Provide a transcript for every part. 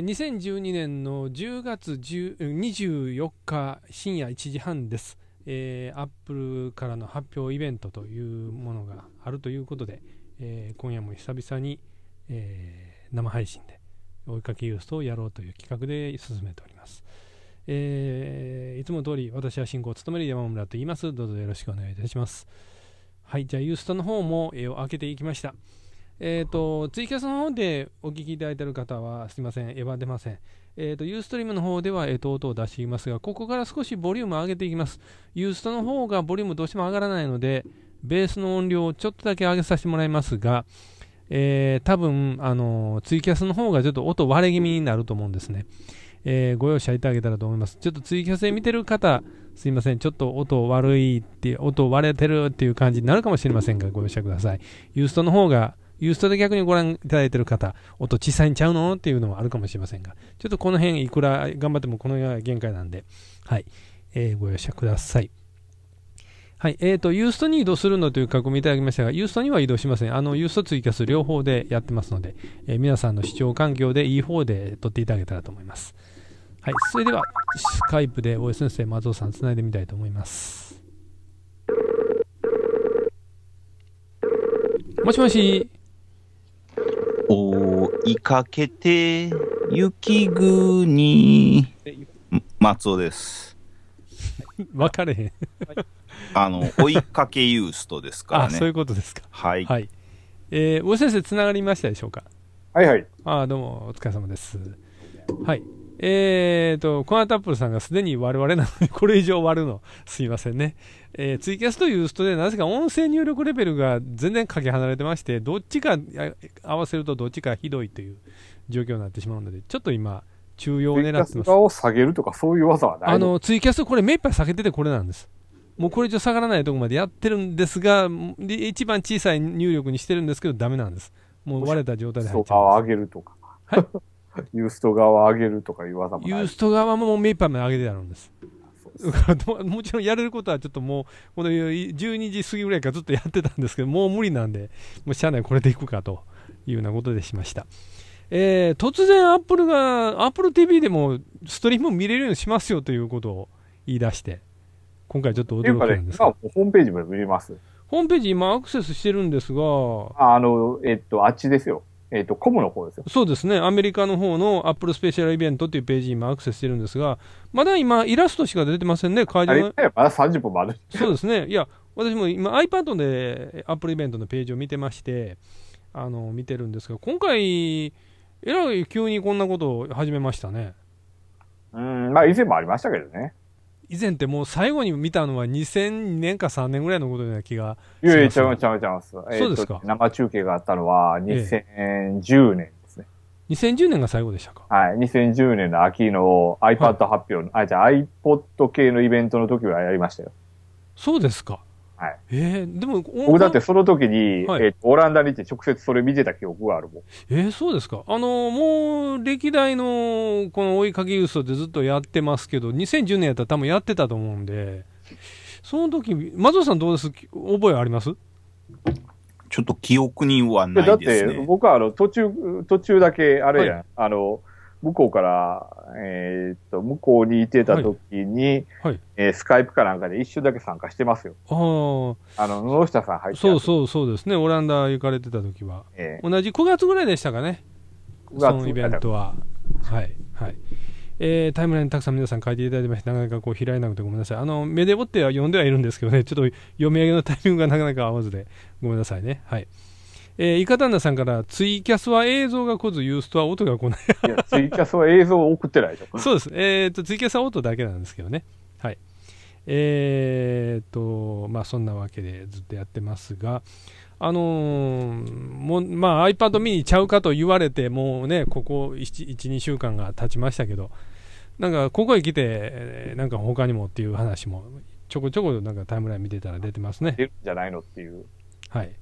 えー、2012年の10月10 24日深夜1時半です、えー、Apple からの発表イベントというものがあるということで、えー、今夜も久々に、えー、生配信で追いかけユースをやろうという企画で進めております、えー、いつも通り私は進行を務める山村と言いますどうぞよろしくお願いいたしますはいじゃあユーストの方も、絵を開けていきましたえー、と、ツイキャスの方でお聞きいただいている方は、すみません、エヴァ出ません。えー、と、ユーストリームの方では、えー、と音を出していますが、ここから少しボリュームを上げていきます。ユーストの方がボリュームどうしても上がらないので、ベースの音量をちょっとだけ上げさせてもらいますが、えー、多分、あのツイキャスの方がちょっと音割れ気味になると思うんですね。えー、ご容赦いただけたらと思います。ちょっとツイキャスで見てる方、すいません、ちょっと音悪いって、音割れてるっていう感じになるかもしれませんが、ご容赦ください。ユーストの方がユーストで逆にご覧いただいてる方、音小さいんちゃうのっていうのもあるかもしれませんが、ちょっとこの辺いくら頑張ってもこの辺は限界なんで、はい、えー、ご容赦ください。はい、えっ、ー、と、ユーストに移動するのという確認いただきましたが、ユーストには移動しません。あの、ユーストツイキャス両方でやってますので、えー、皆さんの視聴環境でいい方で撮っていただけたらと思います。はい、それでは、スカイプで大江先生、松尾さん、つないでみたいと思います。もしもし。追いかけて雪国松尾です分かれへんあの追いかけユーストですからねそういうことですかはい、はい、えー、もしかつながりましたでしょうかはいはいあどうもお疲れ様ですはいえーと、コアタップルさんがすでに我々なのに、これ以上割るの、すいませんね。えー、ツイキャスというストで、なぜか音声入力レベルが全然かけ離れてまして、どっちか合わせるとどっちかひどいという状況になってしまうので、ちょっと今、中央を狙ってます。ツイキャスを下げるとか、そういう技はないあの、ツイキャスこれ目いっぱい下げててこれなんです。もうこれ以上下がらないところまでやってるんですが、一番小さい入力にしてるんですけど、ダメなんです。もう割れた状態で入っちゃう。側上げるとか。はい。ユースト側上げるとかいう技もない。ユースト側も目いっぱいまで上げてやるんです。もちろんやれることはちょっともう、この12時過ぎぐらいからずっとやってたんですけど、もう無理なんで、もう社内これでいくかというようなことでしました。えー、突然アップルが、アップル TV でもストリーム見れるようにしますよということを言い出して、今回ちょっと驚いたんですが。ね、ホームページも見れます。ホームページ今アクセスしてるんですが。あの、えっと、あっちですよ。えっ、ー、と、コムの方ですよ。そうですね。アメリカの方のアップルスペシャルイベントっていうページ今アクセスしてるんですが、まだ今イラストしか出てませんね、会場の。あれまだ30分もある。そうですね。いや、私も今 iPad でアップルイベントのページを見てまして、あの、見てるんですが、今回、えらい急にこんなことを始めましたね。うん、まあ以前もありましたけどね。以前ってもう最後に見たのは2002年か3年ぐらいのことな気がいやいや、ちゃうちゃうちゃうそうですか、生中継があったのは2010年ですね。2010年が最後でしたかはい。2010年の秋の iPad 発表の、はい、あ、じゃあ iPod 系のイベントの時はやりましたよ。そうですか。はい。えー、でも、僕だってその時に、はい、えー、オランダに行って直接それ見てた記憶があるもん。えー、そうですか。あの、もう、歴代の、この追いかけ輸送でずっとやってますけど、2010年やったら多分やってたと思うんで、その時、松尾さんどうです覚えありますちょっと記憶にはないですね。だって、僕はあの、途中、途中だけ、あれや、はい、あの、向こうから、えー、っと、向こうにいてた時に、はいはい、えー、スカイプかなんかで一周だけ参加してますよ。ああの、野下さん入ってそうそうそうですね、オランダ行かれてた時は。えー、同じ9月ぐらいでしたかね、そのイベントは。はい。はい。えー、タイムラインたくさん皆さん書いていただいてまして、なかなかこう開いなくてごめんなさい。あの、目で追っては読んではいるんですけどね、ちょっと読み上げのタイミングがなかなか合わずで、ごめんなさいね。はい。えー、イカダンナさんからツイキャスは映像が来ずユーストは音が来ないいやツイキャスは映像を送ってないでし そうです、えーと、ツイキャスは音だけなんですけどねはいえーとまあそんなわけでずっとやってますがあのー、もまあ iPad m i ちゃうかと言われてもうねここ12週間が経ちましたけどなんかここへ来てなんか他にもっていう話もちょこちょこなんかタイムライン見てたら出てますね出るんじゃないのっていうはい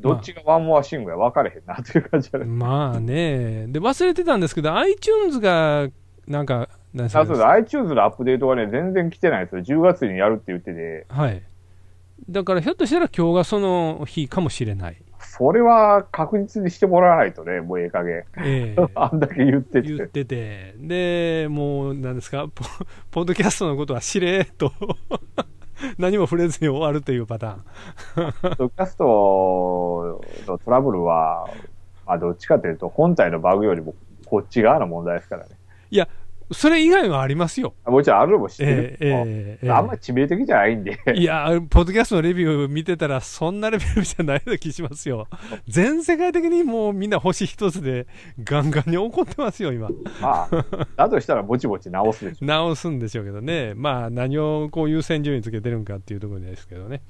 どっちがワンモアシングや分かれへんなという感じじゃないまあね。で、忘れてたんですけど、iTunes が、なんか、なんですか。そう iTunes のアップデートがね、全然来てないですよ。10月にやるって言ってて。はい。だから、ひょっとしたら今日がその日かもしれない。それは確実にしてもらわないとね、もうええ加減。ええー、あんだけ言ってて。言ってて。で、もう、なんですかポ、ポッドキャストのことは知れと 何も触れずに終わるというパターン。キャストのトラブルは、まあ、どっちかというと、本体のバグよりもこっち側の問題ですからね。いや、それ以外はありますよ。もちろんあるのも知ってる、えーえー、あんまり致命的じゃないんで。いや、ポッドキャストのレビュー見てたら、そんなレベルじゃないような気しますよ。全世界的にもうみんな星一つで、ガンガンに怒ってますよ、今。まあ、だとしたら、ぼちぼち直すでしょう。直すんでしょうけどね。まあ、何をこう優先順位つけてるんかっていうところですけどね。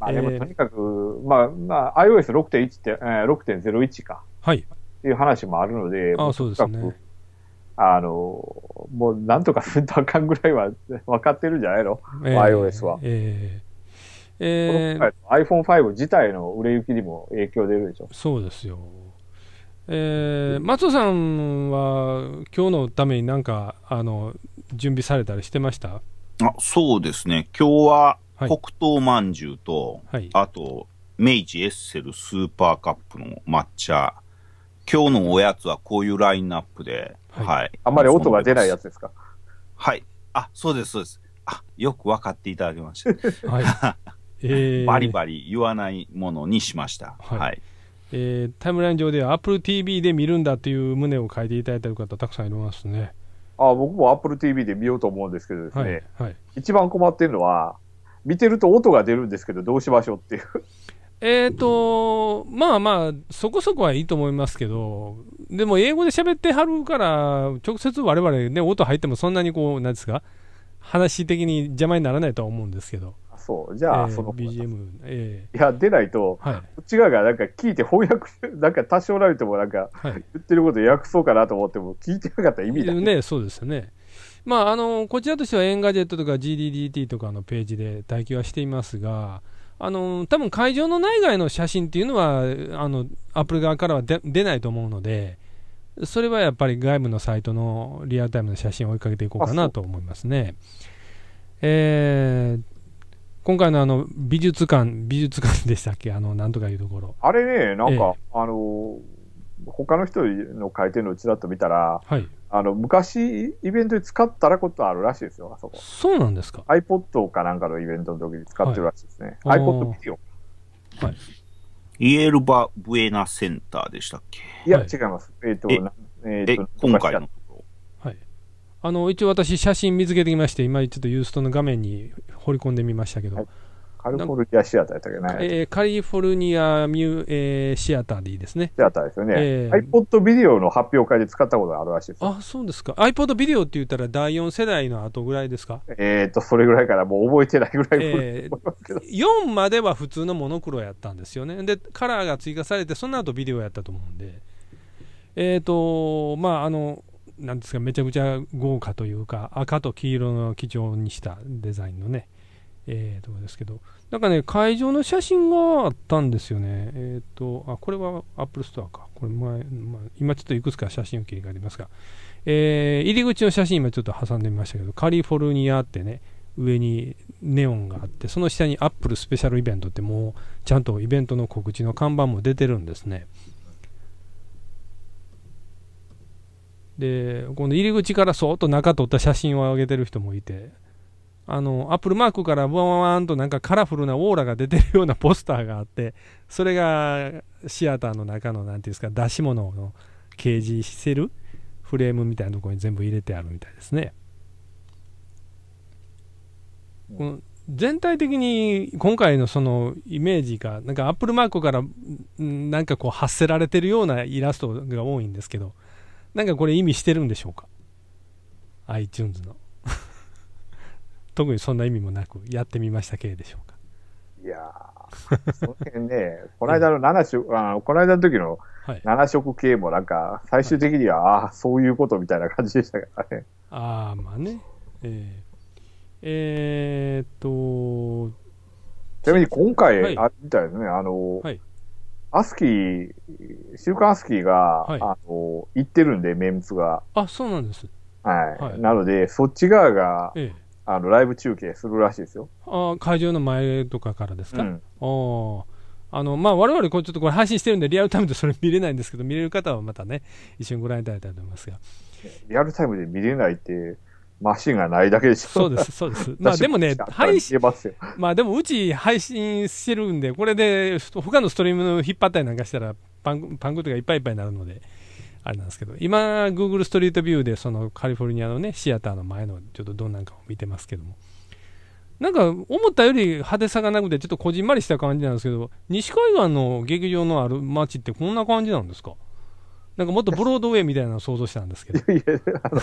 まあ、でもとにかく、えー、まあ、まあ、iOS6.1 って、えー、6.01か。はい。っていう話もあるので、あそうですね。あの、もうなんとかするとあかんぐらいは分 かってるんじゃないの、えー、?iOS は。えー、えー、iPhone5 自体の売れ行きにも影響出るでしょ。そうですよ。えー、松尾さんは今日のためになんかあの準備されたりしてましたあそうですね、今日は黒糖まんじゅうと、はい、あと明治エッセルスーパーカップの抹茶、今日のおやつはこういうラインナップで、はい。あんまり音が出ないやつですかはい。あ、そうです、そうです。あ、よく分かっていただきました。はい。えー、バリバリ言わないものにしました。はい。はい、えー、タイムライン上では Apple TV で見るんだという旨を書いていただいている方たくさんいますね。あ僕も Apple TV で見ようと思うんですけどですね、はい、はい、一番困ってるのは、見てると音が出るんですけど、どうしましょうっていう。えっ、ー、と、まあまあ、そこそこはいいと思いますけど、でも英語で喋ってはるから、直接我々ね、音入ってもそんなにこう、なんですか、話的に邪魔にならないとは思うんですけど。そう。じゃあ、えー、その。BGM、えー、いや、出ないと、はい、こっち側がなんか聞いて翻訳、なんか多少なれてもなんか、はい、言ってること訳そうかなと思っても、聞いてなかった意味だね。ね、そうですよね。まあ、あの、こちらとしてはエンガジェットとか GDDT とかのページで待機はしていますが、あの多分会場の内外の写真っていうのはあのアップル側からは出ないと思うのでそれはやっぱり外部のサイトのリアルタイムの写真を追いかけていこうかなと思いますね。えー、今回のあの美術館、美術館でしたっけ、あのなんとかいうところ。あれね、なんか、えー、あの他の人の書いてるのをちらっと見たら、はい、あの昔、イベントで使ったらことあるらしいですよ、あそこ。そうなんですか ?iPod かなんかのイベントの時に使ってるらしいですね。はい、iPod ビデオ。はい。イエルバ・ブエナ・センターでしたっけいや、違います。えっ、ー、と、ええ今回のはい。あの、一応私、写真見つけてきまして、今、ちょっとユーストの画面に放り込んでみましたけど、カリフォルニアシアターだったけね。えー、カリフォルニアミュ、えー、シアターでいいですね。シアターですよね。えー、iPod ビデオの発表会で使ったことがあるらしいです。あ、そうですか。iPod ビデオって言ったら第4世代の後ぐらいですかえっ、ー、と、それぐらいからもう覚えてないぐらいえー、4までは普通のモノクロやったんですよね。で、カラーが追加されて、その後ビデオやったと思うんで。えっ、ー、と、まあ、あの、なんですか、めちゃくちゃ豪華というか、赤と黄色の基調にしたデザインのね。えー、とですけど、なんかね、会場の写真があったんですよね。えっ、ー、と、あ、これは Apple Store か。これ前、まあ、今ちょっといくつか写真を切り替えてますが、えー、入り口の写真今ちょっと挟んでみましたけど、カリフォルニアってね、上にネオンがあって、その下に Apple スペシャルイベントってもう、ちゃんとイベントの告知の看板も出てるんですね。で、この入り口からそーっと中撮った写真を上げてる人もいて、あの、アップルマークからワンワンとなんかカラフルなオーラが出てるようなポスターがあって、それがシアターの中の、なんていうんですか、出し物の掲示してるフレームみたいなところに全部入れてあるみたいですね。この全体的に今回のそのイメージが、なんかアップルマークからなんかこう発せられてるようなイラストが多いんですけど、なんかこれ意味してるんでしょうか ?iTunes の。特にそんな意味もなくやってみましたけでしょうか。いやー、その辺ね、この間の7色、あこの間の時の7色系もなんか、最終的には、はい、ああ、そういうことみたいな感じでしたからね。ああ、まあね。えー、えー、っと、ちなみに今回、あれあみたいですね、あの、はい、アスキー、週刊アスキーが、はい、あの、行ってるんで、メンツが。あ、そうなんです。はい。はい、なので、そっち側が、ええあのライブ中継するらしいですよ。あ会場の前とかからですか、うん、おあのまあ、我々これちょっとこれ配信してるんで、リアルタイムでそれ見れないんですけど、見れる方はまたね、一緒にご覧いただきたいと思いますが。リアルタイムで見れないって、マシンがないだけでしょ。そうです、そうです。まあでもね、配信、まあでもうち配信してるんで、これで他のストリームの引っ張ったりなんかしたらパン、パンクとかいっぱいいっぱいになるので。あれなんですけど、今、Google ストリートビューで、そのカリフォルニアのね、シアターの前のちょっとどんなんかを見てますけども。なんか、思ったより派手さがなくて、ちょっとこじんまりした感じなんですけど、西海岸の劇場のある街ってこんな感じなんですかなんかもっとブロードウェイみたいなのを想像したんですけど。いやいや、あの、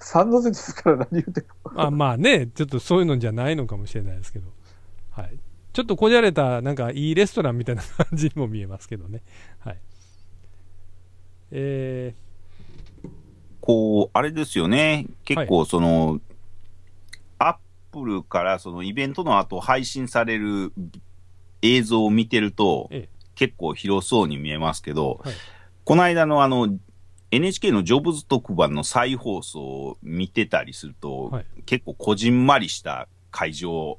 三の関ですから何言ってるあまあね、ちょっとそういうのじゃないのかもしれないですけど。はい。ちょっとこじゃれた、なんかいいレストランみたいな感じにも見えますけどね。はい。えー、こう、あれですよね、結構、その、はい、アップルからそのイベントの後配信される映像を見てると、ええ、結構広そうに見えますけど、はい、この間のあの、NHK のジョブズ特番の再放送を見てたりすると、はい、結構こじんまりした会場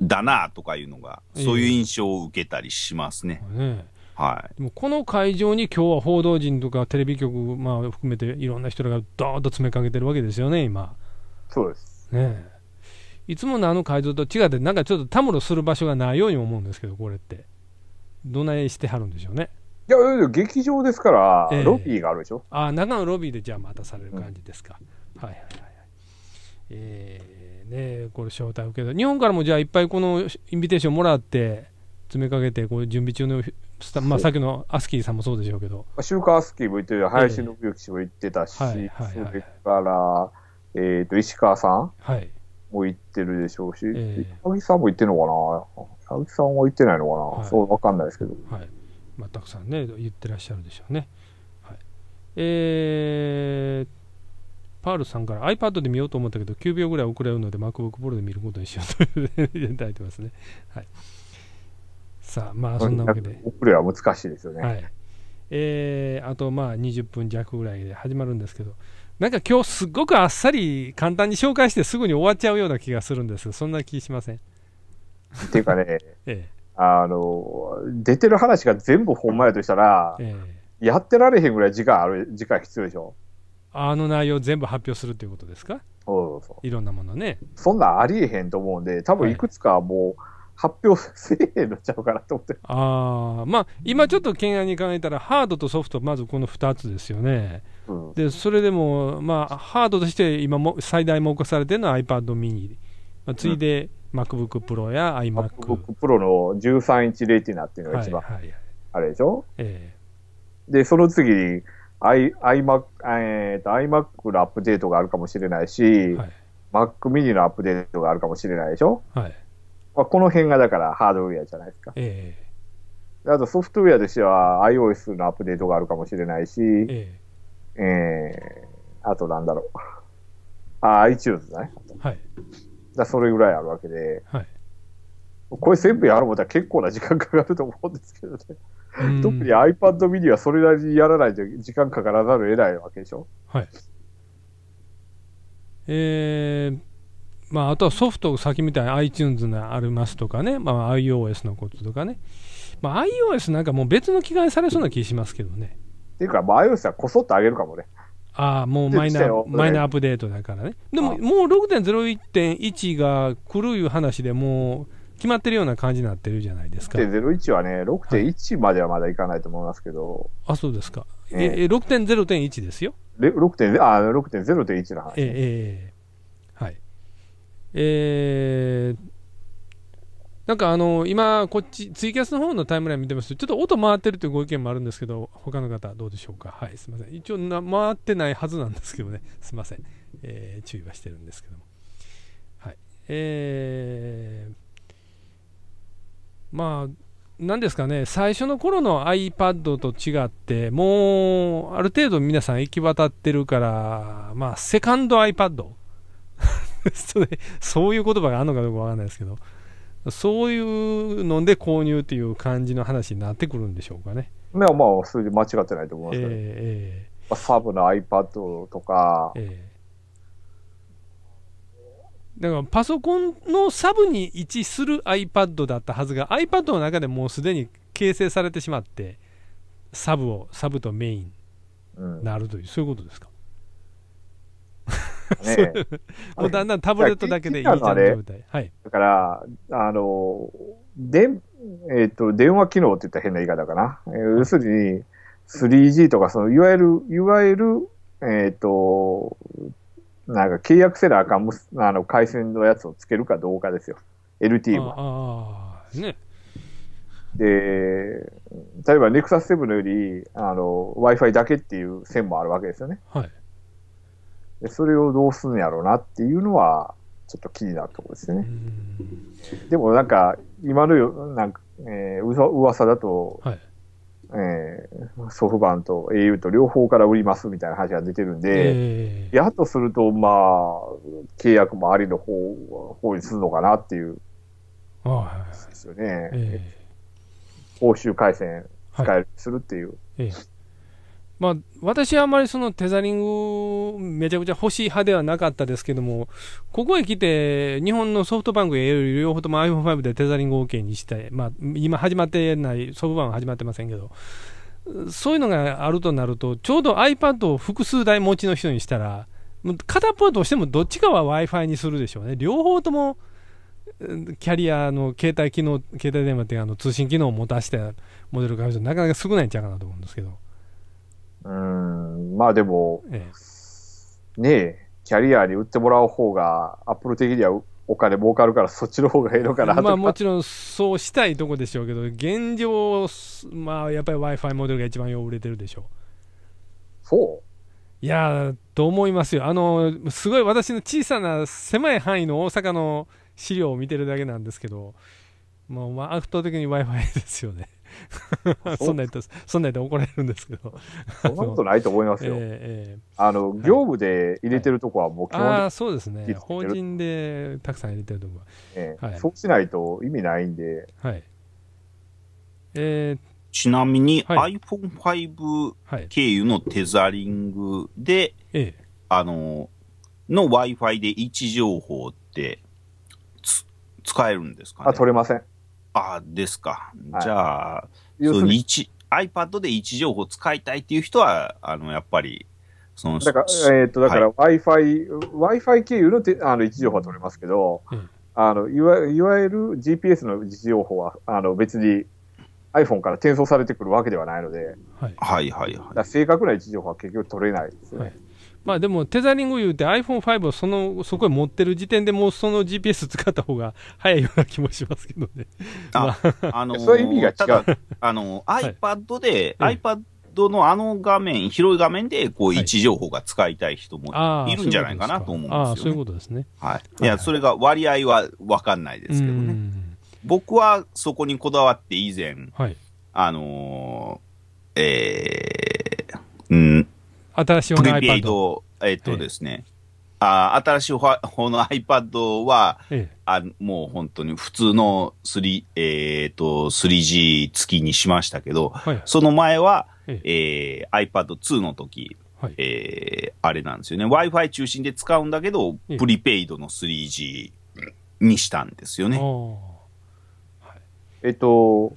だなとかいうのが、そういう印象を受けたりしますね。えねはい、でもこの会場に今日は報道陣とかテレビ局、まあ、含めていろんな人がどーっと詰めかけてるわけですよね、今。そうです、ね、いつものあの会場と違って、なんかちょっとたむろする場所がないように思うんですけど、これって。どないしてはるんでしょうね。いや、劇場ですから、えー、ロビーがあるでしょ。あ中のロビーでじゃあ待たされる感じですか。うん、はいはいはい。えー、ねこれ招待受けた。日本からもじゃあいっぱいこのインビテーションもらって、詰めかけて、こう準備中のまあ、さっきのアスキーさんもそうでしょうけど。週刊アスキーも言ってる林信之氏も言ってたし、それから、えっ、と、石川さんも言ってるでしょうし、青木さんも言ってるのかな青木さんは言ってないのかな、そう、わかんないですけど。はい。まあ、たくさんね、言ってらっしゃるでしょうね。はい、えー、パールさんから iPad で見ようと思ったけど9秒ぐらい遅れるので MacBook Pro で見ることにしようといただいてますね。はいさあ、まあ、そんなわけで。プレイは難しいですよね。はい。えー、あと、まあ、20分弱ぐらいで始まるんですけど、なんか今日すごくあっさり簡単に紹介してすぐに終わっちゃうような気がするんですそんな気しません。っていうかね、ええ、あの、出てる話が全部ほんまやとしたら、ええ、やってられへんぐらい時間ある、時間必要でしょ。あの内容全部発表するということですかそうそういろんなものね。そんなありえへんと思うんで、多分いくつかもう、はい発表せえへんのちゃうかなと思ってああまあ今ちょっと懸案に考えたらハードとソフトまずこの2つですよね、うん、でそれでもまあハードとして今も最大起こされてるのは iPad mini、まあ、次いで MacBookPro や iMacBookPro の13インチレティナっていうのが一番、はいはい、あれでしょ、ええー、でその次に iMac、えーと、のアップデートがあるかもしれないし、はい、Mac mini のアップデートがあるかもしれないでしょ、はいまあ、この辺がだからハードウェアじゃないですか。ええー、あとソフトウェアとしては iOS のアップデートがあるかもしれないし、ええー、えー、あとなんだろう。あ、iTunes だね。はい。だそれぐらいあるわけで、はい。これ全部やるも思は結構な時間かかると思うんですけどね。特に iPad mini はそれなりにやらないと時間かからざるを得ないわけでしょはい。えー、まあ、あとはソフト、先みたいに iTunes のありますとかね、まあ、iOS のこととかね、まあ、iOS なんかもう別の機関されそうな気しますけどね。っていうか、まあ、iOS はこそっと上げるかもね。ああ、もうマイナー、マイナーアップデートだからね。でも、もう6.01.1が来るいう話でもう、決まってるような感じになってるじゃないですか。6.01はね、6.1まではまだいかないと思いますけど。はい、あ、そうですか。ええ、6.0.1ですよ。6.0.1の話。ええ、ええ。えー、なんかあの今、こっちツイキャスの方のタイムライン見てますとちょっと音回ってるというご意見もあるんですけど他の方どうでしょうかはいすいません一応な回ってないはずなんですけどねすいません、えー、注意はしてるんですけどもはいえー、まあ何ですかね最初の頃の iPad と違ってもうある程度皆さん行き渡ってるからまあセカンド iPad そういう言葉があるのかどうかわかんないですけど、そういうので購入っていう感じの話になってくるんでしょうかね。まあ、まあ、数字間違ってないと思いますけど、えー、まあ、サブの iPad とか、えー、だからパソコンのサブに位置する iPad だったはずが iPad の中でもうすでに形成されてしまってサブをサブとメインになるという、うん、そういうことですかね。もうだんだんタブレットだけでいいじゃん状態。はい。だから、あの、で、えっ、ー、と、電話機能って言ったら変な言い方かな。えー、要するに、3G とか、その、いわゆる、いわゆる、えっ、ー、と、なんか契約せなあかんあの回線のやつをつけるかどうかですよ。LT は。ああ、ね。で、例えば n e x u 7より、あの、Wi-Fi だけっていう線もあるわけですよね。はい。それをどうすんやろうなっていうのは、ちょっと気になるところですね。でもなんか、今のよ、なんか、えー、噂だと、はい、えー、ソフトバンクと au と両方から売りますみたいな話が出てるんで、えー、やっとすると、まあ、契約もありの方方にするのかなっていう、ですよね。えー、報酬回線使える、するっていう。えーまあ、私はあまりそのテザリングめちゃくちゃ欲しい派ではなかったですけども、ここへ来て、日本のソフトバンクや au 両方とも iPhone5 でテザリング OK にして、まあ、今始まってない、ソフトバンクは始まってませんけど、そういうのがあるとなると、ちょうど iPad を複数台持ちの人にしたら、片っぽどうしてもどっちかは Wi-Fi にするでしょうね。両方ともキャリアの携帯機能、携帯電話っていうあの通信機能を持たしたモデルがある人、なかなか少ないんちゃうかなと思うんですけど。うん、まあでも、ええ、ねえ、キャリアに売ってもらう方が、アップル的にはお金儲かるから、そっちの方がいいのかなとまあもちろんそうしたいとこでしょうけど、現状、まあやっぱり Wi-Fi モデルが一番よ売れてるでしょう。そういやと思いますよ。あの、すごい私の小さな狭い範囲の大阪の資料を見てるだけなんですけど、もう圧倒的に Wi-Fi ですよね。そんな言そんな言怒られるんですけど。そんなことないと思いますよ。えー、あの、業務で入れてるとこはもう基本、はい、ああ、そうですね。法人でたくさん入れてるとこは。えーはい、そうしないと意味ないんで。はい。えー、ちなみに、はい、iPhone5 経由のテザリングで、はい、あの、の Wi-Fi で位置情報ってつ使えるんですか、ね、あ、取れません。あですか。じゃあ、そう、日、iPad で位置情報を使いたいっていう人は、あの、やっぱり、その、だから、えっ、と、だから Wi-Fi、はい、Wi-Fi 経由のてあの位置情報は取れますけど、うん、あのいわ、いわゆる GPS の位置情報は、あの、別に iPhone から転送されてくるわけではないので、はい、はいはいはい。正確な位置情報は結局取れないですね。はいまあでも、テザリング言うて iPhone5 をその、そこへ持ってる時点でもうその GPS 使った方が早いような気もしますけどね。あ、あのー、そういう意味が違う。あのー、iPad で、はい、iPad のあの画面、広い画面で、こう、位置情報が使いたい人もいるんじゃないかなと思うんですよ、ね、ああ、そういうことですね。はい。いや、それが割合は分かんないですけどね。僕はそこにこだわって以前、はい、あのー、えー、うん新しい方の iPad。えっ、とですね、あ新しい方の iPad は、ええ、あもう本当に普通の 3G、えーと、3G 付きにしましたけど、はい、その前は、ええー、iPad2 の時、はい、えー、あれなんですよね、Wi-Fi 中心で使うんだけど、プリペイドの 3G にしたんですよね。えっと、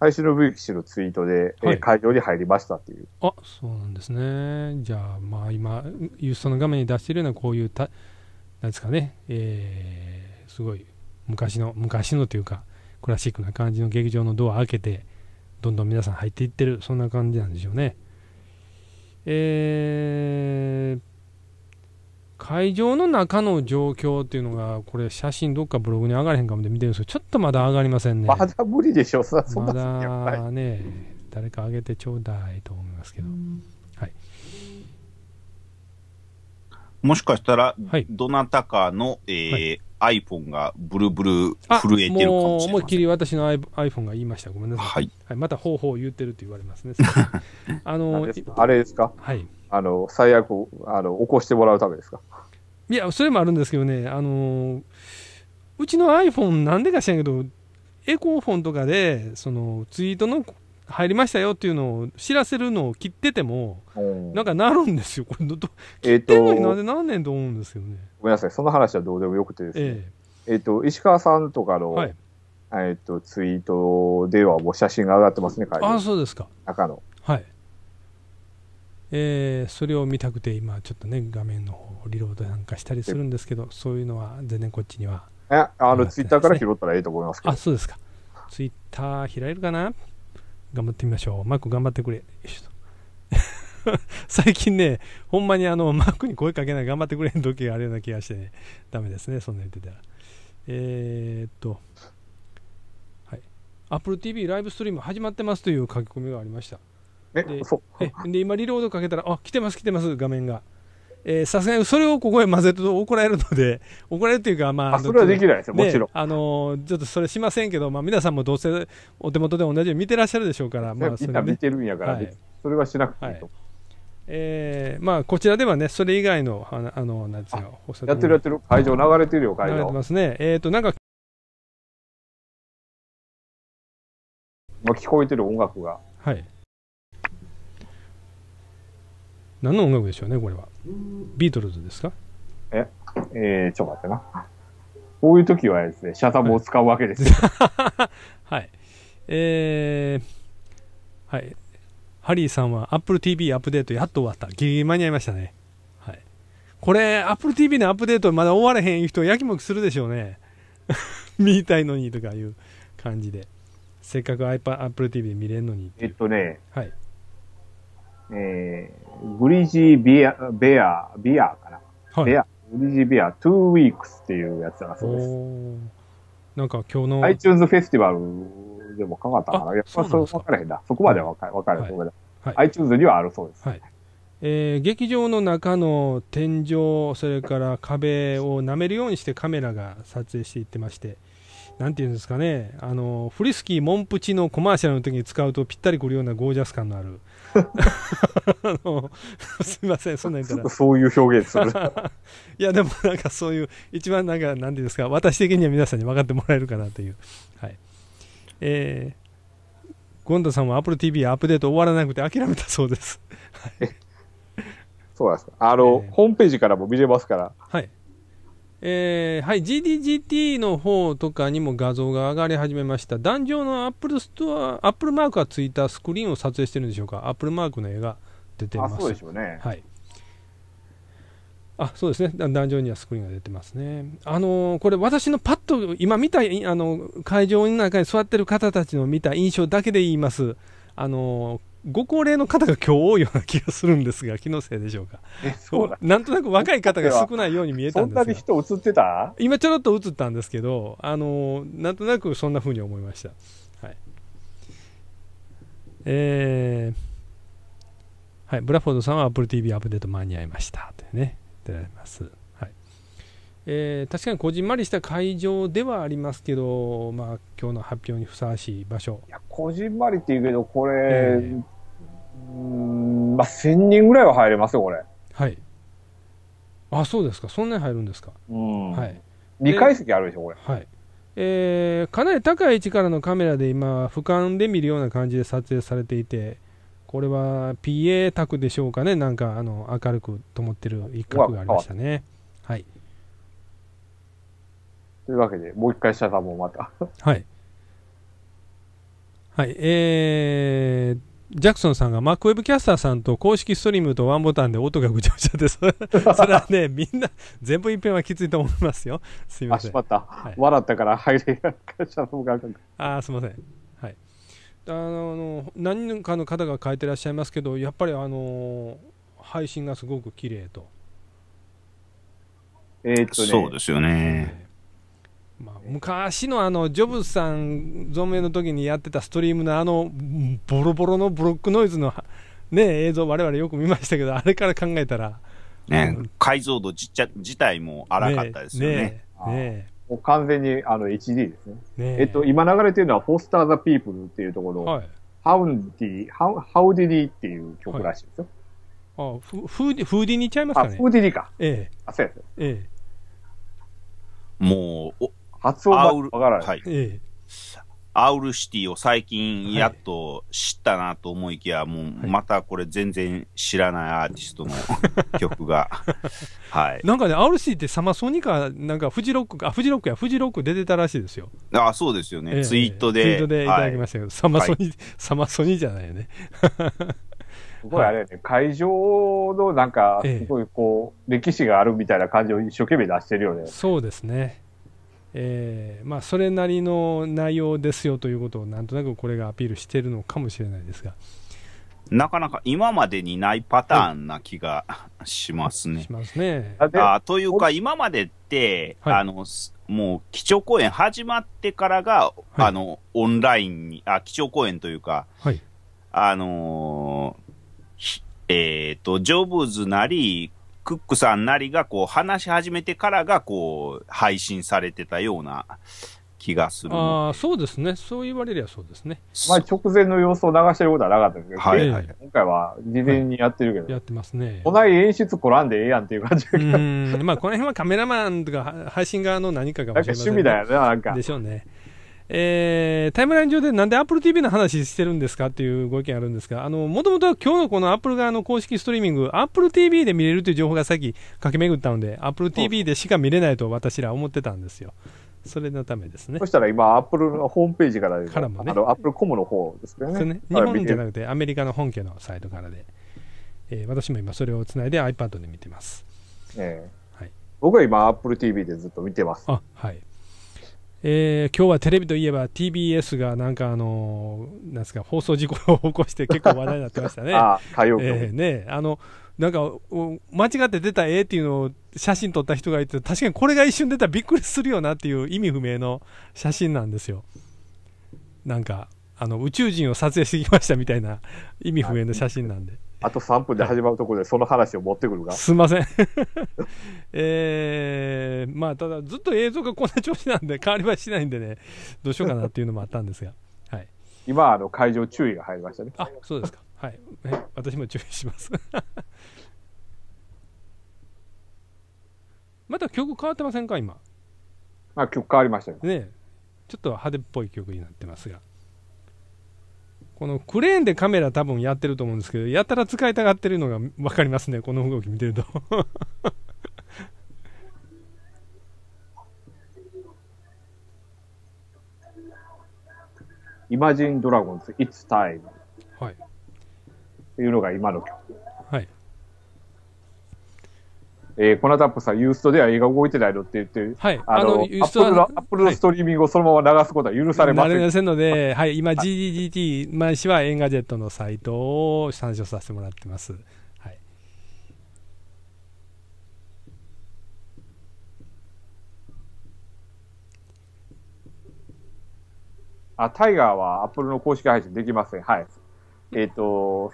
最初の植氏のツイートで、はい、会場に入りましたっていう。あ、そうなんですね。じゃあ、まあ今、ユーストの画面に出しているような、こういうた、なんですかね、えー、すごい、昔の、昔のというか、クラシックな感じの劇場のドア開けて、どんどん皆さん入っていってる、そんな感じなんでしょうね。えー、会場の中の状況っていうのが、これ、写真どっかブログに上がれへんかもで見てるんですけど、ちょっとまだ上がりませんね。まだ無理でしょ、そそんなまだね、誰か上げてちょうだいと思いますけど。はい、もしかしたら、はい、どなたかの、えーはい、iPhone がブルブル震えてるかもしれない。もうきり私の iPhone が言いました。ごめんなさい。はい。はい、また方法を言ってるって言われますね。あのあれですかはい。あの、最悪、あの、起こしてもらうためですか。いや、それもあるんですけどね、あのー、うちの iPhone なんでか知らんけど、エコーフォンとかで、その、ツイートの入りましたよっていうのを知らせるのを切ってても、なんかなるんですよ。これど、切ってんのになんでなんねんと思うんですけどね、えー。ごめんなさい、その話はどうでもよくてですね。えっ、ー、えー、と、石川さんとかの、はい、えっ、ー、と、ツイートではもう写真が上がってますね、あ、そうですか。中の。えー、それを見たくて今ちょっとね画面の方リロードなんかしたりするんですけどそういうのは全然こっちには、えあのツイッターから拾ったらいいと思いますけどあそうですかツイッター開けるかな頑張ってみましょうマーク頑張ってくれ 最近ねほんまにあのマークに声かけない頑張ってくれん時があるような気がしてねダメですねそんな言ってたらえー、っとはい AppleTV ライブストリーム始まってますという書き込みがありましたえそうで今リロードかけたらあ来てます来てます画面がさすがにそれをここへ混ぜると怒られるので 怒られるというかまあそれはできないですよもちろん、あのちょっとそれしませんけど、まあ、皆さんもどうせお手元で同じように見てらっしゃるでしょうから、まあ、それ、ね、見てるんやから、はい、それはしなくていいと、はい、えー、まあ、こちらではね、それ以外の、あのなんですの。やってるやってる、会場流れてるよ、会場。流れてますね。えっ、ー、と、なんか聞こえてる音楽が。はい。何の音楽でしょうね、これは。ビートルズですかえ、えー、ちょっと待ってな。こういう時はですね、シャザムを使うわけですよ。はい。えー、はい。ハリーさんは Apple TV アップデートやっと終わった。ギリギリ間に合いましたね。はい。これ、Apple TV のアップデートまだ終われへん人、やきもきするでしょうね。見たいのにとかいう感じで。せっかく iPad、Apple TV 見れんのに。えっとね、はい。えー、グリジービア、ベア、ビアかな。はい、ベア、グリジービア、トゥーウィークスっていうやつだそうです。なんか今日の。iTunes フェスティバルでもかかったかな。やっぱそう分からへんだ。そこまでは分かる、分かる、はい、ごんい。iTunes にはあるそうです。はい。えー、劇場の中の天井、それから壁を舐めるようにしてカメラが撮影していってまして、なんていうんですかね、あの、フリスキーモンプチのコマーシャルの時に使うとぴったりくるようなゴージャス感のある。あのすみません、そんなんたら。そういう表現する。いや、でもなんかそういう、一番なんか、なんていうんですか、私的には皆さんに分かってもらえるかなという。はい。えー、ゴンダさんは Apple TV アップデート終わらなくて諦めたそうです。そうなんですか。あの、えー、ホームページからも見れますから。はい。えー、はい、GDGT の方とかにも画像が上がり始めました。壇上のアップルストア、アップルマークがついたスクリーンを撮影してるんでしょうか。アップルマークの絵が出てます。あ、そうでしょうね。はい。あ、そうですね。壇上にはスクリーンが出てますね。あのー、これ私のパッと今見た、あの、会場の中に座ってる方たちの見た印象だけで言います。あのー、ご高齢の方が今日多いような気がするんですが、気のせいでしょうか。そうなんとなく若い方が少ないように見えたんですが。そんなに人映ってた今ちょろっと映ったんですけど、あの、なんとなくそんなふうに思いました。はい。えー、はい、ブラフォードさんは Apple TV アップデート間に合いました。とね、ます。えー、確かにこじんまりした会場ではありますけど、まあ今日の発表にふさわしい場所。いやこじんまりっていうけど、これ、えー、うんまあ1000人ぐらいは入れますよこれはいあそうですかそんなに入るんですかうんはい2階席あるでしょこれはいえー、かなり高い位置からのカメラで今俯瞰で見るような感じで撮影されていてこれは PA 卓でしょうかねなんかあの明るく灯ってる一角がありましたねはいというわけでもう一回シャッタもまたはいはいえー、ジャクソンさんがマックウェブキャスターさんと公式ストリームとワンボタンで音がぐちゃぐちゃです。それはね、みんな、全部一遍はきついと思いますよ。すみません。あ、しまった。はい、笑ったから入れがあすみません。はい。あの、何人かの方が書いてらっしゃいますけど、やっぱりあの、配信がすごく綺麗と。えー、っと、ね、そうですよね。まあ、昔のあのジョブズさん存命の時にやってたストリームのあのボロボロのブロックノイズの、ね、映像我々よく見ましたけどあれから考えたら、ね、うん、解像度じちゃ自体も荒かったですよね。ねねねもう完全にあの HD ですね。ねえっと、今流れてるのは、フォスター・ザ・ピープルっていうところ、はい、ハウンディ、ハウハウディリーっていう曲らしいですよ。はい、あフフーディ、フーディにいっちゃいますかね。あ、フーディーか。ええ。あ、そうや、ええ。もう、発音がわからない。はいアウルシティを最近やっと知ったなと思いきや、はい、もうまたこれ全然知らないアーティストの 曲が。はい。なんかね、アウルシティってサマソニカ、なんかフジロック、あ、フジロックや、フジロック出てたらしいですよ。あ、そうですよね。えー、ツイートで。ツイートでいただきましたけど、はい、サマソニ、サマソニじゃないよね。すごいあれね、はい、会場のなんか、すごいこう、え歴史があるみたいな感じを一生懸命出してるよね。そうですね。えー、まあ、それなりの内容ですよということをなんとなくこれがアピールしているのかもしれないですがなかなか今までにないパターンな気がしますね。はい、しますねあというか、今までって、はい、あのもう基調講演始まってからが、はい、あのオンラインにあ、基調講演というか、あのー、えっ、ー、と、ジョブズなり、クックさんなりがこう話し始めてからがこう配信されてたような気がするあそうですね、そう言われりゃそうですね。まあ、直前の様子を流してることはなかったですけど、はいはい、今回は事前にやってるけど、はい、やってますね。同じ演出こらんでええやんっていう感じが。まあ、この辺はカメラマンとか配信側の何かが。もしれね、趣味だよね、なんか。でしょうね。えー、タイムライン上でなんで Apple TV の話してるんですかっていうご意見あるんですが、もともとは今日のこの Apple 側の公式ストリーミング、Apple TV で見れるという情報がさっき駆け巡ったので、Apple TV でしか見れないと私ら思ってたんですよ。それのためですね。そしたら今、アップルのホームページから、からもね、アップルコムの方ですけどね。ね日本じゃなくて、アメリカの本家のサイトからで、えー、私も今、それをつないで iPad で見てます。えーはい、僕は今、アップル TV でずっと見てます。あはい、えー、今日はテレビといえば TBS がなんかあのー、なんですか放送事故を起こして結構話題になってましたね。あ火曜日、えー、ねあのなんか間違って出た絵っていうのを写真撮った人がいて確かにこれが一瞬出たらびっくりするよなっていう意味不明の写真なんですよ。なんかあの宇宙人を撮影してきましたみたいな意味不明の写真なんで。あと3分で始まるところでその話を持ってくるか。すみません えー、まあ、ただずっと映像がこんな調子なんで変わりはしないんでね、どうしようかなっていうのもあったんですが。はい、今、あの、会場注意が入りましたね。あ、そうですか。はい。私も注意します また曲変わってませんか、今。あ、曲変わりましたね。ねちょっと派手っぽい曲になってますが。このクレーンでカメラ多分やってると思うんですけど、やたら使いたがってるのが分かりますね、この動き見てるとイマジンドラゴンズ、It's Time はい。っていうのが今の曲。はい。えー、コナタップさん、ユーストでは映画動いてないのって言って、はい、あの、ユーストアップルの、アップルのストリーミングをそのまま流すことは許されません。はせんので、はい、今 GDDT、毎 しは映画ジェットのサイトを参照させてもらってます。はい。あ、タイガーはアップルの公式配信できません。はい。えっ、ー、と、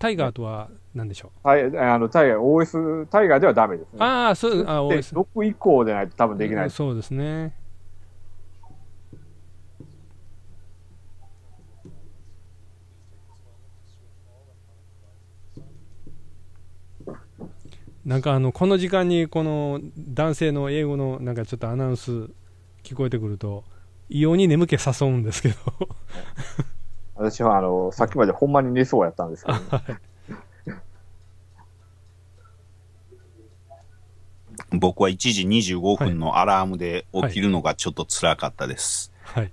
タイガーとは何でしょうあのタイガー、OS、タイガーではダメですね。ああ、そう、あ OS。6以降でないと多分できない、うん、そうですね。なんかあのこの時間にこの男性の英語のなんかちょっとアナウンス聞こえてくると異様に眠気誘うんですけど私はあの、さっきまでほんまに寝そうやったんですけど、僕は1時25分のアラームで起きるのがちょっと辛かったです。はい。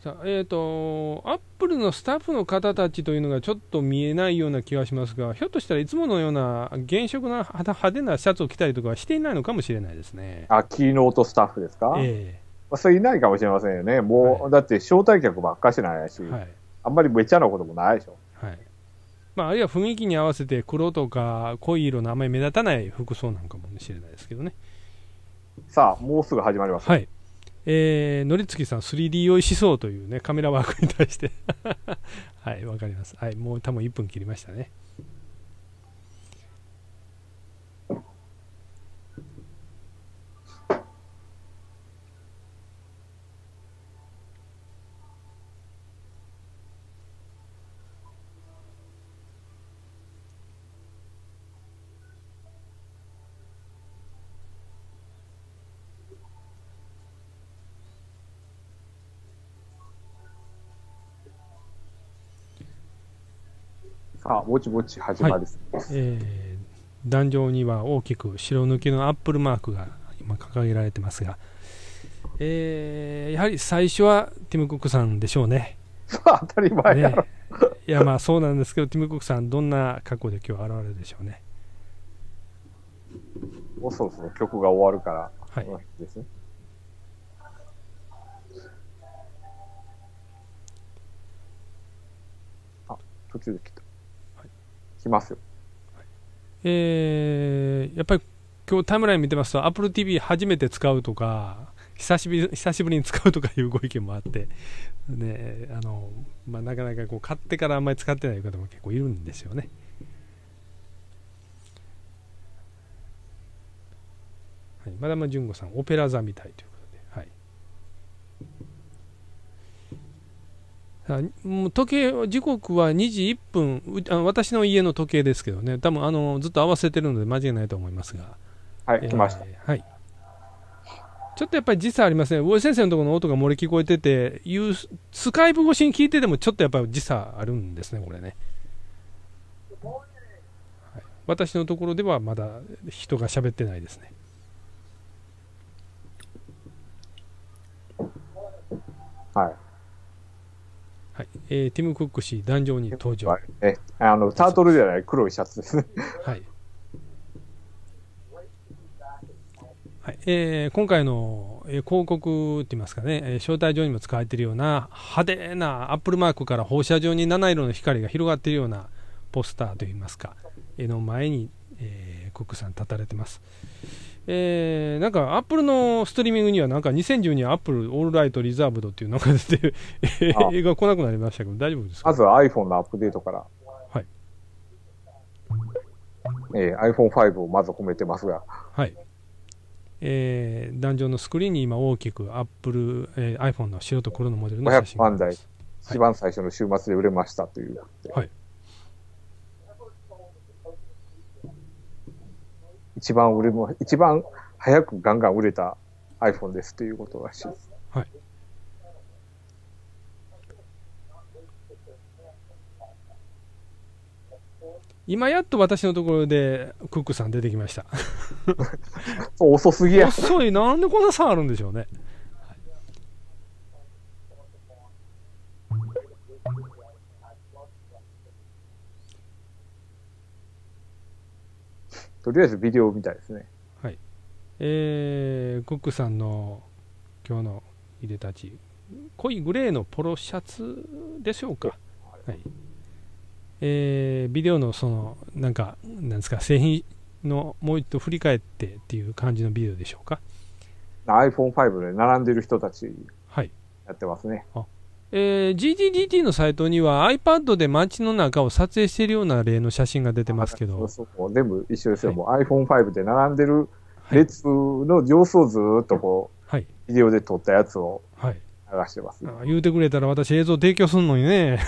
さあえーと、アップルのスタッフの方たちというのがちょっと見えないような気はしますが、ひょっとしたらいつものような原色な派手なシャツを着たりとかはしていないのかもしれないですね。あキーノートスタッフですか、えー、それいないかもしれませんよね、もう、はい、だって招待客ばっかしないし、はい、あんまりめちゃなこともないでしょ。はいまあ、あるいは雰囲気に合わせて黒とか濃い色のあまり目立たない服装なんかもしれないですけどね。さあ、もうすぐ始まります。はいえー、のりつきさん 3D おいしそうというね、カメラワークに対して はい、わかります。はい、もう多分1分切りましたね。あ、ぼちぼち始まりです、はい、えー、壇上には大きく白抜きのアップルマークが今掲げられてますが、えー、やはり最初はティム・クックさんでしょうね。当たり前や、ね、いやまあそうなんですけど、ティム・クックさん、どんな過去で今日現れるでしょうね。もうそろそろ曲が終わるから、はい、ですね。あ、途中で切った。しますよ。えー、やっぱり今日タイムライン見てますと AppleTV 初めて使うとか久しぶり久しぶりに使うとかいうご意見もあって、ねあのまあ、なかなかこう買ってからあんまり使ってない方も結構いるんですよね。はい、まだム・ジュンさん、オペラ座みたいという時計、時刻は2時1分、私の家の時計ですけどね、多分あのずっと合わせてるので間違いないと思いますが。はい、えー、来ました。はい。ちょっとやっぱり時差ありますね。大江先生のところの音が漏れ聞こえてて、スカイプ越しに聞いててもちょっとやっぱり時差あるんですね、これね。はい、私のところではまだ人が喋ってないですね。はい。はい、えー、ティム・クック氏、壇上に登場。え、あの、タートルじゃない、黒いシャツですね。はい。はい、えー、今回の、えー、広告って言いますかね、えー、招待状にも使われているような派手なアップルマークから放射状に七色の光が広がっているようなポスターといいますか、絵の前に、えー、クックさん立たれてます。えー、なんかアップルのストリーミングにはなんか2 0 1 2年、アップルオールライトリザーブドっていうのが出て映画来なくなりましたけど大丈夫ですかまずは iPhone のアップデートから。はい。えー、iPhone5 をまず褒めてますが。はい。えー、壇上のスクリーンに今大きくアップル、えー、iPhone の白と黒のモデルの写真が500万台、一番最初の週末で売れましたという。はい一番売れも、一番早くガンガン売れた iPhone ですということらしいです。はい。今やっと私のところでクックさん出てきました 遅すぎや遅いなんでこんな差あるんでしょうねとりあえずビデオみたいですね。はい。えー、クックさんの今日のいでたち、濃いグレーのポロシャツでしょうか。はい。えー、ビデオのその、なんか、なんですか、製品のもう一度振り返ってっていう感じのビデオでしょうか。iPhone5 で並んでる人たち、はい。やってますね。あえー、GGDT のサイトには iPad で街の中を撮影しているような例の写真が出てますけど。そう全部一緒ですよ。はい、iPhone5 で並んでる列の様子をずっとこう、はい、ビデオで撮ったやつを流してます、はい、言うてくれたら私映像提供するのにね。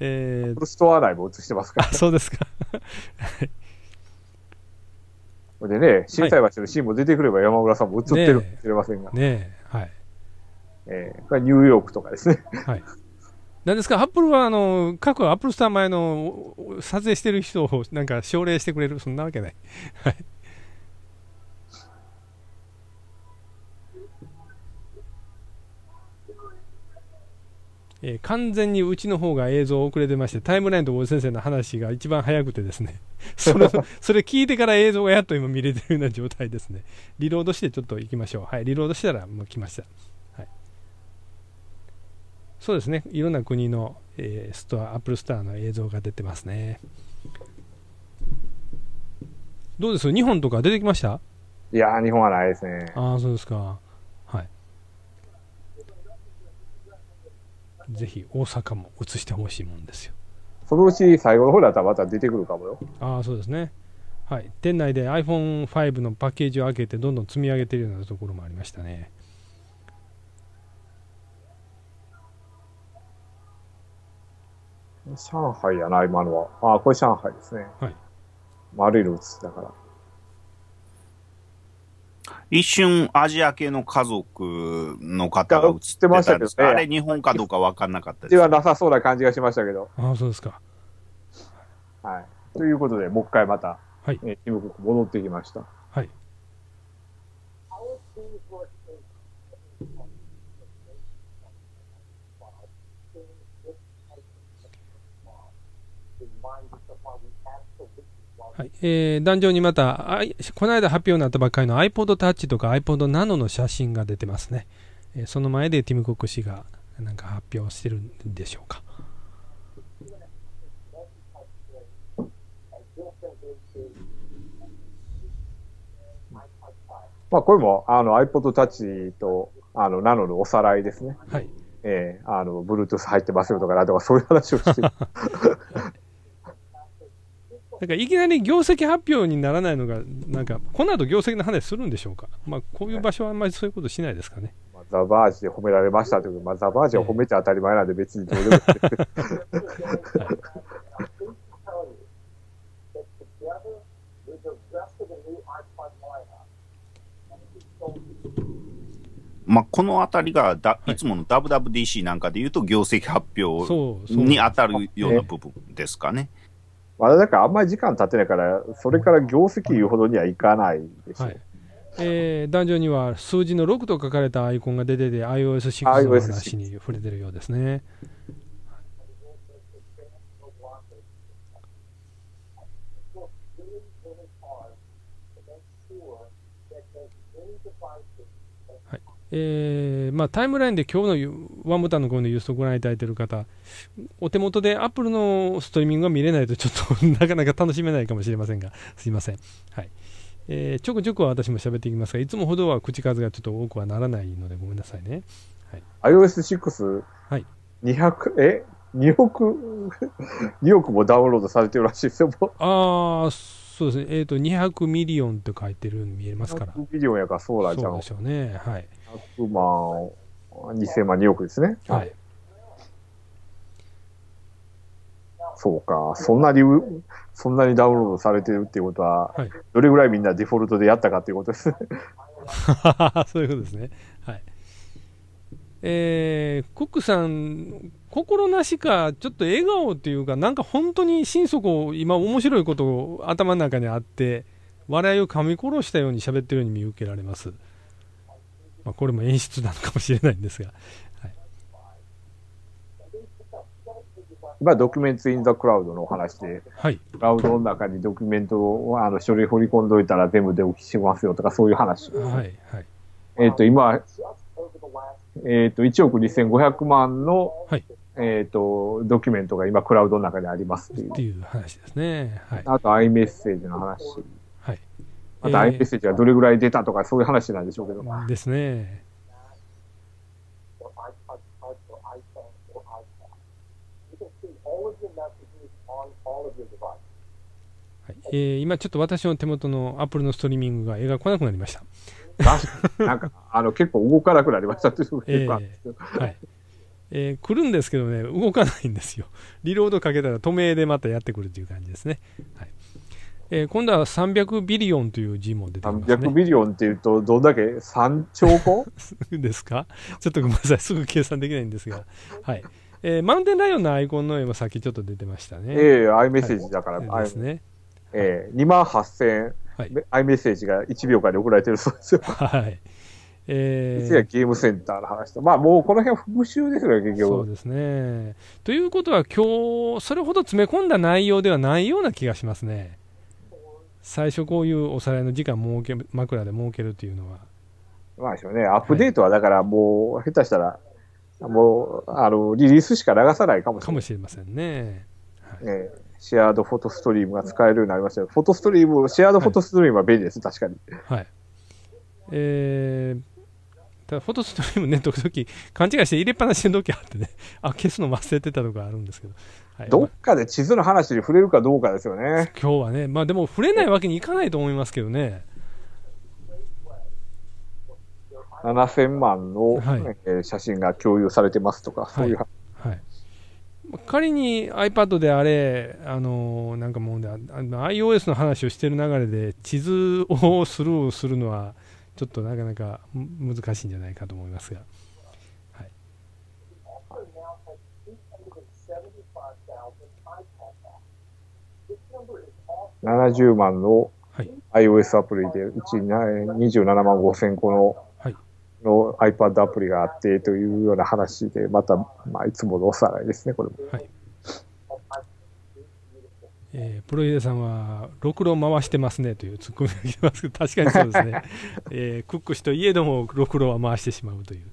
えー、ストア内も映してますから、そうですか。はいでね、震災橋のシーンも出てくれば山村さんも映ってるかもしれませんが。ねえ、ねえはい。えー、ニューヨークとかですね。はい。なんですか、アップルは、あの、過去アップルスター前の撮影してる人をなんか奨励してくれる、そんなわけない。はい。えー、完全にうちの方が映像遅れてまして、タイムラインと大先生の話が一番早くてですね、それ、それ聞いてから映像がやっと今見れてるような状態ですね。リロードしてちょっと行きましょう。はい、リロードしたらもう来ました。そうですねいろんな国の、えー、ストアアップルストアの映像が出てますねどうです日本とか出てきましたいや日本はないですねああそうですかはいぜひ大阪も映してほしいもんですよそのうち最後の方だったらまた出てくるかもよああそうですねはい、店内で iPhone5 のパッケージを開けてどんどん積み上げているようなところもありましたね。上海やな、今のは。ああ、これ上海ですね。はい。丸いルってたから。一瞬アジア系の家族の方が映ってましたけど、ね、あれ日本かどうか分かんなかったです。ではなさそうな感じがしましたけど。ああ、そうですか。はい。ということで、もう一回また、はい、え国戻ってきました。はいえー、壇上にまたこの間発表になったばかりの iPod Touch とか iPod Nano の写真が出てますね、えー、その前でティム・コック氏がなんか発表してるんでしょうかまあ、これもあの iPod Touch とあの Nano のおさらいですね。はい。えー、あの、Bluetooth 入ってますよとか、なんとかそういう話をして なんかいきなり業績発表にならないのが、なんか、この後業績の話するんでしょうか、まあ、こういう場所はあんまりそういうことしないですかね。まあ、ザバージで褒められましたというまあ、ザバージを褒めちゃ当たり前なんで、別にどうでもいい。まあ、このあたりがだ、い、つもの WWDC なんかでいうと、業績発表に当たるような部分ですかね。はいまだだからあんまり時間経ってないから、それから業績言うほどにはいかないでしょう。はいえー、壇上には数字の6と書かれたアイコンが出てて iOS6 の話に触れてるようですね。えーまあ、タイムラインで今日のワンボタンの声のースをご覧いただいている方、お手元で Apple のストリーミングが見れないと、ちょっと なかなか楽しめないかもしれませんが、すいません。はいえー、ちょくちょくは私も喋っていきますが、いつもほどは口数がちょっと多くはならないので、ごめんなさいね。はい、iOS6、はい、200、え2億、2 億もダウンロードされてるらしいですよ、ああ、そうですね、えっ、ー、と、200ミリオンって書いてる見えますから。200ミリオンやから、そうだ、じゃん。そうでしょうね、はい。100万、2000万、2億ですね。はい。そうか、そんなに、そんなにダウンロードされてるっていうことは、はい、どれぐらいみんなデフォルトでやったかっていうことです。そういうことですね。はい。えー、コックさん心なしか、ちょっと笑顔っていうか、なんか本当に心底、今面白いことを頭の中にあって、笑いを噛み殺したように喋ってるように見受けられます。まあ、これも演出なのかもしれないんですが。はい、今、ドキュメント・イン・ザ・クラウドのお話で、はい、クラウドの中にドキュメントをあの書類掘り込んどいたら全部でお聞きしますよとか、そういう話。はいはい、えっ、ー、と、今、えっ、ー、と、1億2500万の、はいえっ、ー、と、ドキュメントが今クラウドの中にありますっていう。っていう話ですね。はい。あと、アイメッセージの話。はい。あと、アイメッセージがどれぐらい出たとか、そういう話なんでしょうけど。えー、ですね。はいえー、今ちょっと私の手元のアップルのストリーミングが映画来なくなりました。なんか、あの、結構動かなくなりましたって、ういう感です、えー、はい。えー、来るんですけどね、動かないんですよ。リロードかけたら止めでまたやってくるっていう感じですね。はいえー、今度は300ビリオンという字も出てきます、ね。300ビリオンっていうと、どんだけ ?3 兆個 ですかちょっとごめんなさい。すぐ計算できないんですが。はい。えー、マウンテンライオンのアイコンの絵もさっきちょっと出てましたね。ええー、アイメッセージだから。はい、ですね。えー、2万8000はい、アイメッセージが1秒間で送られてるそうですよ。はい。えー、いはゲームセンターの話と、まあ、もうこの辺は復習ですよね、結局。そうですね。ということは、今日それほど詰め込んだ内容ではないような気がしますね。最初、こういうおさらいの時間設け、枕で設けるというのは。まあでしょうね、アップデートはだからもう、下手したら、はい、もうあのリリースしか流さないかもしれませんね。はい、えーシェアードフォトストリームが使えるようになりましたよ。フォトストリーム、シェアードフォトストリームは便利です、はい、確かに。はい。えー、ただフォトストリームね、時々勘違いして入れっぱなしの時あってね、あ、消すの忘れてたとかあるんですけど。はい、どっかで地図の話に触れるかどうかですよね。今日はね、まあでも触れないわけにいかないと思いますけどね。7000万の、はい、えー、写真が共有されてますとか、はい、そういう話。はい仮に iPad であれ、あのー、なんかもう、iOS の話をしてる流れで地図をスルーするのはちょっとなかなか難しいんじゃないかと思いますが。はい、70万の iOS アプリで、うち27万5千個の,、はい、の iPad アプリがあってというような話で、また、まあ、いつものおさらいですね、これも。はいえー、プロヒデさんは、ろくろ回してますねというツッコミが来てますけど、確かにそうですね、えー、クック氏といえども、ろくろは回してしまうという。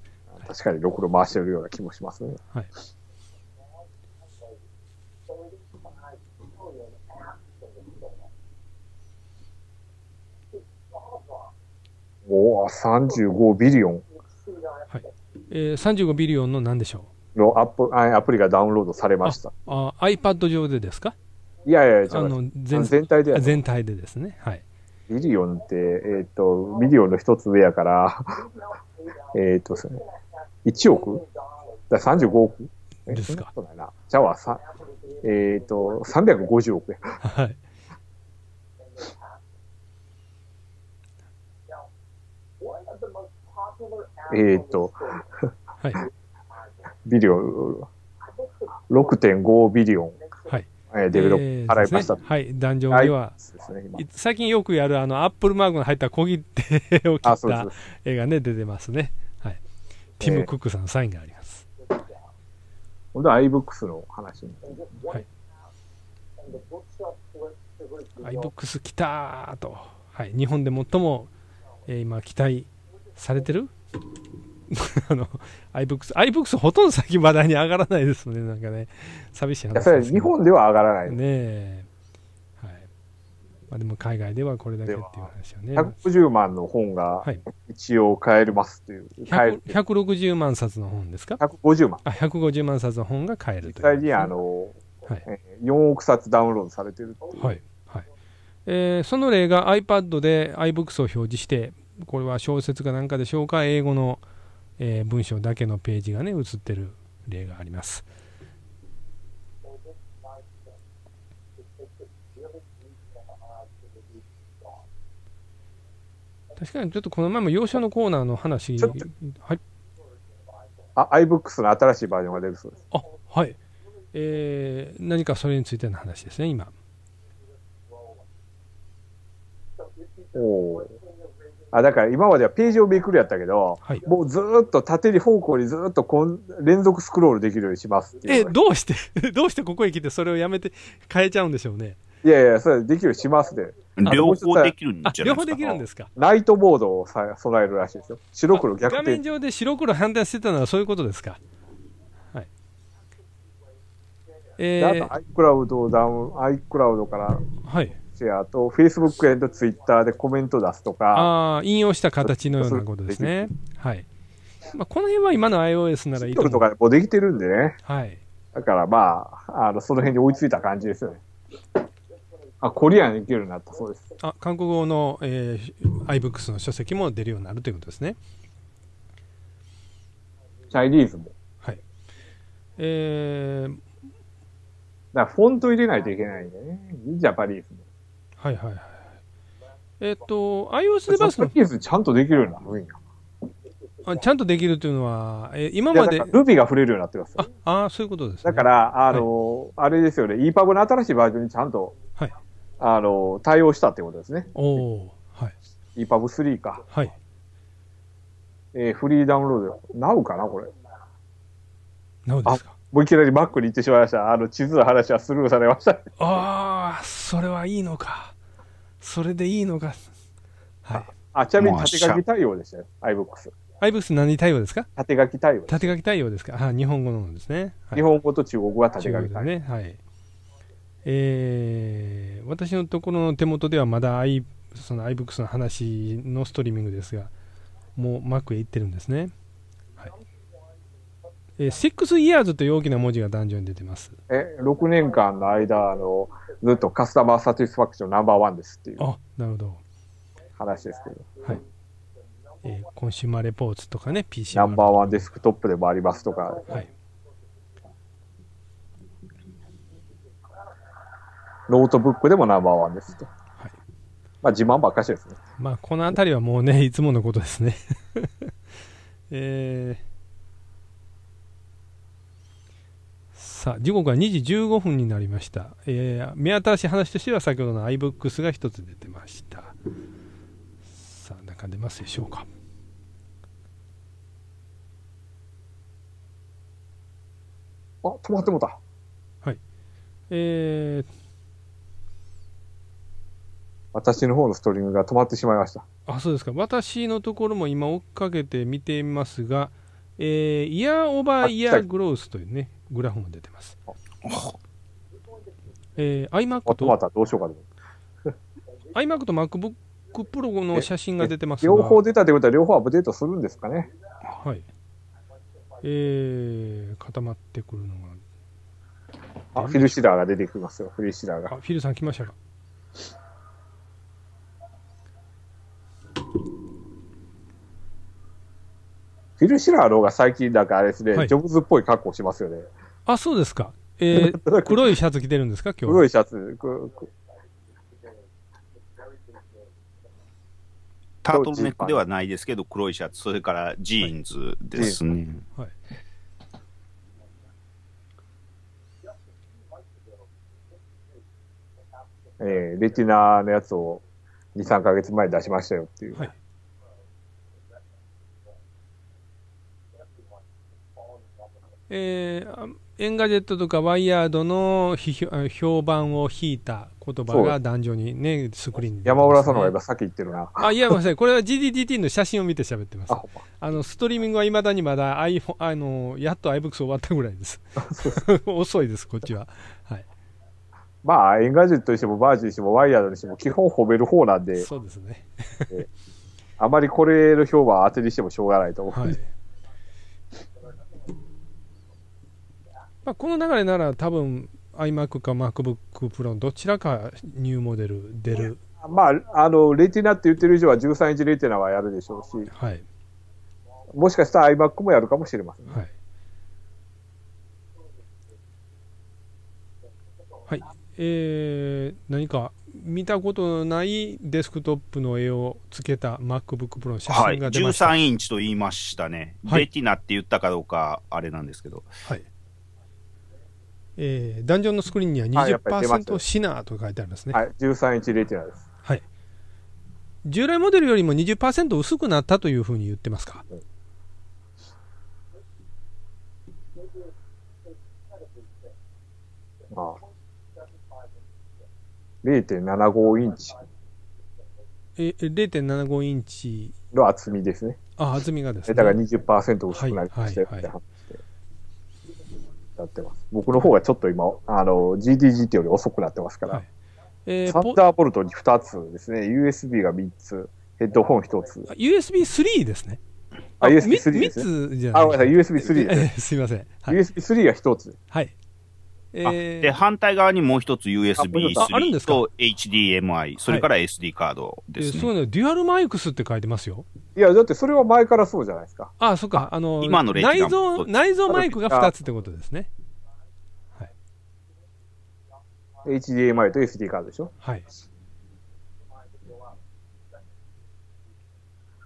確かにろくろ回してるような気もしますね。はいおお、35ビリオン。はい。えー、35ビリオンの何でしょうのアプアプリがダウンロードされました。ああ、iPad 上でですかいやいや、じゃあの全全体で全体でですね。はい。ミリオンって、えっ、ー、と、ミリオンの一つ上やから えっと、それ、1億だ35億ですか。じゃあは、さえっ、ー、と、350億や。はい。えっ、と、はい、ビリオン、6.5ビリオン。えー、デベロップ払いました、えーね、はい、ダンジョンでは、はいね、最近よくやるあのアップルマークの入った小切手を切った絵がね、出てますね。はい。ティム・クックさんのサインがあります。ほんで、iBooks の話に。はい。iBooks 来たーと。はい。日本で最も、えー、今、期待されてる あの、iBooks、iBooks ほとんど最近話題に上がらないですね、なんかね。寂しい話ですそれ日本では上がらないね。ねはい。まあでも海外ではこれだけっていう話はね。1 5 0万の本が一応買えますという。はい、160万冊の本ですか ?150 万。あ、150万冊の本が買えるという、ね、実際にあの、はい、4億冊ダウンロードされてるてはい。えー、その例が iPad で iBooks を表示して、これは小説かなんかでしょうか、英語のえー、文章だけのページがね映ってる例があります。確かにちょっとこの前も洋書のコーナーの話、はい、あ iBooks の新しいバージョンが出るそうです。あはい、えー、何かそれについての話ですね、今。おお。あだから今まではページをめくるやったけど、はい、もうずっと縦に方向にずっとこん連続スクロールできるようにしますえ、どうして、どうしてここへ来てそれをやめて変えちゃうんでしょうね。いやいや、それできるしますで。両方できるんじゃないですか。両方できるんですか。ライトボードをさ備えるらしいですよ。白黒逆転。画面上で白黒判断してたのはそういうことですか。はい。えー、あと iCloud をダウン、iCloud から。はい。シェアと、f a c e b o o ツイッターでコメント出すとか。ああ、引用した形のようなことですね。はい。まあ、この辺は今の iOS ならいいと思う。とかでもできてるんでね。はい。だからまあ、あのその辺に追いついた感じですよね。あ、コリアン行けるようになったそうです。あ、韓国語の、えー、iBooks の書籍も出るようになるということですね。チャイニーズも。はい。えー、だフォント入れないといけないんでね。ジャパニーズも。はいはいはい。えっ、と、iOS デバスの。ケースちゃんとできるようになるんや。あちゃんとできるというのは、え今まで。ルビーが触れるようになってます。あ、あそういうことです、ね、だから、あの、はい、あれですよね、EPUB の新しいバージョンにちゃんと、はい、あの、対応したってことですね。おお、はい。EPUB3 か。はい。えー、フリーダウンロード。なおかな、これ。なお。ですか。もういきなりバックに行ってしまいました。あの、地図の話はスルーされました。ああ、それはいいのか。それでいいのが、はい。あ、ちなみに縦書き対応でしたよ、iBooks。iBooks 何対応ですか縦書き対応。縦書き対応ですかあ、日本語のですね、はい、日本語と中国語は縦書き対応。ね、はい。えー、私のところの手元ではまだ i その b o o k s の話のストリーミングですが、もう Mac へ行ってるんですね。えー、6 years という大きな文字がョンに出てます。え、6年間の間、あの、ずっとカスタマーサティスファクションナンバーワンですっていう。あ、なるほど。話ですけど。はい。えー、コンシューマーレポーツとかね、PC。ナンバーワンデスクトップでもありますとか。はい。ノートブックでもナンバーワンですと。はい。まあ自慢ばっかしですね。まあこのあたりはもうね、いつものことですね えー、さあ時刻は2時15分になりました、えー、目新しい話としては先ほどの iBooks が1つ出てましたさあ中出ますでしょうかあ止まってもたはいえー、私の方のストリングが止まってしまいましたあそうですか私のところも今追っかけて見てみますが、えー、イヤーオーバーイヤーグロースというねグラフも出てます。えー、iMac と。またどうしようかと思って。iMac と MacBook Pro の写真が出てます両方出たってことは両方アップデートするんですかね。はい。えー、固まってくるのが。あ、フィルシダーが出てきますよ、フィルシダーが。あ、フィルさん来ましたか。フィル・シラーローが最近なんかあれですね、はい、ジョブズっぽい格好しますよね。あ、そうですか。えー、黒いシャツ着てるんですか、今日。黒いシャツ。タートルネックではないですけど、黒いシャツ、それからジーンズですね。はい、はい、えー、レティナのやつを2、3か月前に出しましたよっていう。はい、えー、エンガジェットとかワイヤードの評判を引いた言葉が壇上にね、スクリーンに、ね、山浦さんの方がさっき言ってるな。あ、いや、ごめんなさい。これは GDDT の写真を見て喋ってます。ああの、ストリーミングはいまだにまだ iPhone、あの、やっと iBooks 終わったぐらいです。遅いです、こっちは。はい。まあ、エンガジェットにしても、バージにしても、ワイヤードにしても、基本褒める方なんで。そうですね。あまりこれの評判当てにしてもしょうがないと思うんで。はいまあ、この流れなら多分 iMac か MacBookPro どちらかニューモデル出る。まあ、あの、レティナって言ってる以上は13インチレティナはやるでしょうし、はい、もしかしたら iMac もやるかもしれません、ね、はい。はい。えー、何か見たことのないデスクトップの絵をつけた MacBookPro の写真が出ました、はい、13インチと言いましたね、はい、レティナって言ったかどうか、あれなんですけど、はい、えー、ダンジョンのスクリーンには20%シナーと書いてありますね。はい、13.1レティナです。はい。従来モデルよりも20%薄くなったというふうに言ってますか。うあ0.75インチ。え、0.75インチの厚みですね。あ、厚みがですね。だから20%薄くなりましたよ、はいはいはいなってます。僕の方がちょっと今、あの、GDGT より遅くなってますから。はいえー、サンダーボルトに2つですね、USB が3つ、ヘッドホン1つ。USB3 ですね。あ、USB3 です、ね。3つじゃあ、ごめんなさい、USB3 です、ね、ー、すみません。はい、USB3 が1つ。はい。えー、で反対側にもう一つ USB3 と HDMI、それから SD カードですね。えー、そういの、デュアルマイクスって書いてますよ。いや、だってそれは前からそうじゃないですか。ああ、そっか。あの今の内蔵、内蔵マイクが2つってことですね。はい、HDMI と SD カードでしょ。はい。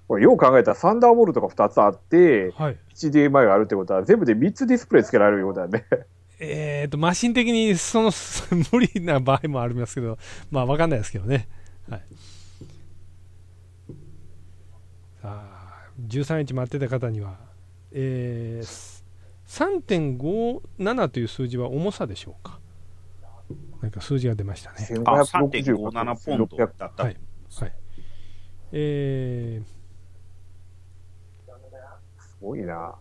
これよう考えたら、サンダーボルトが2つあって、はい、HDMI があるってことは、全部で3つディスプレイつけられるようだよね。えっ、ー、と、マシン的にその無理な場合もありますけど、まあ、わかんないですけどね。はい。あ13日待ってた方には、えー、3.57という数字は重さでしょうか。なんか数字が出ましたね。あ、3.57ポンドだった。はい。はい、えー、すごいな。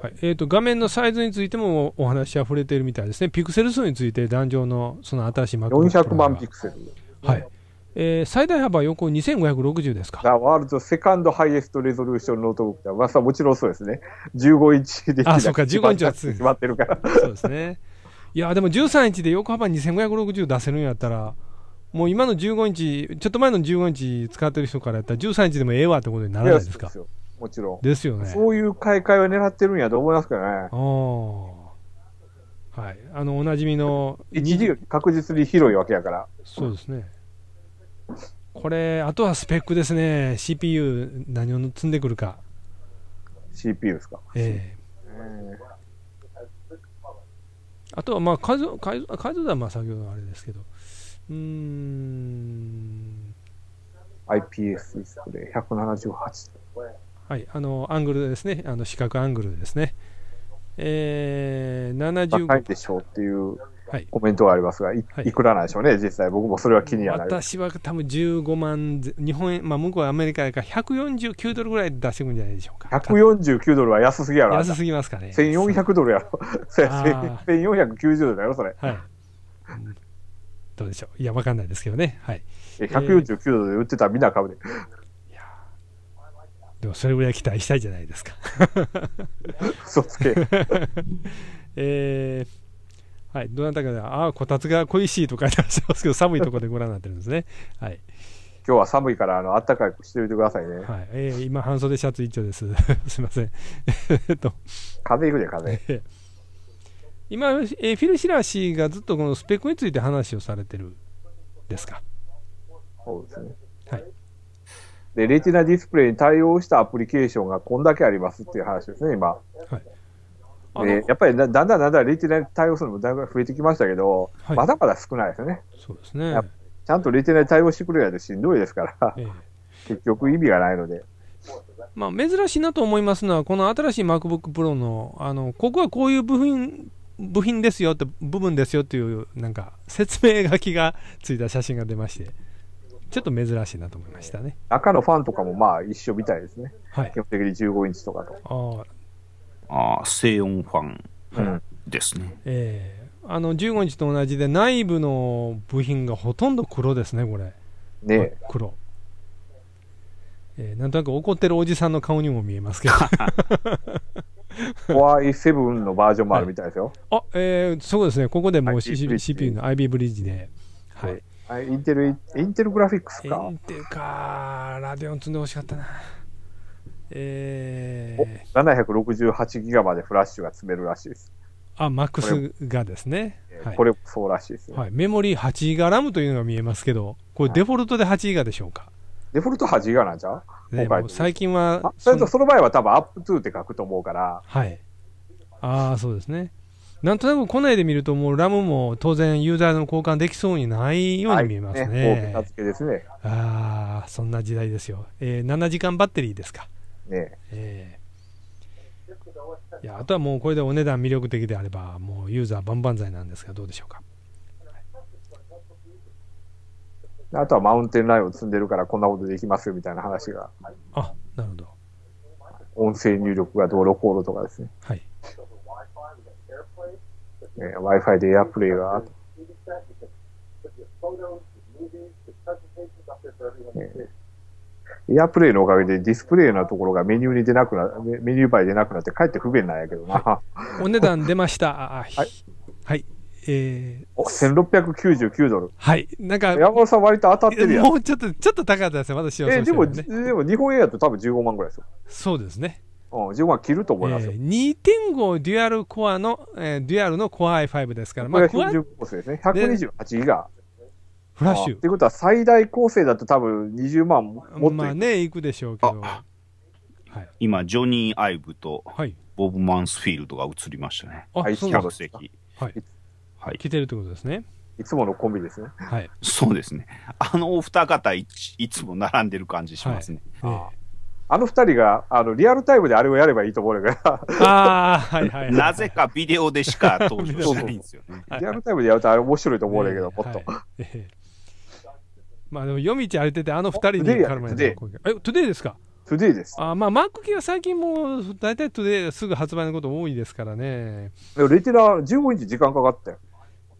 はいえーと、画面のサイズについてもお話は触れているみたいですね、ピクセル数について、壇上のその新しいマッ c 400万ピクセル、はいえー、最大幅は横2560ですか。ワールドセカンドハイエストレゾルーションノートブックだ、あ、もちろんそうですね、15インチであそかは決まってるから。そうですねいやでも13インチで横幅2560出せるんやったら、もう今の15インチ、ちょっと前の15インチ使ってる人からやったら、13インチでもええわってことにならないですか。そうですよもちろん。ですよね。そういう買い替えを狙ってるんやと思いますけどね。ああ。はい。あの、おなじみの。一時が確実に広いわけやから。そうですね。これ、あとはスペックですね。CPU 何を積んでくるか。CPU ですか。ええー、あとは、まあ、解像、解像、解像度はまあ先ほどのあれですけど。うん。IPS ディスプレ178。はい、あのアングルですね、あの四角アングルですね。えー、75… 高いでしょうっていうコメントがありますが、はい、いくらなんでしょうね、はい、実際、僕もそれは気にはない私は多分15万、日本円、まあ、向こうはアメリカやから149ドルぐらい出してくんじゃないでしょうか。149ドルは安すぎやろ、安すぎますかね。1400ドルやろ、1490 ドルやろ、それ。はい、どうでしょう、いや、わかんないですけどね。はい、149ドルで売ってたらみんな買うで。えーでもそれぐらい期待したいじゃないですか 嘘つけ えー、はい、どなたかで、ああ、こたつが恋しいとかいらっしゃいますけど、寒いところでご覧になってるんですね。はい。今日は寒いから、あの、暖かくしておいてくださいね。はい。えー、今、半袖シャツ一丁です。すいません。えっと。風邪いくで、風邪。今、えー、フィル・シラ氏がずっとこのスペックについて話をされてるですか。そうですね。で、レチナディスプレイに対応したアプリケーションがこんだけありますっていう話ですね、今。はい、でやっぱりだんだんだんだんレチナに対応するのもだいぶ増えてきましたけど、はい、まだまだ少ないですね。そうですね。ちゃんとレチナに対応してくれないとしんどいですから、ええ、結局意味がないので。まあ、珍しいなと思いますのは、この新しい MacBook Pro の、あの、ここはこういう部品、部品ですよって、部分ですよっていう、なんか、説明書きがついた写真が出まして。ちょっと珍しいなと思いましたね。赤のファンとかもまあ一緒みたいですね。はい、基本的に15インチとかと。ああ、静音ファン、うん、ですね。ええー、あの15インチと同じで内部の部品がほとんど黒ですね、これ。ね黒。えー、なんとなく怒ってるおじさんの顔にも見えますけど。Y7 のバージョンもあるみたいですよ。はい、あ、えー、そうですね。ここでもう CPU の IB ブリッジで。はい。はいはい、インテル、インテルグラフィックスか。インテルか、ラデオン積んでほしかったな。えー、768ギガまでフラッシュが積めるらしいです。あ、マックスがですね。これ、そうらしいです、ね、はい。メモリー8ギガラムというのが見えますけど、これデフォルトで8ギガでしょうか。デフォルト8ギガなんじゃ、ね、最近は。それとその場合は多分アップ2って書くと思うから。はい。ああ、そうですね。なんとなく来ないで見ると、もうラムも当然ユーザーの交換できそうにないように見えますね。はい、ねですねああ、そんな時代ですよ。えー、7時間バッテリーですか。ねえー、いやあとはもうこれでお値段魅力的であれば、もうユーザー万々歳なんですが、どうでしょうか。あとはマウンテンラインを積んでるからこんなことできますよみたいな話が。あ、なるほど。音声入力がどうのこうのとかですね。はい。えー、Wi-Fi で AirPlay が、えー、AirPlay のおかげでディスプレイのところがメニューに出なくな、メニューバイ出なくなってかえって不便なんやけどな。お値段出ました。はい。はい。えー、お1699ドル。はい。なんか、山本さん割と当たってるやん。もうちょっと、ちょっと高かったですよ、私は、ね。えー、でも、でも日本円だと多分15万ぐらいですよ。そうですね。15は切ると思いますよ。えー、2.5デュアルコアの、えー、デュアルのコア i5 ですから、まあ、これが1 5構成ですね。128ガ。フラッシュ。ということは最大構成だと多分20万もっとまあね、いくでしょうけど。はい、今、ジョニー・アイブとボブ・マンスフィールドが映りましたね。はい、比較席。はい。はい、来てるってことですね。いつものコンビですね。はい。そうですね。あのお二方い、いつも並んでる感じしますね。はい、あの二人が、あの、リアルタイムであれをやればいいと思うから。はいはい、なぜかビデオでしか登場しないんですよね。リアルタイムでやるとあれ面白いと思うんだけど、もっと。まあでも、夜道歩いてて、あの二人に絡まれて。え、トゥデイですかトゥデイです。あまあ、マック系は最近もう、大体トゥデイすぐ発売のこと多いですからね。でもレテラー15日時間かかったよ。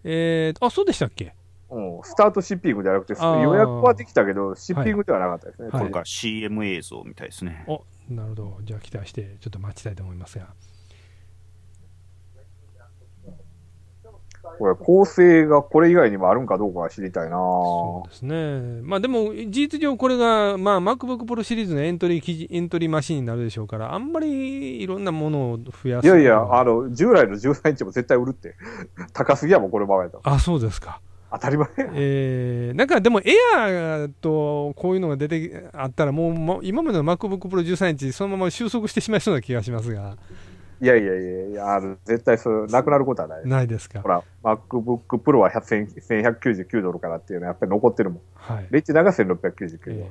えー、あ、そうでしたっけうん、スタートシッピングじゃなくて、予約はできたけど、シッピングではなかったですね。はい今回 CM 映像みたいですね。おなるほどじゃあ期待してちょっと待ちたいと思いますがこれ、構成がこれ以外にもあるんかどうかは知りたいなぁそうですねまあでも事実上これが、まあ、MacBook Pro シリーズのエントリー記事エントリーマシンになるでしょうからあんまりいろんなものを増やすいやいや、あの、従来の13インチも絶対売るって。高すぎやもん、これまかだと。あそうですか当たり前、えー、なんかでもエアーとこういうのが出てあったらもうもう今までの MacBookPro13 インチそのまま収束してしまいそうな気がしますがいやいやいやいや絶対そなくなることはないないですかほら MacBookPro は1199ドルからっていうのはやっぱり残ってるもん、はい、レッチナが1699ドル、えーは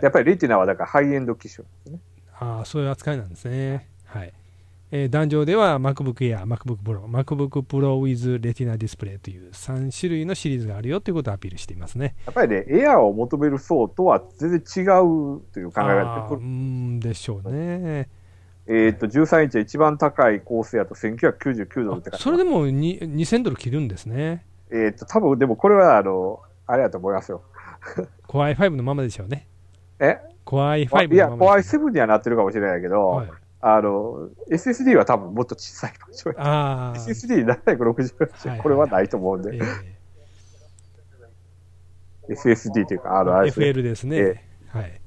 い、やっぱりレッチナはだからハイエンド機種ねああそういう扱いなんですねはいえー、壇上では MacBook Air、MacBook Pro、MacBook Pro with Retina Display という3種類のシリーズがあるよということをアピールしていますね。やっぱりね、Air を求める層とは全然違うという考え方うんでしょうね。えー、っと、13インチは一番高いコーやと1999ドルって書いそれでも2000ドル切るんですね。えー、っと、多分でもこれはあの、あれだと思いますよ。Core i5 のままでしょうね。え ?Core i5 のまま。いや、Core i7 にはなってるかもしれないけど、はいあの、SSD は多分もっと小さいバージ SSD768、はい、これはないと思うんで、えー、SSD というか、あの、FL ですね。えー、はい、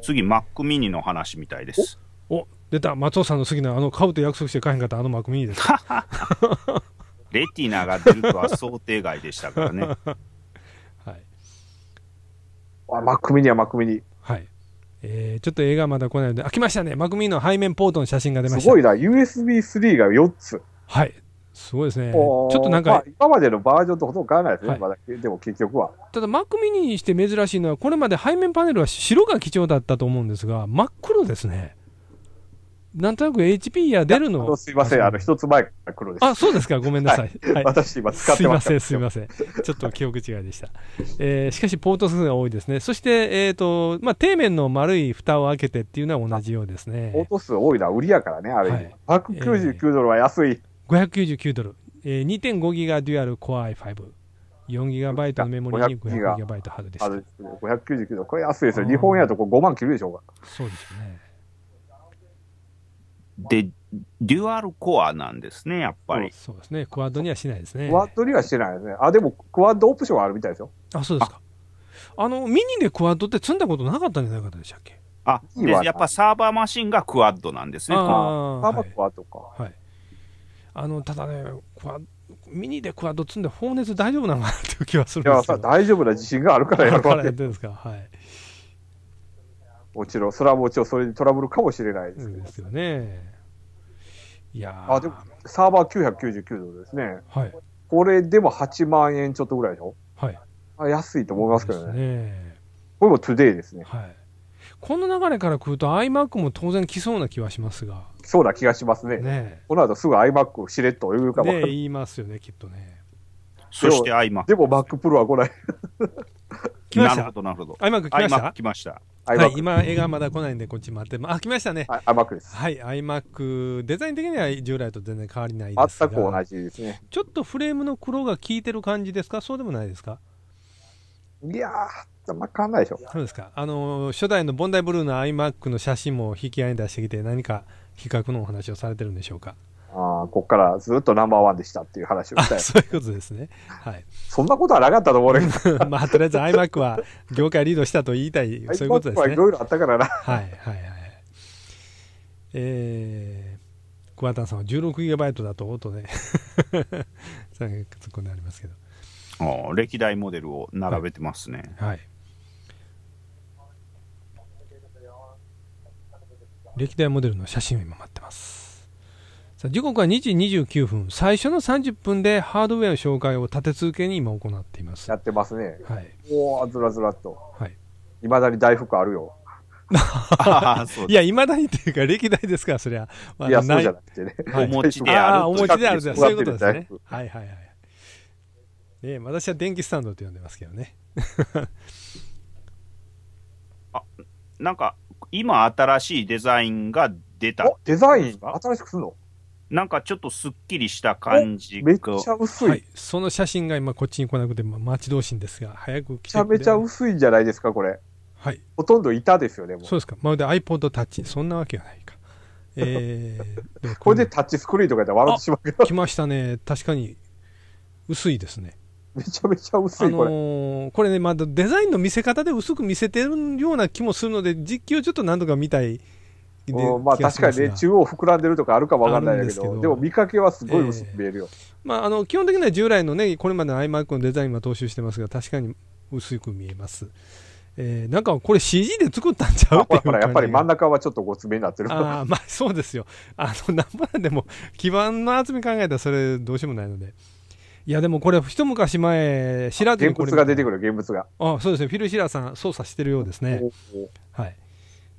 次、Mac mini の話みたいです。おお出た、松尾さんの次の、あの、買うと約束して買えんかった、あの Mac mini です。レティナが出るとは想定外でしたからね。はい、あ、Mac mini は Mac mini。えー、ちょっと映画まだ来ないので、あ、来ましたね。マクミーの背面ポートの写真が出ました。すごいな。USB3 が4つ。はい。すごいですね。ちょっとなんか、まあ、今までのバージョンとほとんど変わらないですね、はい、まだ。でも結局は。ただ、マックミニにして珍しいのは、これまで背面パネルは白が貴重だったと思うんですが、真っ黒ですね。なんとなく HP や出るの。すいません、あの、一つ前から黒です。あ、そうですか、ごめんなさい。はい、私今使ってます。すいません、すいません。ちょっと記憶違いでした。えー、しかし、ポート数が多いですね。そして、えっ、ー、と、まあ、底面の丸い蓋を開けてっていうのは同じようですね。ポート数多いな、売りやからね、あれ。はい、199ドルは安い。えー、599ドル。えー、2.5ギガデュアルコア i5。4イトのメモリに5 0 0イトハードです。599ドル。これ安いですよ。日本やとこ5万切るでしょうか。そうですね。で、デュアルコアなんですね、やっぱり。そうですね、クワッドにはしないですね。クワッドにはしてないですね。あ、でも、クワッドオプションあるみたいですよ。あ、そうですか。あの、ミニでクワッドって積んだことなかったんじゃないかでしたっけあ、でやっぱサーバーマシンがクワッドなんですね。サーバークワッドか。はい。あの、ただね、クワミニでクワッド積んで、放熱大丈夫なのかなっていう気はするんですけいや、大丈夫な自信があるからやるわけですか。はい。もちろん、それはもちろんそれにトラブルかもしれないですけど。ですよね。いやあでもサーバー999ドルですね、はい、これでも8万円ちょっとぐらいでしょ、はい、あ安いと思いますけどね、ね、これもトゥデイですね、はい、この流れから来ると iMac も当然来そうな気はしますがそうな気がしますねねこの後すぐ iMac しれっと泳ぐかも、ね、言いますよねきっとねそして iMac でも MacPro は来ない来ました。なるほど、なるほど。アイマック来ました。来ました。はい、今、映画まだ来ないんで、こっち待ってあ、来ましたね。アイマックです。はい、アイマック。デザイン的には従来と全然変わりないですが。全く同じですね。ちょっとフレームの黒が効いてる感じですかそうでもないですかいやー、まあ、変わんないでしょ。そうですか。あのー、初代のボンダイブルーのアイマックの写真も引き合いに出してきて、何か比較のお話をされてるんでしょうかあここからずっとナンバーワンでしたっていう話をしたいそういうことですね。はい。そんなことはなかったと思うけど。まあ、とりあえず iMac は業界リードしたと言いたい、そういうことですね。いろいろあったからな。はい、はい、はい。えー、桑田さんは 16GB だと、音ね、突っ込んでありますけど。あ歴代モデルを並べてますね。はい、はい歴代モデルの写真を今待ってます。さあ時刻は2時29分最初の30分でハードウェアの紹介を立て続けに今行っていますやってますねはいおおずらずらっとはいいまだに大福あるよ いや、いまだにというか、歴代ですから、そりゃ。まあ、いや、そうじゃなくてね。はい、お餅である。お餅であるじゃそういうことですね。はいはいはい。ね、私は電気スタンドと呼んでますけどね。あ、なんか、今新しいデザインが出た。デザイン新しくするのなんかちょっとすっきりした感じめっちゃ薄い、はい、その写真が今こっちに来なくて、まあ、待ち遠しいんですが、早く来てめちゃめちゃ薄いんじゃないですか、これ。はい。ほとんど板ですよね、もう。そうですか。まるで iPod タッチ、そんなわけはないか。えー、これでタッチスクリーンとかで笑ってしまうけど。来ましたね。確かに、薄いですね。めちゃめちゃ薄い、あのー、これね、まだデザインの見せ方で薄く見せてるような気もするので、実機をちょっと何度か見たい。まあ確かにね、中央膨らんでるとかあるかもわからないけど、でも見かけはすごい薄く見えるよ。まあ、あの基本的には従来のね、これまでの iMac のデザインは踏襲してますが、確かに薄く見えます。えー、なんかこれ CG で作ったんちゃうっていうやっぱり真ん中はちょっとごつめになってるあまあそうですよあの何番でも基盤の厚み考えたらそれどうしようもないのでいやでもこれ一昔前白手現物が出てくる現物があそうですねフィル・シラーさん操作してるようですねはい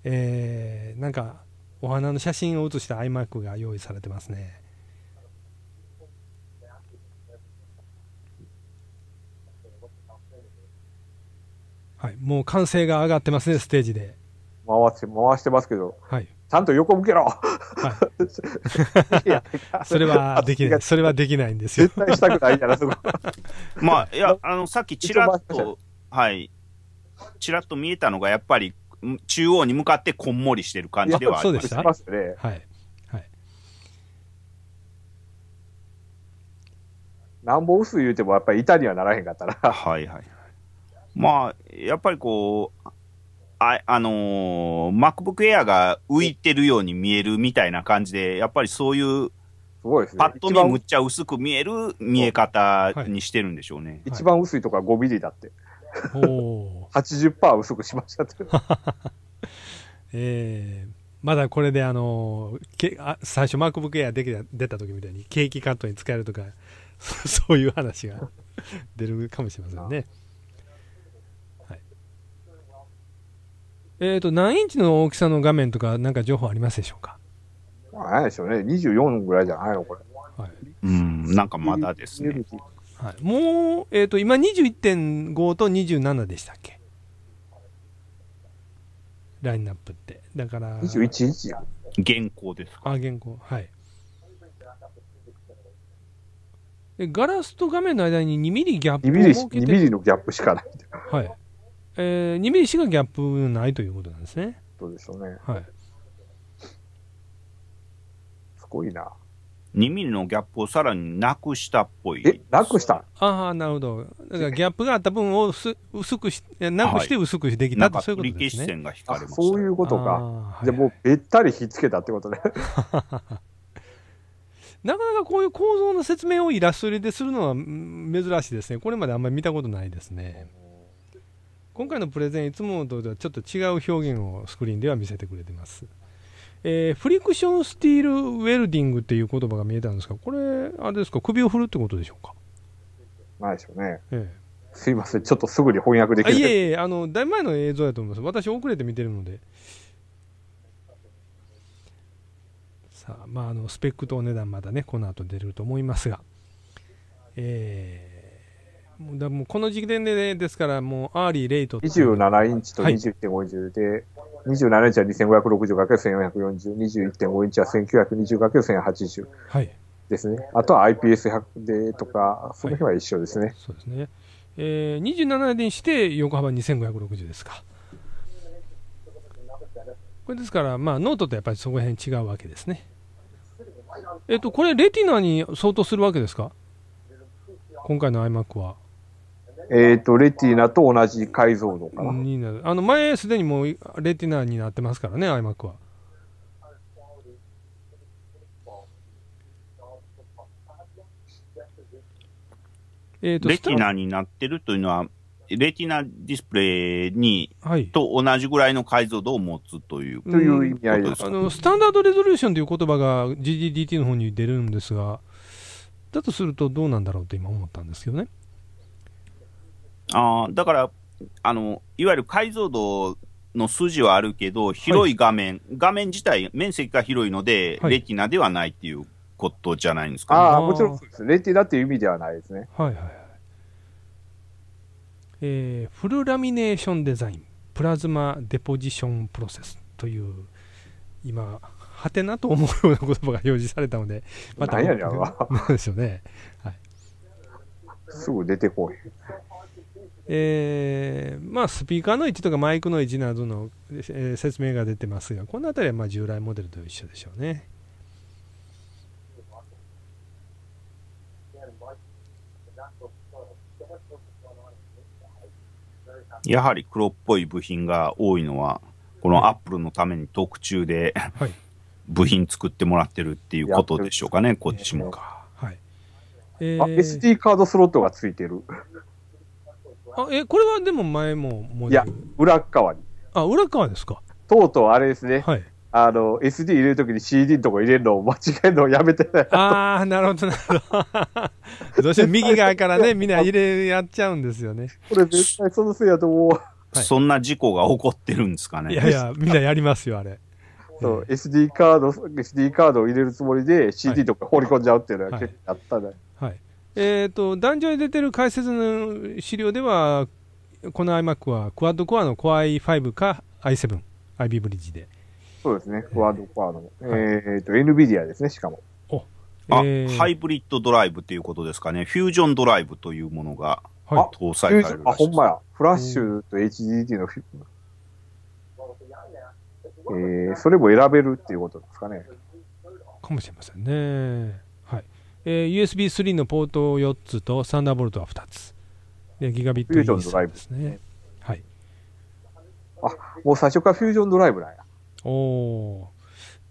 えー、なんかお花の写真を写したアイマークが用意されてますね。はい、もう歓声が上がってますね、ステージで。回して回してますけど、はい、ちゃんと横向けろ、はい、それはできない、それはできないんですよ。絶対したくないから、そこ。まあ、いや、あの、さっきちらっと、はい、ちらっと見えたのが、やっぱり中央に向かってこんもりしてる感じではあります。すね。はい。はい。なんぼ薄い言うても、やっぱり板にはならへんかったな。はいはい。まあ、やっぱりこう、ああのー、MacBook Air が浮いてるように見えるみたいな感じで、やっぱりそういう、すごいですね。パッと見むっちゃ薄く見える見え方にしてるんでしょうね。一番はい、一番薄いとこは5ミリだって。お80%不くしましたっ えー、まだこれであのけあ最初 MacBook Air できた出た時みたいにケーキカットに使えるとか そういう話が 出るかもしれませんね。はい、えっ、ー、と何インチの大きさの画面とか何か情報ありますでしょうか何でしょうね24ぐらいじゃないのこれ、はい、うんなんかまだですね、はい、もう、えっ、ー、と、今21.5と27でしたっけラインナップって。だから。21日や。現行ですか。あ、現行。はい。でガラスと画面の間に2ミリギャップを設けて2ミリのギャップしかない。はい。えー、2ミリしかギャップないということなんですね。そうでしょうね。はい。すごいな。2ミリのギャップをさらになくしたっぽい。え、なくしたああ、なるほど。だからギャップがあった分を薄くし、なくして薄くできたと、はい、そういうことですね。線がましたそういうことか。じゃもうべったりひっつけたってことね。なかなかこういう構造の説明をイラスト入れでするのは珍しいですね。これまであんまり見たことないですね。今回のプレゼン、いつものとはちょっと違う表現をスクリーンでは見せてくれてます。えー、フリクションスティールウェルディングっていう言葉が見えたんですが、これ、あれですか、首を振るってことでしょうか。ないでしょうね。ええすいません、ちょっとすぐに翻訳できないえいえ、あの、だいぶ前の映像だと思います。私、遅れて見てるので。さあ、まあ、あの、スペックとお値段、まだね、この後出ると思いますが。えーもうだもうこの時点で、ね、ですから、もうアーリー、レイト27インチと21.5インチで、27インチは 2560×1440、21.5インチは 1920×1080 ですね。あとは IPS100 でとか、その辺は一緒ですね。はい、そうですね。えー、27にして横幅2560ですか。これですから、まあ、ノートとやっぱりそこら辺違うわけですね。えっと、これ、レティナに相当するわけですか今回の iMac は。えっ、ー、と、レティナと同じ解像度かな。なあの、前すでにもうレティナになってますからね、iMac は。えーと、レティナになってるというのは、レティナディスプレイに、はい、と同じぐらいの解像度を持つというという意味合いですあのスタンダードレゾリューションという言葉が GDDT の方に出るんですが、だとするとどうなんだろうって今思ったんですけどね。あだからあの、いわゆる解像度の数字はあるけど、広い画面、はい、画面自体、面積が広いので、はい、レティナではないっていうことじゃないんですか、ね、ああ、もちろんそうです。レティナっていう意味ではないですね。はいはいはい。えー、フルラミネーションデザイン、プラズマデポジションプロセスという、今、はてなと思うような言葉が表示されたので、また、なん でしょうね。はい、すぐ出てこい。えー、まあ、スピーカーの位置とかマイクの位置などの、えー、説明が出てますが、この辺りはま従来モデルと一緒でしょうね。やはり黒っぽい部品が多いのは、このアップルのために特注で、はい、部品作ってもらってるっていうことでしょうかね、こっちもか。はいえー、SD カードスロットがついてる。あえこれはでも前もモいや裏っ側に。あ裏側ですかとうとうあれですね、はいあの、SD 入れるときに CD のとこ入れるのを間違えるのをやめて ああなるほどなるほど どうしても右側からね みんな入れやっちゃうんですよねこれ絶対そのせいやと思う。はいそんな事故が起こってるんですかね。いやいやみんなやりますよあれそう、SD カード、SD カードを入れるつもりで CD とか放り込んじゃうっていうのは結構あったね。えーと、壇上に出てる解説の資料ではこの iMac はクワッドコアの Core i5 か i7、IB ブリッジで。そうですね、クワッドコアの、えー、えー、と NVIDIA ですね、しかも。おあ、えー、ハイブリッドドライブということですかね、フュージョンドライブというものが搭載されるらです。あ、ほんまや、フラッシュと HDD のフュ、うん、えー、それも選べるっていうことですかね。かもしれませんね。えー、USB3 のポート4つとサンダーボルトは2つ。で、ギガビットョンライですね。はい。あ、もう最初からフュージョンドライブなんや。おお。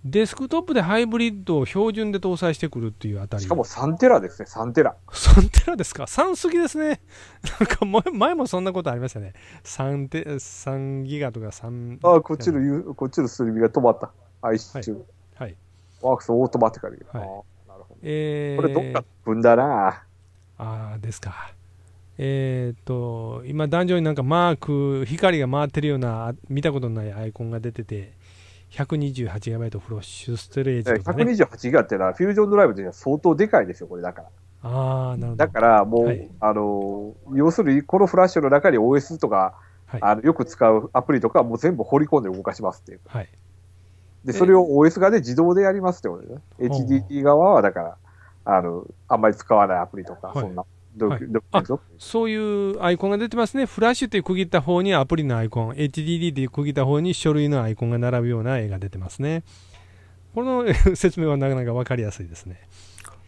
デスクトップでハイブリッドを標準で搭載してくるっていうあたり。しかも3テラですね、3テラ。3テラですか ?3 すぎですね。なんか前もそんなことありましたね。3, テ3ギガとか3。ああ、こっちの、こっちのスリビが止まった。IC 中。はい。はい、ワークスオートマティカル。はいえー、これどっか踏んだなああですかえー、っと今壇上になんかマーク光が回ってるような見たことないアイコンが出てて 128GB フロッシュストレージね、128GB ってのはフュージョンドライブというのは相当でかいでしょこれだからあなるほどだからもう、はい、あの要するにこのフラッシュの中に OS とか、はい、あのよく使うアプリとかもう全部掘り込んで動かしますっていう、はい、で、それを OS 側で自動でやりますってことですね。HDD 側はだから、あの、あんまり使わないアプリとか、そんな。い、そういうアイコンが出てますね。フラッシュって区切った方にアプリのアイコン、HDD って区切った方に書類のアイコンが並ぶような絵が出てますね。この 説明はなかなか分かりやすいですね。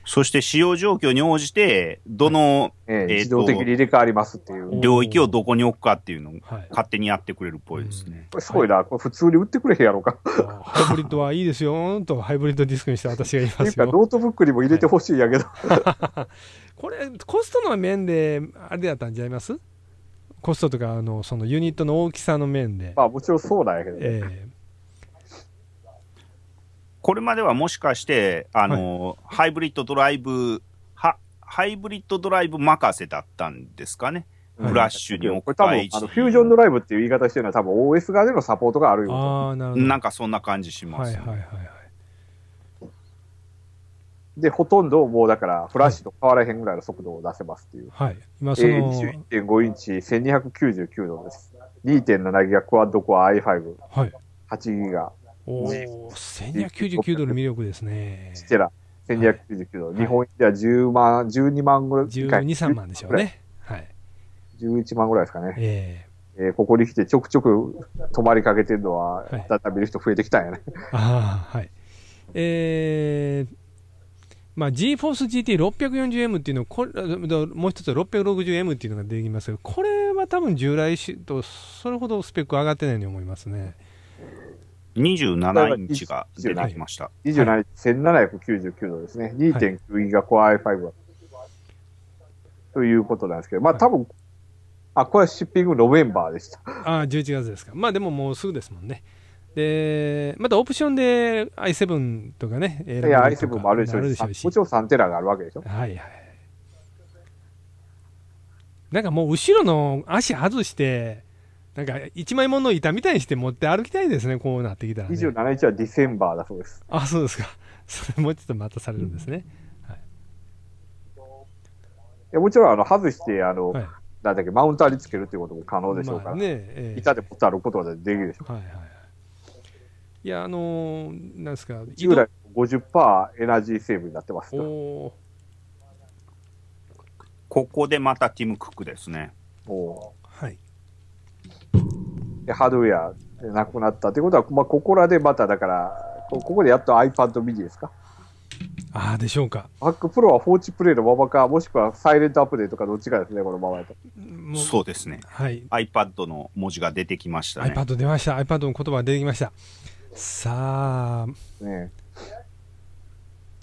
そして使用状況に応じて、どの、えー、自動的に入れ替わりますっていう。領域をどこに置くかっていうのを勝手にやってくれるっぽいですね。すごいな。これ普通に売ってくれへんやろうか。ハイブリッドはいいですよ、とハイブリッドディスクにして私が言いますよ。か、ノートブックにも入れてほしいやけど。これ、コストの面で、あれだったんちゃいますコストとか、あの、そのユニットの大きさの面で。まあもちろんそうなんやけどね。えーこれまではもしかして、あの、はい、ハイブリッドドライブは、ハイブリッドドライブ任せだったんですかね。フラッシュに置くたうん、あのフュージョンドライブっていう言い方してるのは、多分 OS 側でのサポートがあるようななんかそんな感じします、ね、はいはいはいはい。で、ほとんどもうだから、フラッシュと変わらへんぐらいの速度を出せますっていう。はい。21.5インチ、1299度です。2.7ギガクワッドコア i5。はい。8ギガ。おお、1299ドル魅力ですね。ステラ、1299ドル。日本円では10万、12万ぐらい。12、3万でしょうね。はい。11万ぐらいですかね。えー、えー、ここに来てちょくちょく泊まりかけてるのは、はい、再びる人増えてきたんやね。ああ、はい。えー、まあ、GForce GT640M っていうのこれもう一つ 660M っていうのがてきますけどこれは多分従来とそれほどスペック上がってないように思いますね。27インチが出てきました。1799度ですね。2.9ギガコア i5 は。ということなんですけど、まあ多分、はい、あ、これはシッピングノベンバーでした。ああ、11月ですか。まあでももうすぐですもんね。で、またオプションで i7 とかね、選べるとかいや、i7 もあるでしょうし、うしもちろん3テラがあるわけでしょ。はいはい。なんかもう後ろの足外して、なんか、一枚もの板みたいにして持って歩きたいですね、こうなってきたら、ね。27日はディセンバーだそうです。あ、そうですか。それもうちょっと待たされるんですね。うはい、いやもちろん、あの、外して、あの、はい、なんだっけ、マウンターにつけるということも可能でしょうから、ねえー、板で持って歩くことはできるでしょう。はいはい、い、や、あのー、なんですか、従来50%エナジーセーブになってますおここでまたティム・クックですね。おで、ハードウェアでなくなったってことは、まあ、ここらでまただから、ここでやっと iPad mini ですかああ、でしょうか。Mac Pro は放置プレイのままか、もしくはサイレントアップデートかどっちかですね、このままやと。そうですね。はい。iPad の文字が出てきましたね。iPad 出ました。iPad の言葉が出てきました。さあ。ね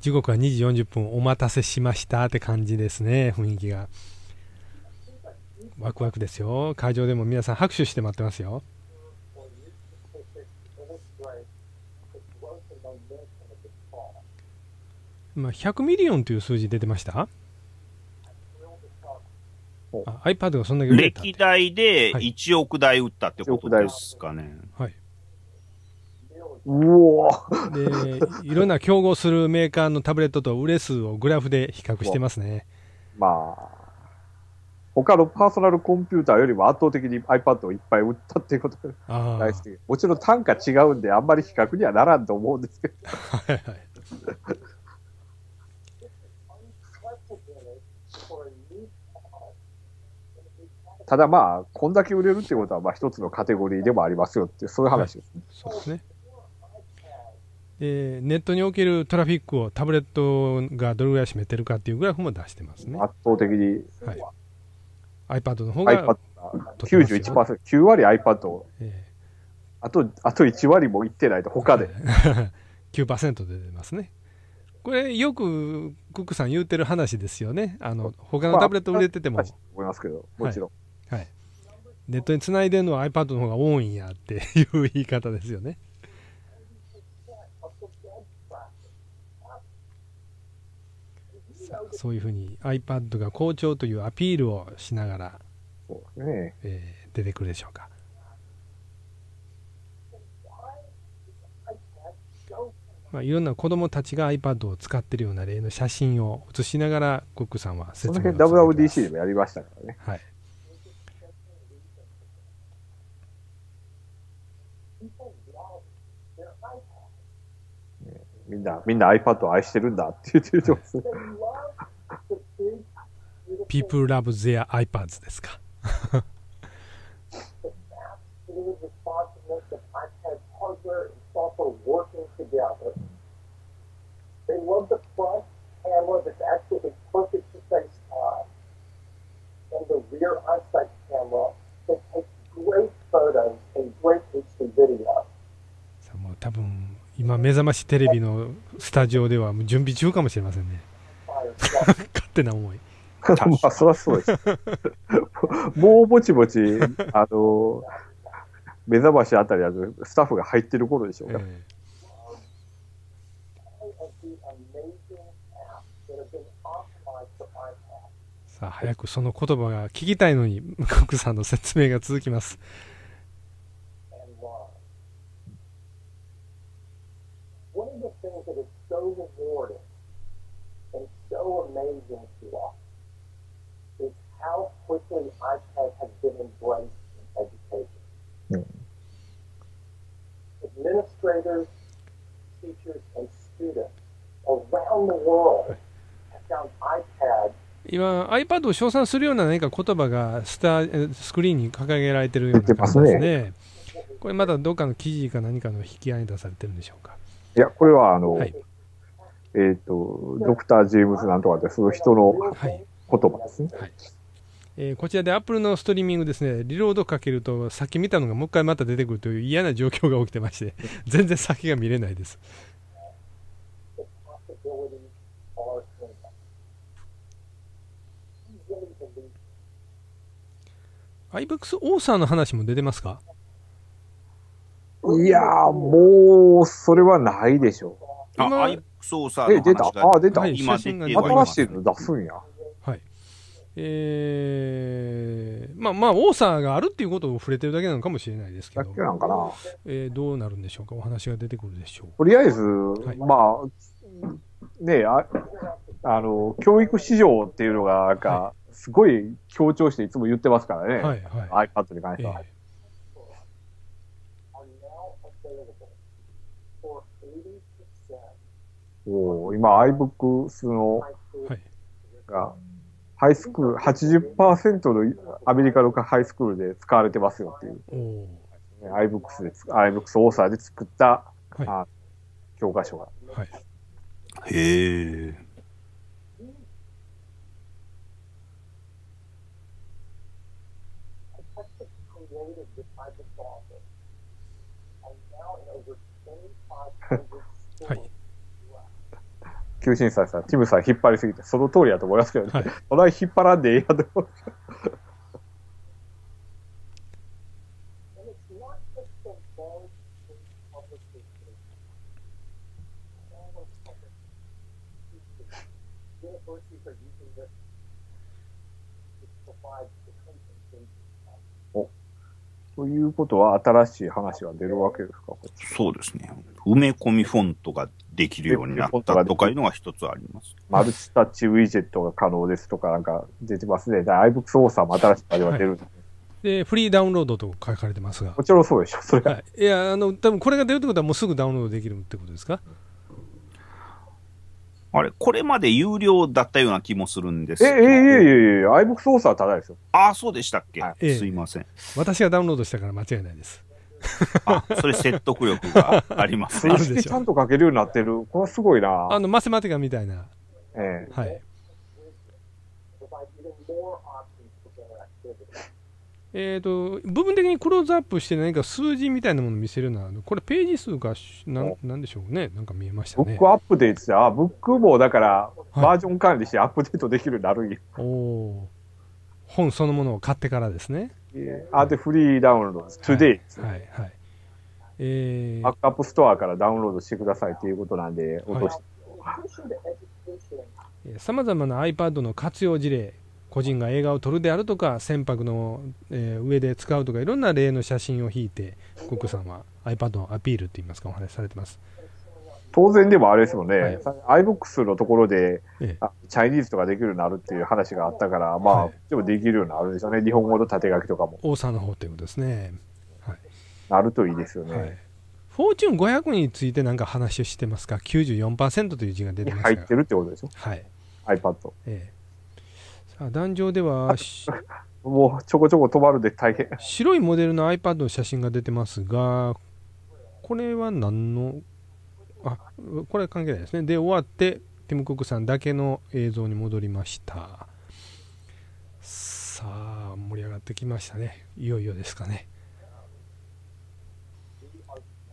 時刻は2時40分お待たせしましたって感じですね、雰囲気が。ワクワクですよ会場でも皆さん拍手して待ってますよまあ、100ミリオンという数字出てましたあ iPad がそんな。け歴代で1億台打ったってことですかね。はい。うおで、いろんな競合するメーカーのタブレットと売れ数をグラフで比較してますね。まあ。他のパーソナルコンピューターよりも圧倒的に iPad をいっぱい売ったっていうことが大好き。もちろん単価違うんで、あんまり比較にはならんと思うんですけど。はいはい。ただまあ、こんだけ売れるっていうことは、まあ一つのカテゴリーでもありますよって、そういう話ですね。はい、そうですね。でネットにおけるトラフィックをタブレットがどれぐらい占めてるかっていうグラフも出してますね。圧倒的に、はい、iPad の方が iPad 91%、9割 iPad、えー、あとあと1割もいってないと、他で。9% で出ますね。これ、よくクックさん言うてる話ですよね。あの他のタブレット売れてても。まあ、思いますけど、もちろん。はい、はい、ネットにつないでるのは iPad の方が多いんやっていう言い方ですよね。そういうふうに iPad が好調というアピールをしながら、そうですねえー、出てくるでしょうか。まあ、いろんな子供たちが iPad を使ってるような例の写真を写しながら、クックさんは説明をこの辺 WWDC でもやりましたからね。はい。みんな、みんな iPad を愛してるんだって言ってると思う。People love their iPads ですか。多分今、目覚ましテレビのスタジオでは準備中かもしれませんね。勝手な思い。まあ、そりゃそうです。もうぼちぼち、あの、目覚ましあたりあのスタッフが入ってる頃でしょうか。ええさあ早くその言葉が聞きたいのに、向こうさんの説明が続きます。amazing to us is how quickly iPad has been embraced in education. Mm. Administrators, teachers, and students around the world have found iPad 今、iPad を称賛するような何か言葉がスタースクリーンに掲げられてるような感じですね。すねこれまだどっかの記事か何かの引き合いに出されてるんでしょうか。いや、これはあの、はい、えっ、ー、と、ドクター・ジェームズなんとかって、その人の言葉ですね。はい、えー、こちらでアップルのストリーミングですね、リロードかけると、さっき見たのがもう一回また出てくるという嫌な状況が起きてまして、全然先が見れないです。iBooks オーサーの話も出てますかいやもう、それはないでしょう。あ、ソーサーの話があ出た、今出て新しいの出すんや。はい。えー、まあまあ、オーサーがあるっていうことを触れてるだけなのかもしれないですけど。だけなんかな。えー、どうなるんでしょうか、お話が出てくるでしょうとりあえず、はい、まあ、ねあ、あの、教育市場っていうのが、なんか、すごい強調していつも言ってますからね。はいはい。iPad に関しては。えーお今、iBooks の、はい、が、ハイスクール、80%のアメリカのハイスクールで使われてますよっていう、iBooks で、iBooks オーサーで作った、はい、あ教科書が。はい、へえ。はい。急心さんさん、ティムさん引っ張りすぎて、その通りだと思いますけどね。はい、お題引っ張らんでええやと思ということは、新しい話は出るわけですかそうですね。埋め込みフォントができるようになったとかいうのが一つあります。マルチタッチウィジェットが可能ですとかなんか出てますね。iBooks オーサーも新しくあれは出るで、はい、で、フリーダウンロードと書かれてますが。もちろんそうでしょ、それは。はい、いや、あの、多分これが出るってことはもうすぐダウンロードできるってことですかあれ、これまで有料だったような気もするんですえ、え、え、え、え、iBooks オーサーはただですよ。ああ、そうでしたっけ、はい、すいません、私がダウンロードしたから間違いないです。あ、それ説得力がありますね。ちゃんと書けるようになってる。これはすごいな。あの、マセマティカみたいな。ええー、はい。えっ、ー、と、部分的にクローズアップして何か数字みたいなものを見せるのは、これページ数がななんでしょうね。なんか見えましたね。ブックアップデートじゃ、ブックもだからバージョン管理してアップデートできるようになるんや。はい、お本そのものを買ってからですね。アーィフリーダウンロードトゥはい、はいはい、えー、アップストアからダウンロードしてくださいということなんで、落として。さまざまな iPad の活用事例、個人が映画を撮るであるとか、船舶の、えー、上で使うとか、いろんな例の写真を引いて、コックさんは iPad のアピールといいますか、お話しされてます。当然でもあれですもんね、はい、iBox のところで、ええ、チャイニーズとかできるようになるっていう話があったから、まあ、はい、でもできるようになるでしょうね、日本語の縦書きとかも。大沢の方ということですね。はい、なるといいですよね。はい、フォーチュン500についてなんか話をしてますか、94%という字が出てますが入ってるってことでしょ、はい、iPad。ええ、さあ壇上ではもうちょこちょこ止まるで大変白いモデルの iPad の写真が出てますが、これは何のあこれ関係ないですねで終わってティム・クックさんだけの映像に戻りましたさあ盛り上がってきましたねいよいよですかね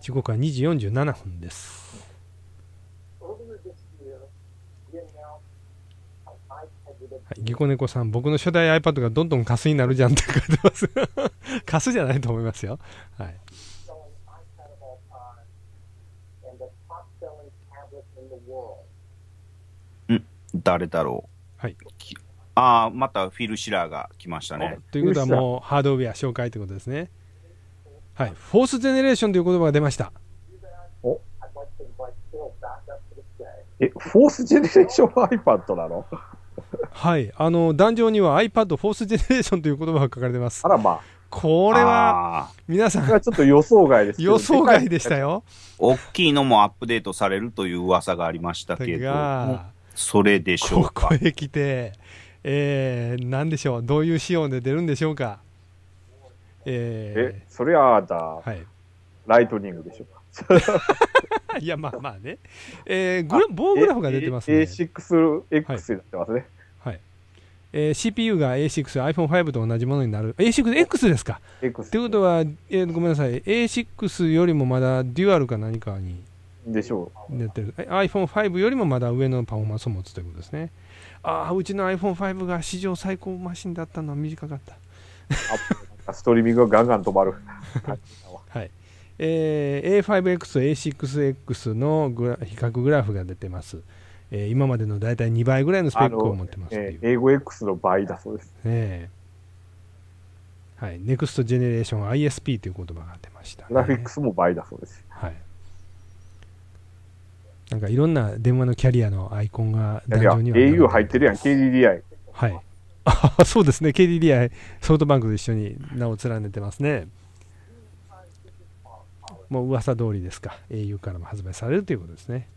時刻は2時47分ですはい、ギコネさん、僕の初代 iPad がどんどんカスになるじゃんって書いてます。カスじゃないと思いますよ。はい。誰だろう。はい。ああ、またフィル・シラーが来ましたね。ということはもうハードウェア紹介ということですね。はい。フォースジェネレーションという言葉が出ました。おえ、フォースジェネレーション iPad なのはい。あの、壇上には iPad フォースジェネレーションという言葉が書かれてます。あらまあ。これは、皆さん。ちょっと予想外です予想外でしたよ。大きいのもアップデートされるという噂がありましたけど。それでしょうかここへ来て、えー、何でしょうどういう仕様で出るんでしょうかえー、えそれはだ、はい、ライトニングでしょうか いやまあまあね、えー、グラ棒グラフが出てますね A6X になってますね、はい、はいえー、CPU が A6、iPhone5 と同じものになる。A6X ですか。X ということは、えー、ごめんなさい。A6 よりもまだデュアルか何かにでしょう。出てる。iPhone5 よりもまだ上のパフォーマンスを持つということですね。ああ、うちの iPhone5 が史上最高マシンだったのは短かった。ストリーミングがガンガン止まる。はい。えー、A5X、A6X のグラ比較グラフが出てます。えー、今までの大体2倍ぐらいのスペックを持ってますてえー、A5X の倍だそうです。えはい。ネクストジェネレーション ISP という言葉が出ました、ね、グラフィックスも倍だそうです。なんかいろんな電話のキャリアのアイコンが壇上には。au 入ってるやん、KDDI。はい。あそうですね、KDDI、ソフトバンクと一緒に名を連ねてますね。もう噂通りですか、au からも発売されるということですね。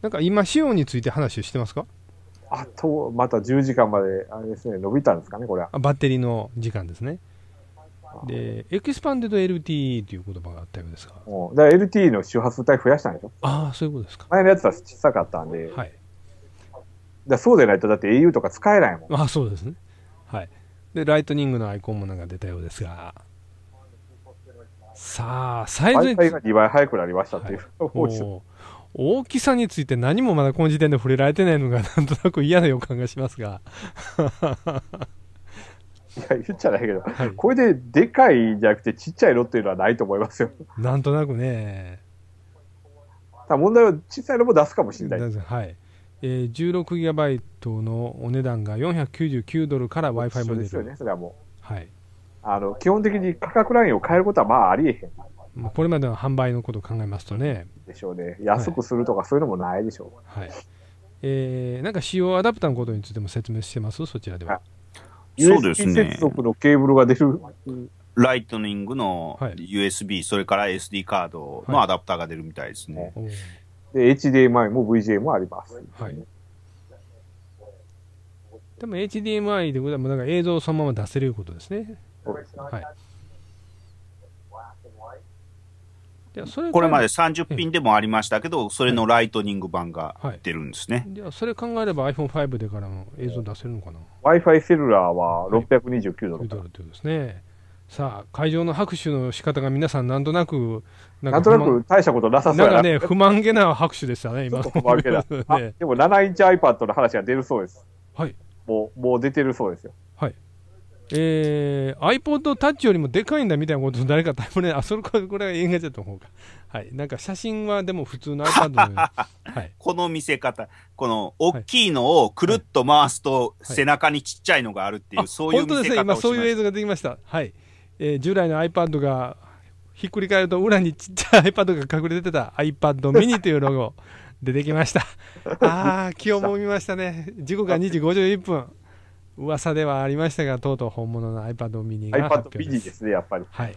なんか今、仕様について話をしてますかあと、また10時間まで、あれですね、伸びたんですかね、これは。バッテリーの時間ですね。で、エクスパンデッド LTE という言葉があったようですが。だから LTE の周波数帯増やしたんでしょああ、そういうことですか。前のやつは小さかったんで。はい。だそうでないと、だって au とか使えないもん。ああ、そうですね。はい。で、ライトニングのアイコンもなんか出たようですが。さあ、サイズに。が2倍速くなりましたっていう、はい、大きさについて何もまだこの時点で触れられてないのがなんとなく嫌な予感がしますがや、言っちゃないけど、はい、これででかいじゃなくてちっちゃいのっていうのはないと思いますよ。なんとなくね。ただ問題は小さいのも出すかもしれない。はい。えー、16GB のお値段が499ドルから Wi-Fi モデル。ですよね、それはもう。はい。あの、基本的に価格ラインを変えることはまあありえへん。これまでの販売のことを考えますとね。でしょうね。安くするとかそういうのもないでしょう。はい。はい、えー、なんか使用アダプターのことについても説明してますそちらでは。はいそうですね。接続のケーブルが出る。ライトニングの USB、はい、それから SD カードのアダプターが出るみたいですね。はい、で、HDMI も VGA もあります。はい。でも HDMI でございます。だか映像をそのまま出せることですね。そうですね。はい。これまで30品でもありましたけど、それのライトニング版が出るんですね。はい、それ考えれば iPhone5 でからの映像出せるのかな ?Wi-Fi セルラーは629ドル。ドルというですね。さあ、会場の拍手の仕方が皆さん、なんとなくなんとなく大したことなさそうやな。なんかね、不満げな拍手でしたね、今。不満げな。でも7インチ iPad の話が出るそうです。はい。もう、もう出てるそうですよ。えー、iPod Touch よりもでかいんだみたいなことを誰か多分ね、あ、それこれ、これは映画じゃと思うか。はい。なんか写真はでも普通の iPad の はい、この見せ方、この大きいのをくるっと回すと、背中にちっちゃいのがあるっていう、はい、そういう見せ方をしました。本当ですね、今そういう映像ができました。はい。えー、従来の iPad が、ひっくり返ると裏にちっちゃい iPad が隠れてた iPad mini というロゴ出てきました。ああ、気をもみましたね。時刻は2時51分。噂ではありましたが、とうとう本物の iPad mini が発表です。iPad mini ですね、やっぱり。はい。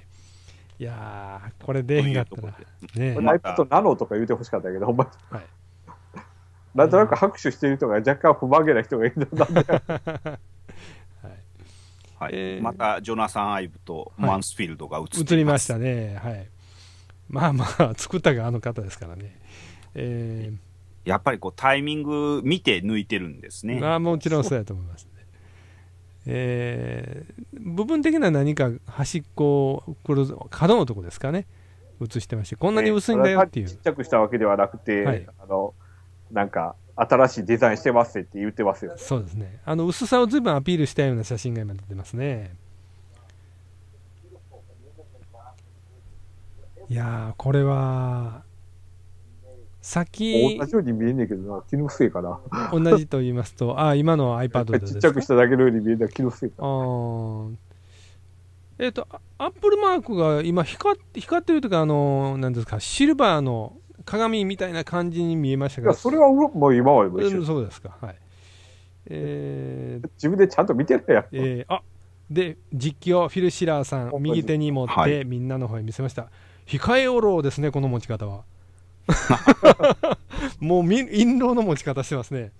いやー、これでいんかったね、iPad nano とか言うてほしかったけど、ほんまに。はい。なんとなく拍手してる人が若干不満げな人がいるんだ はい、またジョナサン・アイブとマンスフィールドが映、はい、りましたね、はい、まあまあ、作ったがあの方ですからね、えー、やっぱりこうタイミング見て抜いてるんですね。まあ、もちろんそうやと思います。えー、部分的な何か端っこを角のとこですかね映してましてこんなに薄いんだよっていう、えー、ちっちゃくしたわけではなくて、はい、あのなんか新しいデザインしてますって言ってますよ、ね、そうですねあの薄さを随分アピールしたような写真が今出てますねいやこれは先同じように見えねえけどな気のせいかな同じと言いますとあ今の iPad でちっちゃくしただけのように見えた気のせいかなえっ、ー、とアップルマークが今光って光ってるというかあのなんですかシルバーの鏡みたいな感じに見えましたけそれはもう今は今一緒そうですかはいえー、自分でちゃんと見てるやん、えー、あで実況フィル・シラーさん右手に持って、はい、みんなの方へ見せました控えおろうですねこの持ち方は もう印籠の持ち方してますね。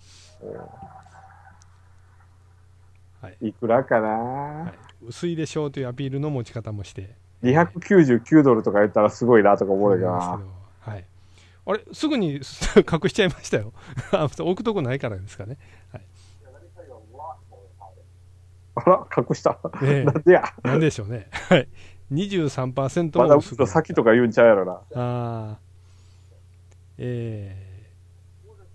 はい、いくらかな、はい、薄いでしょうというアピールの持ち方もして。299ドルとか言ったらすごいなとか思うけどはい、あれ、すぐに 隠しちゃいましたよ。置くとこないからですかね。はい、あら、隠した。ね、なんでや。なんでしょうね。はい。23%は。まだと先とか言うんちゃうやろな。ああ。え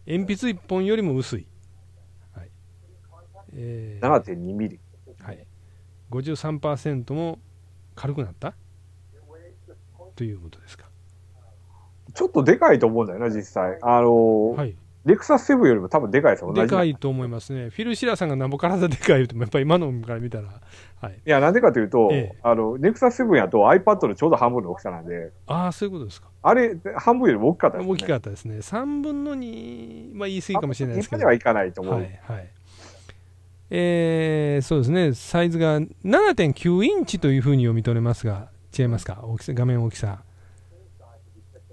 ー、鉛筆1本よりも薄い、はいえー、7.2ミリ、はい、53%も軽くなったということですかちょっとでかいと思うんだよな、実際。あのー、はい、レクサス7よりも多分でかいですもんね。でかいと思いますね。フィル・シラーさんがなんぼ体でかいっても、やっぱり今のから見たら、はい、いや、なんでかというと、ええ、あの、ネクサス7やと iPad のちょうど半分の大きさなんで。ああ、そういうことですか。あれ、半分より大きかったですね。大きかったですね。3分の2、まあ言い過ぎかもしれないですけど。ではいかないと思う。はい、はい。えー、そうですね。サイズが7.9インチというふうに読み取れますが、違いますか大きさ、画面大きさ。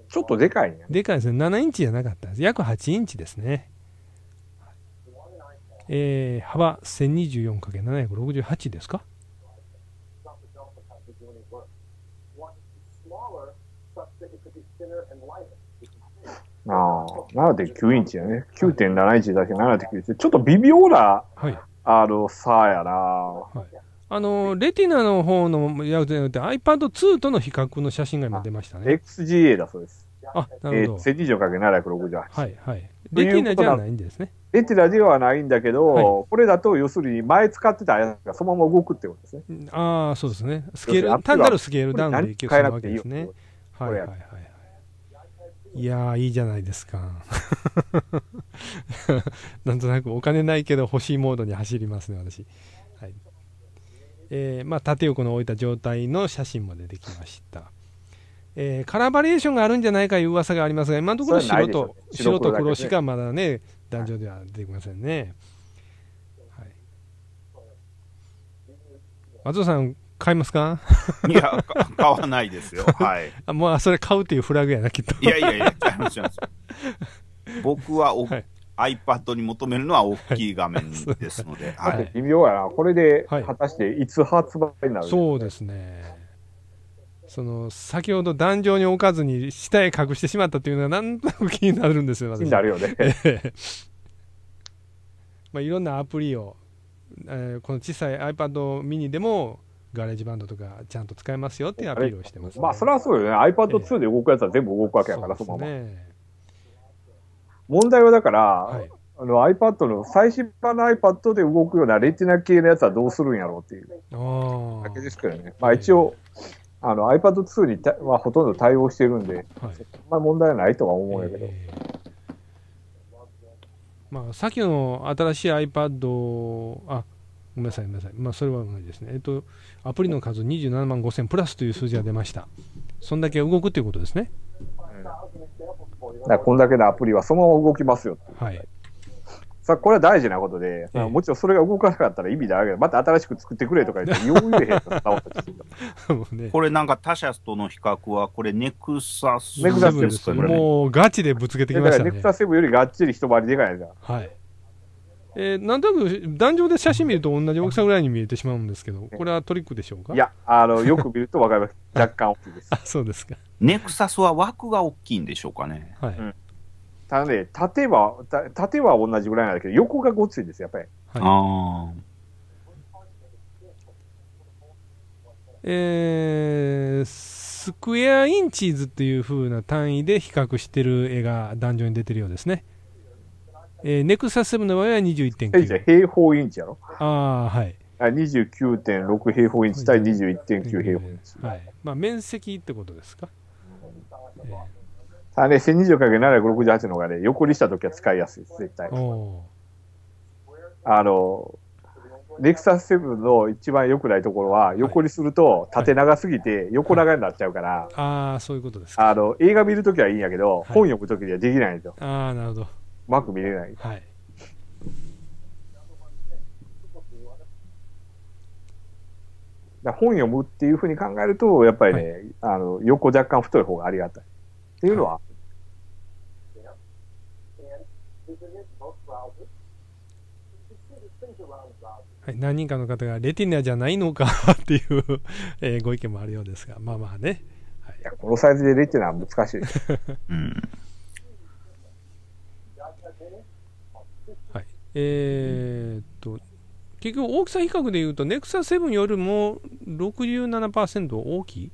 ちょっとでかいね。でかいですね。7インチじゃなかったです。約8インチですね。えー、幅 1024×768 ですかああ、7.9インチやね。9.7インチだけ7.9インチ。ちょっと微妙な、はい、あの、さあやな。はい、あの、レティナの方のやじゃなくて iPad2 との比較の写真が今出ましたね。XGA だそうです。あ、なるほど。えー、1 2 0 ×7 6 8はい、はい。レティナじゃないんですね。レティナではないんだけど、はい、これだと要するに前使ってたやつがそのまま動くってことですね。ああ、そうですね。スケール、単なるスケールダウンでいけるわけですね。はいはいはい。いやいいじゃないですか なんとなくお金ないけど欲しいモードに走りますね私、はいえー、まあ、縦横の置いた状態の写真も出てきましたえー、カラーバリエーションがあるんじゃないかいう噂がありますが、今のところ白と、ね、白と黒しかまだね、壇上では出てきませんね。はい、松尾さん、買いますか いや、買わないですよ。はい。あもう、それ買うっていうフラグやな、きっと。いやいやいや、違います、違います。僕はお、はい iPad に求めるのは大きい画面ですので。はい、微妙やな。これで、果たしていつ発売になる、はい、そうですね。その、先ほど壇上に置かずに下へ隠してしまったというのがなんとなく気になるんですよ、気になるよね。まあ、いろんなアプリを、えー、この小さい iPad ミニでもガレージバンドとかちゃんと使えますよっていうアピールをしてます、ね、まあそれはそうよね iPad2 で動くやつは全部動くわけやから、えー、そのまま、ね、問題はだから、はい、あの iPad の最新版の iPad で動くようなレティナ系のやつはどうするんやろうっていうだけですけどねまあ一応、えーあの iPad2 にた、まあ、ほとんど対応してるんで、はい、まあ問題はないとは思うんやけど、えー、まあ、さっきの新しい iPad あごめんなさい、ごめんなさい。まあ、それは同じですね。えっと、アプリの数27万5000プラスという数字が出ました。そんだけ動くということですね。だこんだけのアプリはそのまま動きますよはい。さあ、これは大事なことで、ええ、もちろんそれが動かなかったら意味ないけど、また新しく作ってくれとか言って、よ う言えへんとこれなんか他社との比較は、これネクサス。ネクサスですか、ね、もうガチでぶつけてきましたね。ネクサス7よりがっちり一回りでかいじゃん。はい。えー、なんとなく壇上で写真見ると同じ大きさぐらいに見えてしまうんですけど、これはトリックでしょうかいや、あの、よく見るとわかります。若干大きいです。あ、そうですか。ネクサスは枠が大きいんでしょうかね。はい。うん、ただね、縦は、縦は同じぐらいなんだけど、横がごついです、やっぱり。はい、ああ。えー、スクエアインチーズっていう風な単位で比較してる絵が壇上に出てるようですね。えー、ネクサス7の場合は21.9。平方インチやろああ、はい。29.6平方インチ対21.9平方インチ。はい。まあ、面積ってことですか。えあれ、1020×768 の方がね、横にしたときは使いやすいです、絶対。あの、ネクサス7の一番良くないところは、横にすると縦長すぎて横長になっちゃうから、はいはい、ああ、そういうことですあの映画見るときはいいんやけど、はい、本読むときにはできないんですよ。ああ、なるほど。うまく見れない。はい。だ本読むっていうふうに考えると、やっぱりね、はい、あの横若干太い方がありがたい。っていうのは、はいはい、何人かの方がレティナじゃないのか っていうえー、ご意見もあるようですが、まあまあね。はい、いやこのサイズでレティナは難しい。うんえー、っと、結局大きさ比較でいうと、ネクサ7よりも67%大きい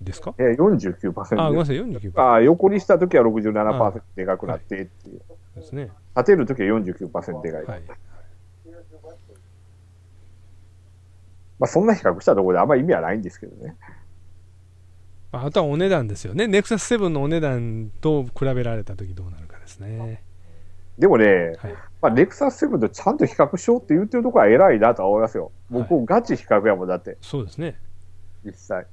ですかえー、49%。あ、ごめんなさい、49%。あ横にしたときは67%でかくなってっていう。はい、ですね。立てるときは49%でかい。はい、まあ、そんな比較したところであんまり意味はないんですけどね。あとはお値段ですよね。ネクサス7のお値段と比べられたときどうなるかですね。でもね、はい、まあ、レクサス7とちゃんと比較しようって言ってるところは偉いなと思いますよ。僕、はガチ比較やもんだって。そうですね。実際。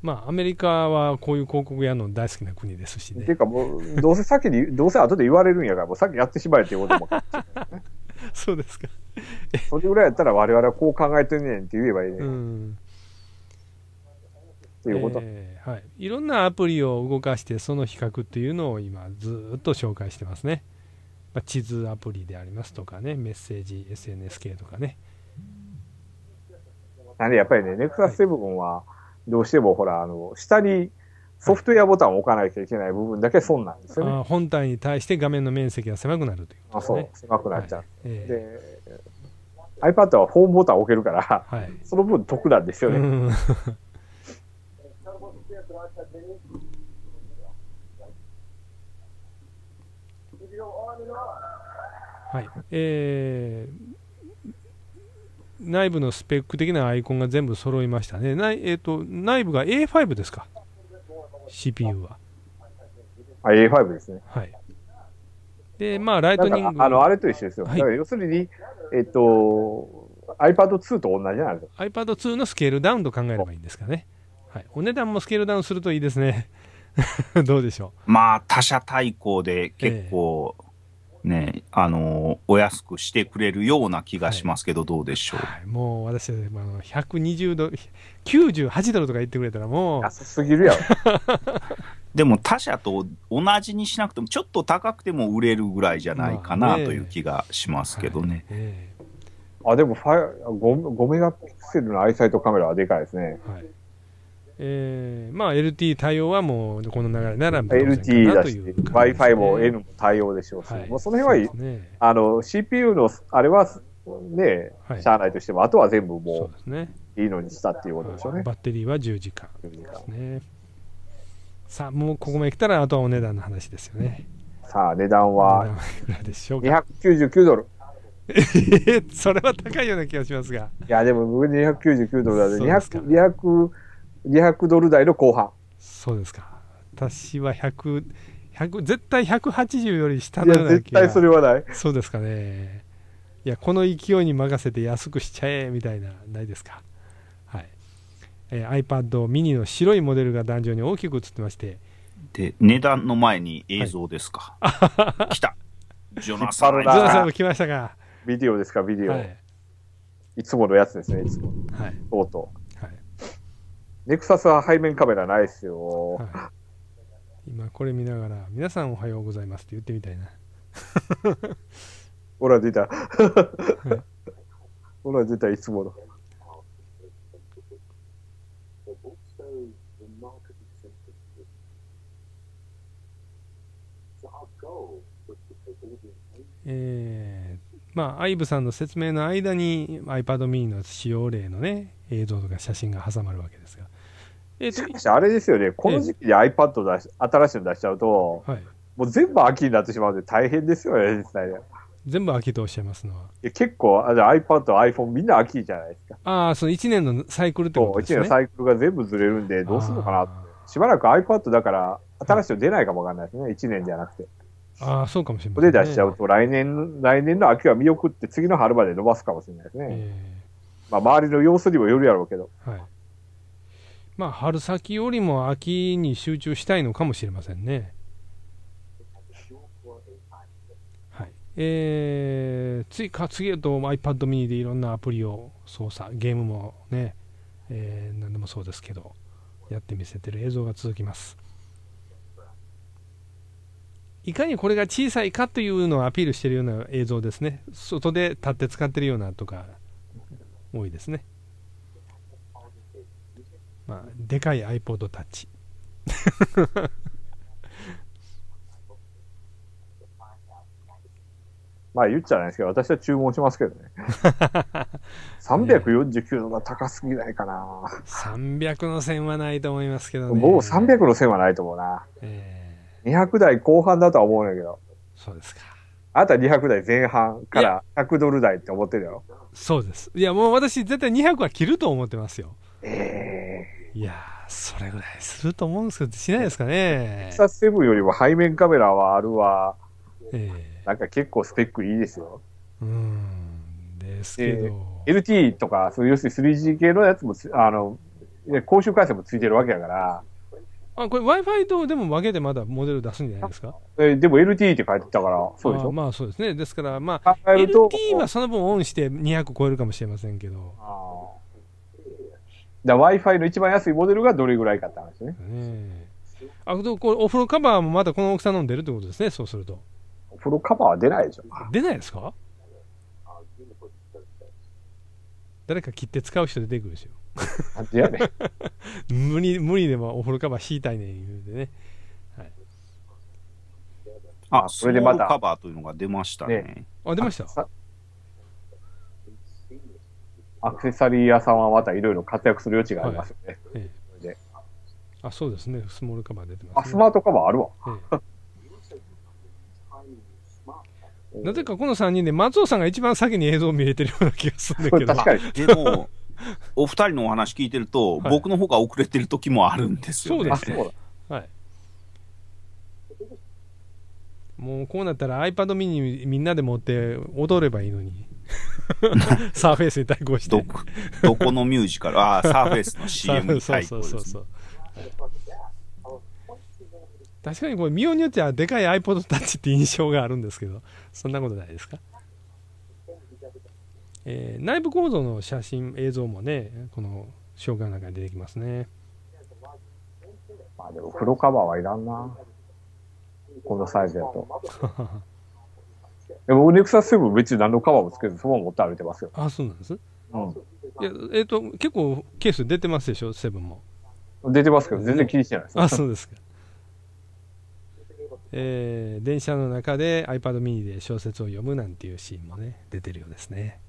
まあ、アメリカはこういう広告やるの大好きな国ですしね。ていうかもう、どうせ先に、どうせ後で言われるんやから、もう先やってしまえってうことも、ね、そうですか。それぐらいやったら我々はこう考えてんねんって言えばいいねん。っていうこと、えー、はい。いろんなアプリを動かして、その比較っていうのを今、ずっと紹介してますね。まあ、地図アプリでありますとかね、メッセージ、SNS 系とかね。なんでやっぱりね、ネクサス7はどうしてもほら、あの、下にソフトウェアボタンを置かないといけない部分だけ損なんですよね。本体に対して画面の面積が狭くなるというね、あそう、狭くなっちゃう。はいえー、で、iPad はホームボタンを置けるから、はい、その分得なんですよね。はいえー、内部のスペック的なアイコンが全部揃いましたね。内,、えーと、内部が A5 ですか ?CPU は。A5 ですね。はい。で、まあ、ライトニング。あの、あれと一緒ですよ。はい、要するに、えっ、ー、と、iPad2 と同じじゃないですか。iPad2 のスケールダウンと考えればいいんですかね。はい。お値段もスケールダウンするといいですね。どうでしょう。まあ、他社対抗で結構、えーね、あのお安くしてくれるような気がしますけど、どうでしょう、はいもう私は、あ120ドル、98ドルとか言ってくれたら、もう。安すぎるやろ。でも他社と同じにしなくても、ちょっと高くても売れるぐらいじゃないかなという気がしますけどね。まあ、ね、あでもファイ5、5メガピクセルのアイサイトカメラはでかいですね。はいえー、まあ LT 対応はもうこの流れなら LT だし、Wi-Fi も N も対応でしょうし、はい、もうその辺は、ね、あの CPU のあれはね、はい、としても、あとは全部もう、いいのにしたっていうことでしょうね。バッテリーは10時間ですね。さあ、もうここまで来たら、あとはお値段の話ですよね。さあ、値段は299ドル。それは高いような気がしますが。いや、でも僕299ドルだで、200、200ドル台の後半そうですか私は100 100絶対180より下な気絶対それはないそうですかねいやこの勢いに任せて安くしちゃえみたいなないですかはい、えー、iPad mini の白いモデルが壇上に大きく映ってましてで値段の前に映像ですか、はい、来たジョナサンジョナサンも来ましたかビデオですかビデオ、はい、いつものやつですねいつもはいとうネクサスは背面カメラないっすよ、はい、今これ見ながら、皆さんおはようございますって言ってみたいな。ほ ら出た。ほ ら出た、いつもの。えー、まあ、アイブさんの説明の間に iPad mini の使用例のね、映像とか写真が挟まるわけですが。えー、しかしあれですよね、この時期に iPad 出し、えー、新しいの出しちゃうと、はい、もう全部秋になってしまうんで大変ですよね、実際ね。全部秋とおっしゃいますのは。結構、iPad、iPhone みんな秋じゃないですか。ああ、その1年のサイクルってことですね。1年のサイクルが全部ずれるんで、どうするのかなって。しばらく iPad だから、新しいの出ないかもわかんないですね、1年じゃなくて。ああ、そうかもしれない、ね、で出しちゃうと、来年、来年の秋は見送って、次の春まで伸ばすかもしれないですね。えー、まあ、周りの様子にもよるやろうけど。はいまあ、春先よりも秋に集中したいのかもしれませんね。はいえー、次か次へと iPad mini でいろんなアプリを操作ゲームもね、えー、何でもそうですけどやってみせてる映像が続きますいかにこれが小さいかというのをアピールしているような映像ですね外で立って使ってるようなとか多いですねまあ、でかい iPod タッチ。まあ言っちゃないですけど、私は注文しますけどね。349 のが高すぎないかな。300の線はないと思いますけどね。もう300の線はないと思うな。えー、200台後半だとは思うんだけど。そうですか。あとは200台前半から100ドル台って思ってるやろ。そうです。いやもう私絶対200は切ると思ってますよ。ええいやそれぐらいすると思うんですけど、しないですかね。ピクサス7よりも背面カメラはあるわ。えー、なんか結構スペックいいですよ。うん。ですけど。えー、LT とか、その要するに 3G 系のやつも、あの、公衆回線もついてるわけだから。あ、これ Wi-Fi とでも分けてまだモデル出すんじゃないですかえー、でも LT って書いてたから、そうでしょまあそうですね。ですから、まあ、LT はその分オンして200超えるかもしれませんけど。ああ。だ Wi-Fi の一番安いモデルがどれぐらいかって話ね。ねとこれお風呂カバーもまたこの大きさの出るってことですね、そうすると。お風呂カバーは出ないでしょ。出ないですか誰か切って使う人出てくるですよ。んでやね 無理無理でもお風呂カバー引いたいねん言うてね。はい、あ、それでまた。カバーというのが出ましたね。ねあ、出ました。アクセサリー屋さんはまたいろいろ活躍する余地がありますよね。はいええ、あそうですね、スモールカバー出てます、ね、あスマートカバーあるわ。ええ、なぜかこの3人で、松尾さんが一番先に映像を見れてるような気がするんだけど。確かに。でも、お二人のお話聞いてると、はい、僕の方が遅れてる時もあるんですよ、ね、そうですね。もうこうなったら iPad ミニみんなで持って踊ればいいのに。サーフェイスに対抗してどどこのミュージカルああサーフェイスの CM に対抗です、ね、そうそうそうそう確かにこれミオによってはでかい iPod タッチって印象があるんですけどそんなことないですかえー、内部構造の写真映像もねこの紹介の中に出てきますねまあでも風呂カバーはいらんなこのサイズやと でも、ウネクサスも別に何のカバーもつけず、そのまま持って歩いてますよ。あ、そうなんです。うん。いや、えっ、ー、と、結構ケース出てますでしょ、セブンも。出てますけど、全然気にしてないです。あ、そうですか。えー、電車の中で iPad mini で小説を読むなんていうシーンもね、出てるようですね。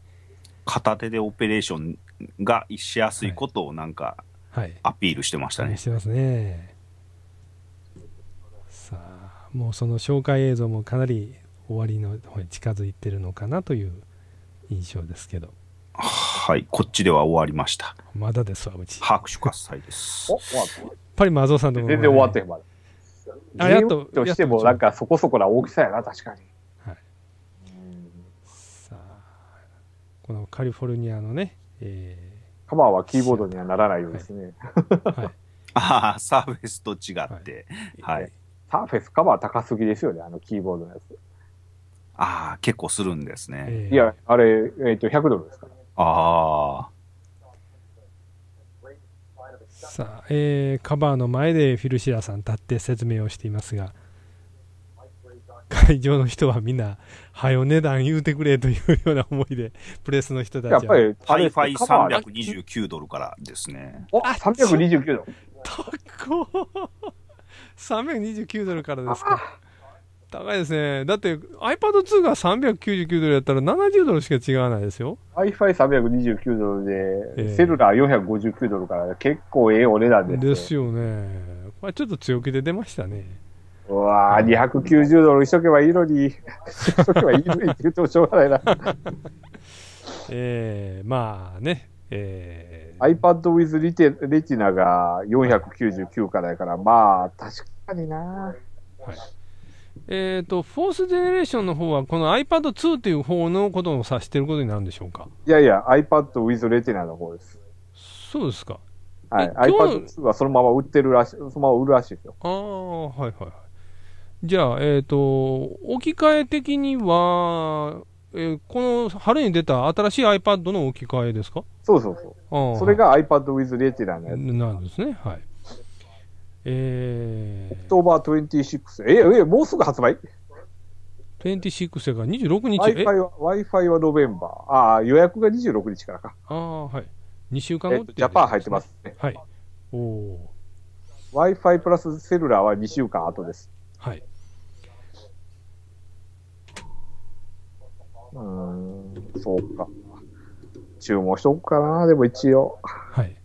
片手でオペレーションがしやすいことをなんか、はい、アピールしてましたね。してますね。さあ、もうその紹介映像もかなり終わりの方に近づいてるのかなという印象ですけどはいこっちでは終わりましたまだですわうち拍手喝采ですお終わったやっぱりマゾさんと全然終わってへんまだあやっととしてもなんかそこそこな大きさやな確かにはいさあこのカリフォルニアのねえー、カバーはキーボードにはならないようですね、はい、は い、ああサーフェスと違ってはい、はい、サーフェスカバー高すぎですよねあのキーボードのやつああ、結構するんですね。えー、いや、あれ、えっ、と、100ドルですから。ああ。さあ、えー、カバーの前でフィル・シラさん立って説明をしていますが、会場の人はみんな、はよ値段言うてくれというような思いで、プレスの人たちは。やっぱり、ハイファイ329ドルからですね。あ、329ドル高っ !329 ドルからですか。高いですね。だって iPad2 が399ドルやったら70ドルしか違わないですよ。Wi-Fi329 ドルで、えー、セルラー459ドルから結構ええお値段です、ね、ですよね。これちょっと強気で出ましたね。うわぁ、290ドル一生けばいいのに、一生けばいいのにって言ってもしょうがないな。えー、まあね、えー、iPad with リテレティナが499からやから、まあ、確かにな、はいえっ、ー、と、フォースジェネレーションの方は、この iPad2 という方のことを指していることになるんでしょうかいやいや、iPad with Retina の方です。そうですか。はい。iPad2 はそのまま売ってるらしい、そのまま売るらしいですよ。ああ、はいはいはい。じゃあ、えっ、ー、と、置き換え的には、えー、この春に出た新しい iPad の置き換えですかそうそうそう。それが iPad with Retina のやつ。なんですね。はい。えー、オクトーバー26。え、え、もうすぐ発売 ?26 が26日 Wi-Fi は、Wi-Fi はノベンバー。ああ、予約が26日からか。ああ、はい。2週間後って、ね、ジャパン入ってますね。はい。おお。Wi-Fi プラスセルラーは2週間後です。はい。うん、そうか。注文しとくかな、でも一応。はい。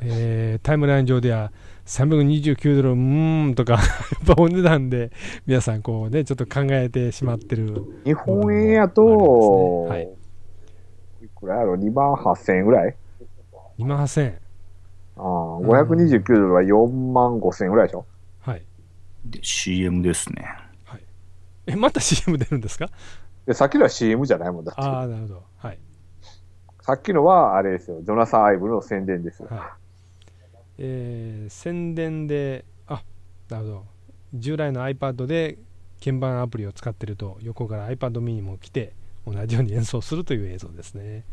えー、タイムライン上では、329ドルうーんとか やっぱお値段で皆さんこうねちょっと考えてしまってる日本円やと、はいいくらやろ2万8000円ぐらい2万8000円ああ529ドルは4万5000円ぐらいでしょ、うん、はいで CM ですね、はい、えまた CM 出るんですかでさっきのは CM じゃないもんだってああなるほどはいさっきのはあれですよジョナサン・アイブの宣伝ですはいえー、宣伝であなるほど従来の iPad で鍵盤アプリを使ってると横から iPad mini も来て同じように演奏するという映像ですね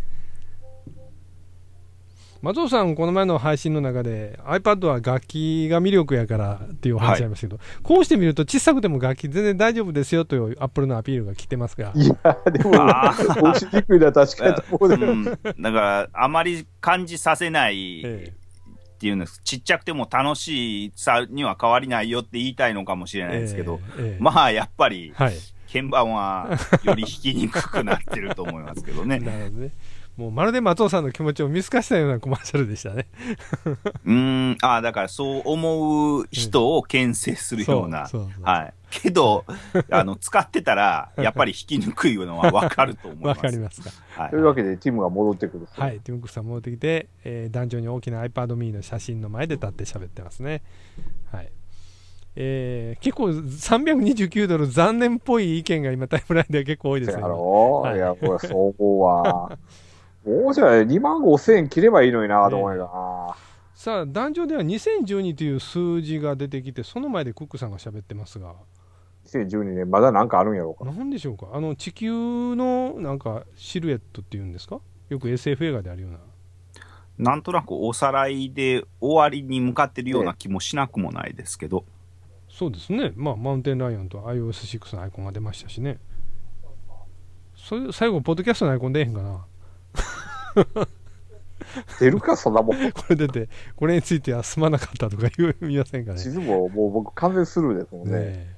松尾さんこの前の配信の中で iPad は楽器が魅力やからっていうお話ありましたけど、はい、こうしてみると小さくても楽器全然大丈夫ですよというアップルのアピールが来てますがいやでも落ちにくいな確かにうん、だからあまり感じさせない、ええっていうんです。ちっちゃくても楽しいさには変わりないよって言いたいのかもしれないですけど、えーえー、まあやっぱり、はい、鍵盤はより弾きにくくなってると思いますけどね。なるほどね。もうまるで松尾さんの気持ちを見透かしたようなコマーシャルでしたねうんあだからそう思う人を牽制するような、うん、はい、けど あの使ってたらやっぱり引きにくいのは分かると思います。かりますか、はい、というわけでティムが戻ってくるはいティム・クックさん戻ってきて、えー、壇上に大きな i p a d m ーの写真の前で立って喋ってますね。はいえー、結構329ドル残念っぽい意見が今タイムラインでは結構多いですよ、ね。やろ、はい、いやこれそうは もうじゃな2万5千円切ればいいのになと思いが、ね、さあ、壇上では2012という数字が出てきて、その前でクックさんが喋ってますが。2012年、まだなんかあるんやろうか。なんでしょうか。あの、地球のなんかシルエットっていうんですかよく SF 映画であるような。なんとなくおさらいで終わりに向かってるような気もしなくもないですけど。ね、そうですね。まあ、マウンテンライオンと iOS6 のアイコンが出ましたしね。そう最後、ポッドキャストのアイコン出へんかな。出るか、そんなもん。これ出て、これについてはすまなかったとか言う、ませんかね。地図ももう僕完全スルーですもんね。ね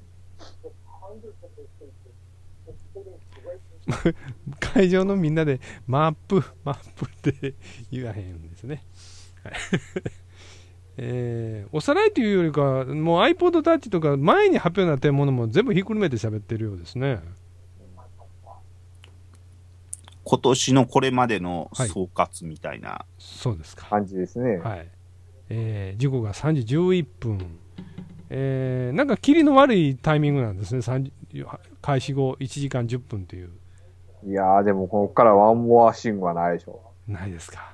会場のみんなでマップ、マップって言わへんですね。えー、おさらいというよりか、もう iPod Touch とか前に発表になっるものも全部ひっくるめて喋ってるようですね。今年のこれまでの総括みたいな、はい、そうですか感じですね、はいえー、時刻が3時11分、えー、なんか霧の悪いタイミングなんですね開始後1時間10分といういやでもここからワンモアシングはないでしょうないですか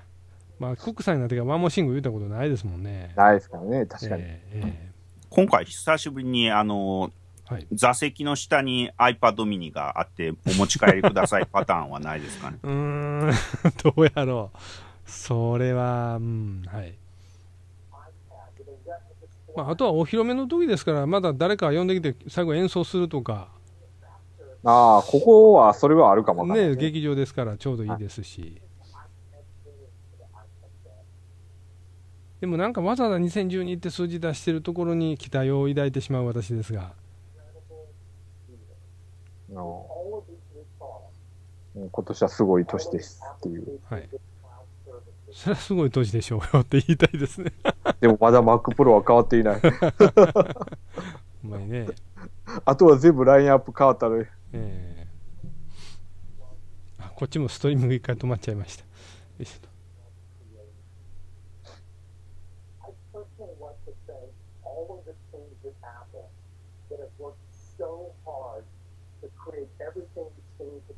まあ国際になってからワンモアシング言うたことないですもんねないですからね確かに、えーえー、今回久しぶりにあのはい、座席の下に iPad m i n があって、お持ち帰りくださいパターンはないですかね。うん、どうやろう。それは、うん、はい。まあ、あとはお披露目の時ですから、まだ誰か呼んできて、最後演奏するとか。ああ、ここは、それはあるかもね。ね劇場ですから、ちょうどいいですし。はい、でもなんかわざわざ2012って数字出してるところに期待を抱いてしまう私ですが。の今年はすごい年ですっていう。はい。それはすごい年でしょうよって言いたいですね。でもまだ Mac Pro は変わっていない。うまいね。あとは全部ラインアップ変わったの、えー、こっちもストリーム一回止まっちゃいました。よいしょ。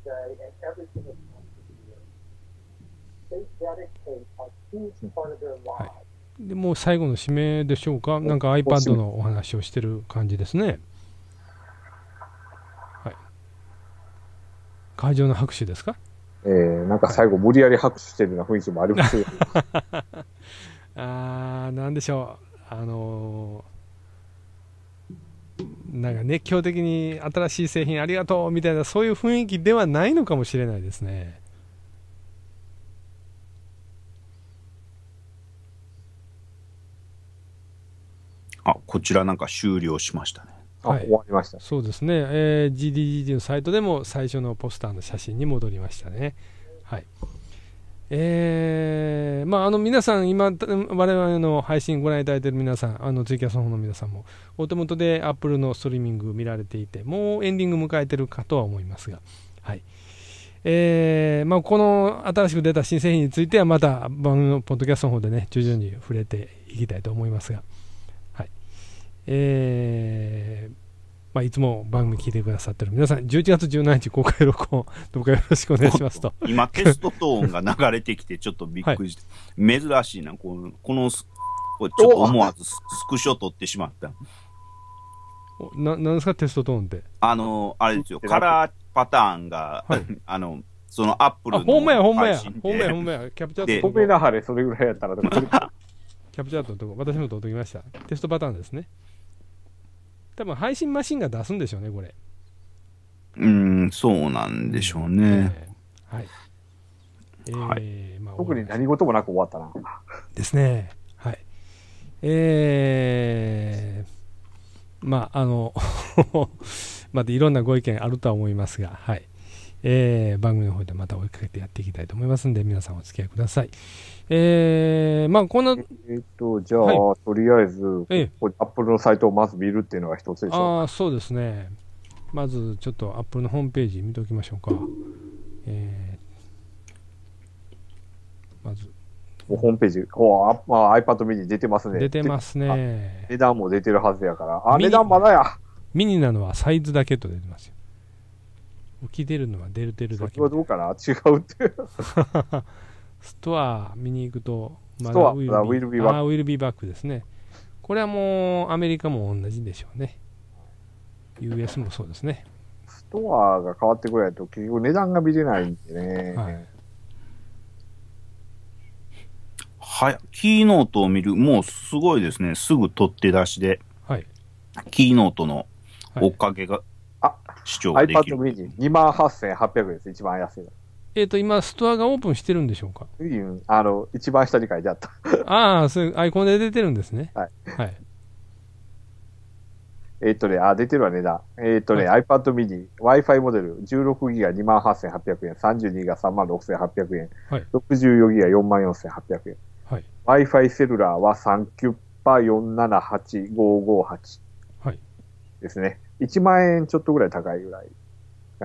day and everything is n to be yours. They dedicate a huge part of their lives. でもう最後の締めでしょうか、なんか iPad のお話をしてる感じですね。はい、会場の拍手ですかえー、なんか最後、無理やり拍手してるような雰囲気もありますよ、ね、あー、なんでしょう、あのーなんか熱狂的に新しい製品ありがとうみたいなそういう雰囲気ではないのかもしれないですね。あこちらなんか終了しましたね。はい、終わりました、そうですね、えー、GDGD のサイトでも最初のポスターの写真に戻りましたね。はいえー、まあ、あの皆さん、今、我々の配信ご覧いただいている皆さん、あのツイキャスの方の皆さんも、お手元で Apple のストリーミング見られていて、もうエンディング迎えてるかとは思いますが、はい。えーまあ、この新しく出た新製品については、また番組のポッドキャストの方でね、徐々に触れていきたいと思いますが、はい。えーまあ、いつも番組聞いてくださってる皆さん、11月17日公開録音、どうかよろしくお願いしますと。今、テストトーンが流れてきて、ちょっとびっくりして、はい、珍しいな、この、このちょっと思わずスクショ取ってしまった。ななんですか、テストトーンって。あの、あれですよ、カラーパターンが、はい、あの、そのアップルの。ほんまや、ほんまや、ほんまや、ほんまや、キャプチャーと。ほめなはれ、それぐらいやったら、キャプチャーと私も取ってきました。テストパターンですね。多分配信マシンが出すんでしょうね、これ。うん、そうなんでしょうね。はい。えー、はい、まあ、特に何事もなく終わったな。ですね。はい。えー、まあ、あの またいろんなご意見あるとは思いますが、はい。えー、番組の方でまた追いかけてやっていきたいと思いますんで、皆さんお付き合いください。えー、まあこんな。えっ、と、じゃあ、はい、とりあえず、えー、アップルのサイトをまず見るっていうのが一つでしょうあそうですね。まず、ちょっとアップルのホームページ見ておきましょうか。えー、まず。ホームページ、こう、まあ、iPad mini 出てますね。出てますね。値段も出てるはずやから。あ、値段まだや。ミニなのはサイズだけと出てますよ。浮き出るのは出る出るだけ。それはどうかな違うって。ストア見に行くと、まだウィルビーバック。ウィルビーバックですね。これはもうアメリカも同じでしょうね。US もそうですね。ストアが変わってくれないと結局値段が見れないんでね。はい。はい、キーノートを見る、もうすごいですね。すぐ取って出しで。はい。キーノートの追っかけが、はい、あ視聴できる。iPad mini2 万8800円です。一番安いの。えっ、ー、と、今、ストアがオープンしてるんでしょうかうん。あの、一番下に書いてあった。ああ、そういうアイコンで出てるんですね。はい。はい。えっ、ー、とね、あ、出てるわ、値段。えっ、ー、とね、はい、iPad mini、Wi-Fi モデル、16ギガ28,800円、32ギガ36,800円、はい、64ギガ44,800円。はい、Wi-Fi セルラーは3 9ュ478558。はい。ですね。1万円ちょっとぐらい高いぐらい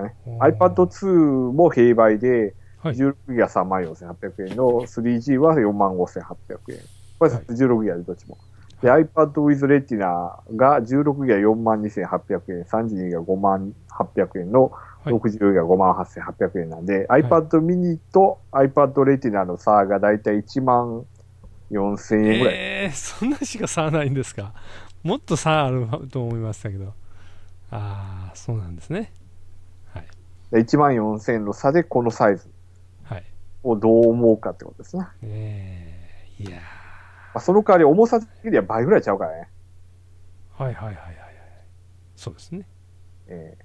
かね。iPad2 も平売で、16ギガ3万4800円の 3G は4万5800円。これ16ギガでどっちも。で、iPad with Retina が16ギガ4万2800円、32ギガ5万800円の6 4ギガ5万8800円なんで、はい、iPad mini と iPad Retina の差がだいたい1万4000円ぐらい。えー、そんなしか差ないんですか。もっと差あると思いましたけど。ああ、そうなんですね。1万4000の差でこのサイズをどう思うかってことですね。はい、えー、いやまあ、その代わり重さ的には倍ぐらいちゃうからね。はいはいはいはい。そうですね。え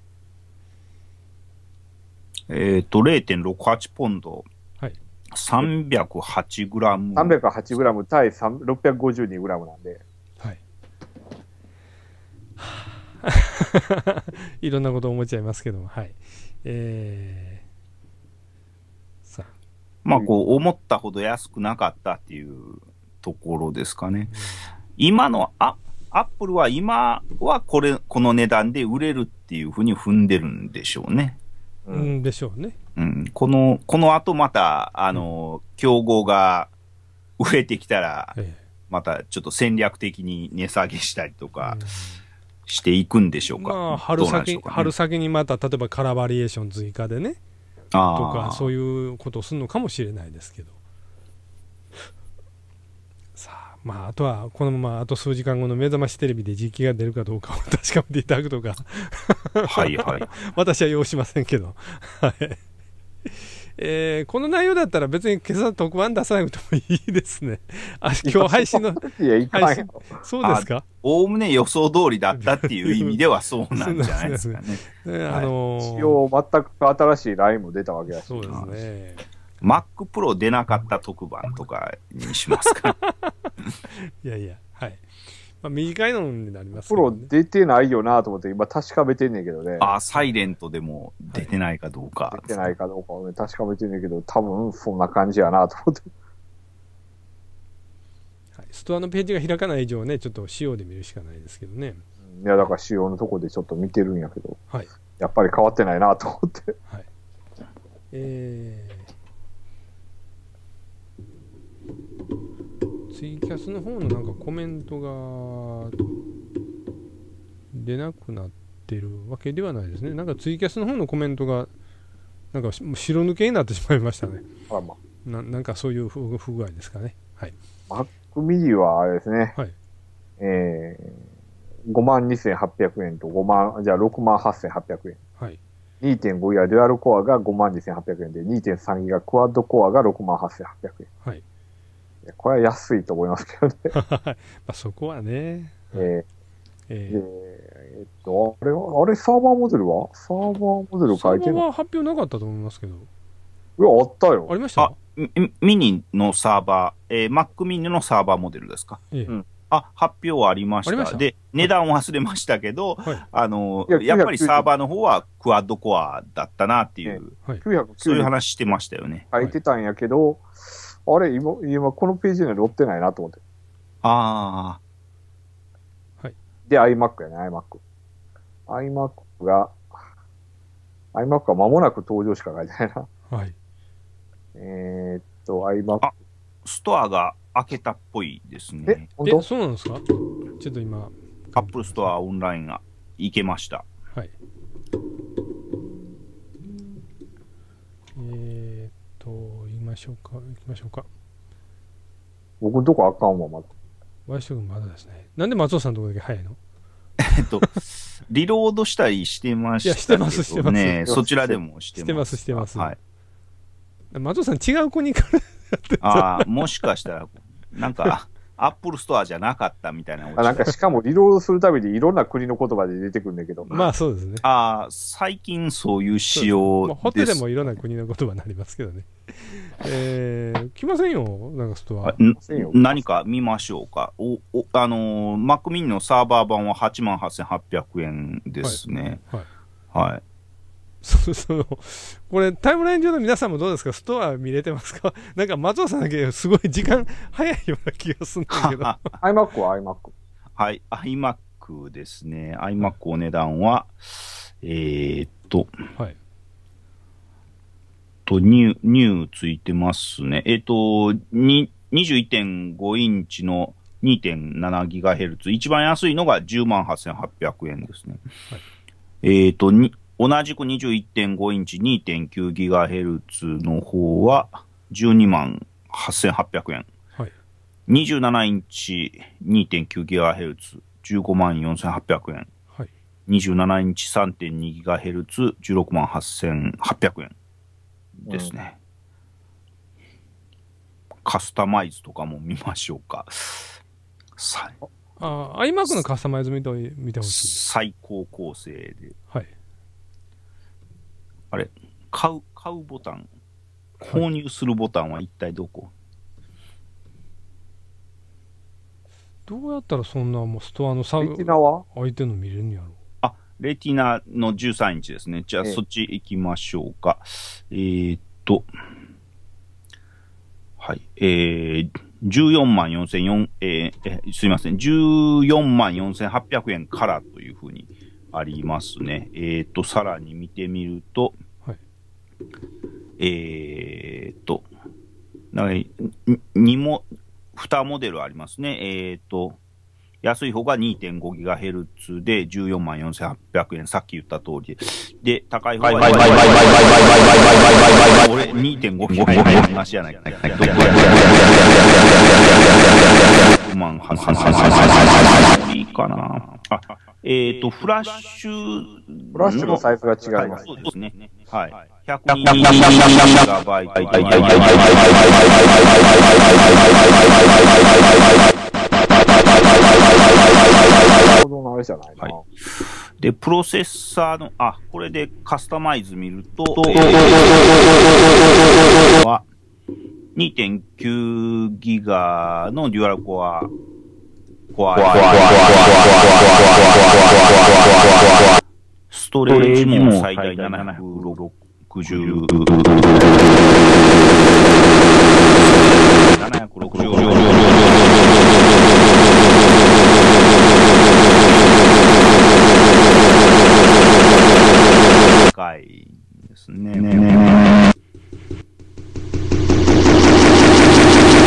えっ、ー、と、0.68ポンド、はい、308グラム。308グラム対652グラムなんで。はい。いろんなこと思っちゃいますけども、はい。えー、さあまあこう思ったほど安くなかったっていうところですかね。今のアップルは今はこれこの値段で売れるっていうふうに踏んでるんでしょうね。うん、でしょうね。うん、このこの後またあの、うん、競合が増えてきたら、またちょっと戦略的に値下げしたりとか。していくんでしょうか、まあ、春先、春先にまた例えばカラーバリエーション追加でねとかそういうことをするのかもしれないですけどさあまああとはこのままあと数時間後の「目覚ましテレビ」で実機が出るかどうかを 確かめていただくとかはいはい 私は要しませんけどはいえー、この内容だったら別に今朝特番出さなくてもいいですね。あ、今日配信の。いや、いかんそうですかおおむね予想通りだったっていう意味ではそうなんじゃないですかね。ねねあのー、一応全く新しいラインも出たわけだし。そうですね。Mac Pro 出なかった特番とかにしますか いやいや、はい。まあ、短いのになります、ね、プロ出てないよなと思って今確かめてんねんけどね。あ、サイレントでも出てないかどうか。はい、出てないかどうかを、ね、確かめてんねんけど、多分そんな感じやなと思って。はい、ストアのページが開かない以上ね、ちょっと仕様で見るしかないですけどね。いや、だから仕様のとこでちょっと見てるんやけど、はい、やっぱり変わってないなと思って。はい、えーツイキャスの方のなんかコメントが出なくなってるわけではないですね。なんかツイキャスの方のコメントがなんか白抜けになってしまいましたね。あまあ、ななんかそういう不具合ですかね。はい。Mac mini はあれですね。はい。えー、5万2800円と5万、じゃあ6万8800円。はい。2.5ギガデュアルコアが5万2800円で、2.3ギガクワッドコアが6万8800円。はい。これは安いと思いますけどね。まあそこはね。えー、えー、えー、っと、あれは、あれサーバーモデルはサーバーモデル書いてるのサーバーは発表なかったと思いますけど。いや、あったよ。ありましたミニのサーバー、えー、Mac ミニのサーバーモデルですか。えうんあ、発表はありました。したで、値段忘れましたけど、はい、あの、やっぱりサーバーの方はクワッドコアだったなっていう、はい、そういう話してましたよね。書いてたんやけど、あれ、今、今このページには載ってないなと思って。ああ。はい。で、iMac やね、iMac。iMac が、iMac は間もなく登場しか書いてないな。はい。えー、っと、iMac。あ、ストアが開けたっぽいですね。え、本当そうなんですかちょっと今。アップルストアオンラインが行けました。ましょうか、行きましょうか。僕んとこあかんわ、まだ。ワイショ君まだですね。なんで松尾さんのとこだけ早いのえっと、リロードしたりしてましたけど、ね、いや、してます、してます。ね、そちらでもしてます。してます、してます。はい。松尾さん違う子に行かれっああ、もしかしたら、なんか、アップルストアじゃなかったみたいなあなんかしかもリロードするたびにいろんな国の言葉で出てくるんだけど。まあそうですね。ああ、最近そういう仕様です。まあ、ホテルもいろんな国の言葉になりますけどね。えー、来ませんよ、なんかストア。何か見ましょうか。お、お、あのー、マックミンのサーバー版は88,800円ですね。はい、はい、はいそそのこれ、タイムライン上の皆さんもどうですかストア見れてますか なんか松尾さんだけすごい時間早いような気がするんだけど。iMac は iMac。はい、iMac ですね。iMac お値段は、えー、っと、はい。と、ニュー、ニューついてますね。えー、っと、に、21.5インチの 2.7GHz。一番安いのが108,800円ですね。はい、えっ、ー、と、同じく21.5インチ 2.9GHz の方は12万8800円。はい、27インチ 2.9GHz、15万4800円。はい、27インチ 3.2GHz、16万8800円ですね、カスタマイズとかも見ましょうか。ああ、iMac のカスタマイズ見てほしい。最高構成で。はい。あれ、買う、買うボタン、購入するボタンは一体どこ、はい、どうやったらそんなもうストアのサレティナは相手の見れるんやろあ、レティナの13チですね。じゃあ、そっち行きましょうか。えー、っと、はい、えー、14万44、えー、えー、すみません、14万4800円からというふうに。ありますね。えっ、ー、と、さらに見てみると、はい、えっ、と、なん2も、2モデルありますね。えっ、ー、と、安い方が 2.5GHz で14万4800円。さっき言った通りで。で、高い方が、俺 2.5GHz の話じゃないか。6万8800円。いいかな。あ、えっ、ー、と、フラッシュフラッシュのサイズが違います、ね。そうですね。はい。100がバはい、はい、はい。はいい、はい、で、プロセッサーの、あ、これでカスタマイズ見ると、えー、2.9ギガのデュアルコア怖い怖い怖い怖い怖い怖いストレージも最大760 760回ですね。ねね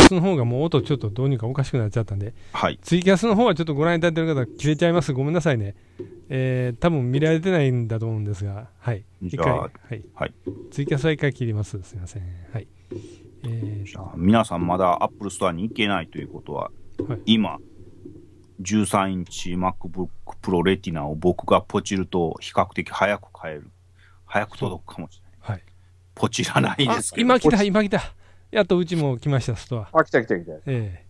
スの方がもう音ちょっとどうにかおかしくなっちゃったんで、はい、ツイキャスの方はちょっとご覧いただいてる方切れちゃいますごめんなさいね、えー、多分見られてないんだと思うんですがはい一回、はい、はい、ツイキャスは一回切りますすいませんはい、えー、皆さんまだアップルストアに行けないということは、はい、今13インチ MacBook Pro Retina を僕がポチると比較的早く買える早く届くかもしれない、はい、ポチらないですけど今来た今来たやっとうちも来ました、ストア。あ、来た来た来た。ええ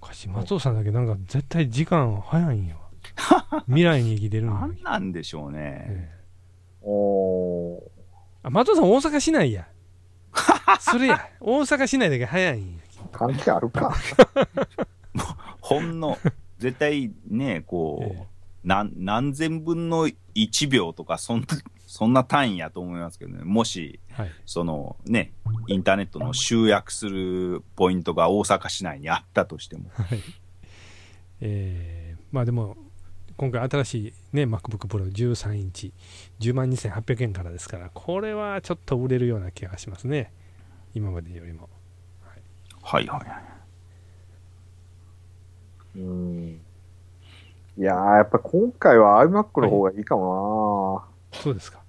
おかしい、松尾さんだけなんか絶対時間早いんよ。未来に生きてるの何なんでしょうね。えおあ、松尾さん大阪市内や。それや。大阪市内だけ早いんや。関係あるか。ほんの、絶対ね、こう、ええ、何何千分の1秒とか、そんなそんな単位やと思いますけどね、もし、はい、そのね、インターネットの集約するポイントが大阪市内にあったとしても。はい、えー、まあでも、今回新しい、ね、MacBook Pro13 インチ、10万2800円からですから、これはちょっと売れるような気がしますね、今までよりも。はい、はい、はい。うんいやー、やっぱ今回は iMac の方がいいかもな、はい、そうですか。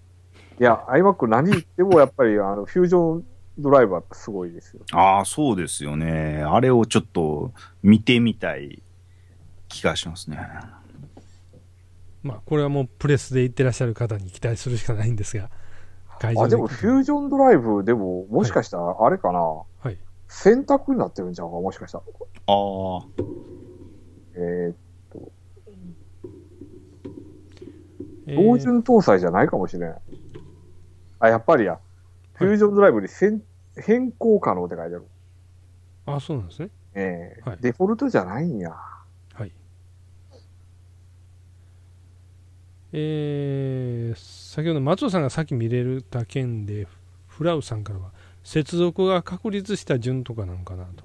いや、iMac 何言ってもやっぱりあのフュージョンドライバーってすごいですよ。ああ、そうですよね。あれをちょっと見てみたい気がしますね。まあ、これはもうプレスで行ってらっしゃる方に期待するしかないんですが。あでも、フュージョンドライブ、でも、もしかしたら、あれかな、はい、はい、選択になってるんじゃんか、もしかしたら。ああ。えっと、標準搭載じゃないかもしれない。えーあ、やっぱりや。フュージョンドライブにせ変更可能って書いてある。あ、そうなんですね。ええーはいデフォルトじゃないんや。はい。えー先ほど松尾さんがさっき見れるた件でフラウさんからは接続が確立した順とかなんかなと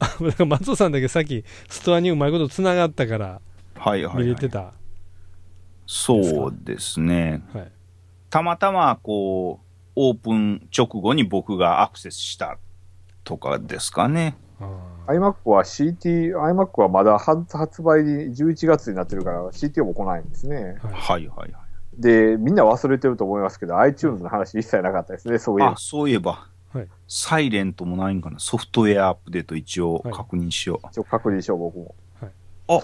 あ だから松尾さんだけさっきストアにうまいことつながったからはいはい、はい。見れてた、そうですね。はいたまたまこう、オープン直後に僕がアクセスしたとかですかね。iMac は CT、iMac はまだ発売に11月になってるから CT も来ないんですね。はいはいはい。で、みんな忘れてると思いますけど、はい、iTunes の話一切なかったですね、そういえば。あ、そういえば。はい、サイレントもないんかな。ソフトウェアアップデート一応確認しよう。はい、一応確認しよう、僕も。はい、あ、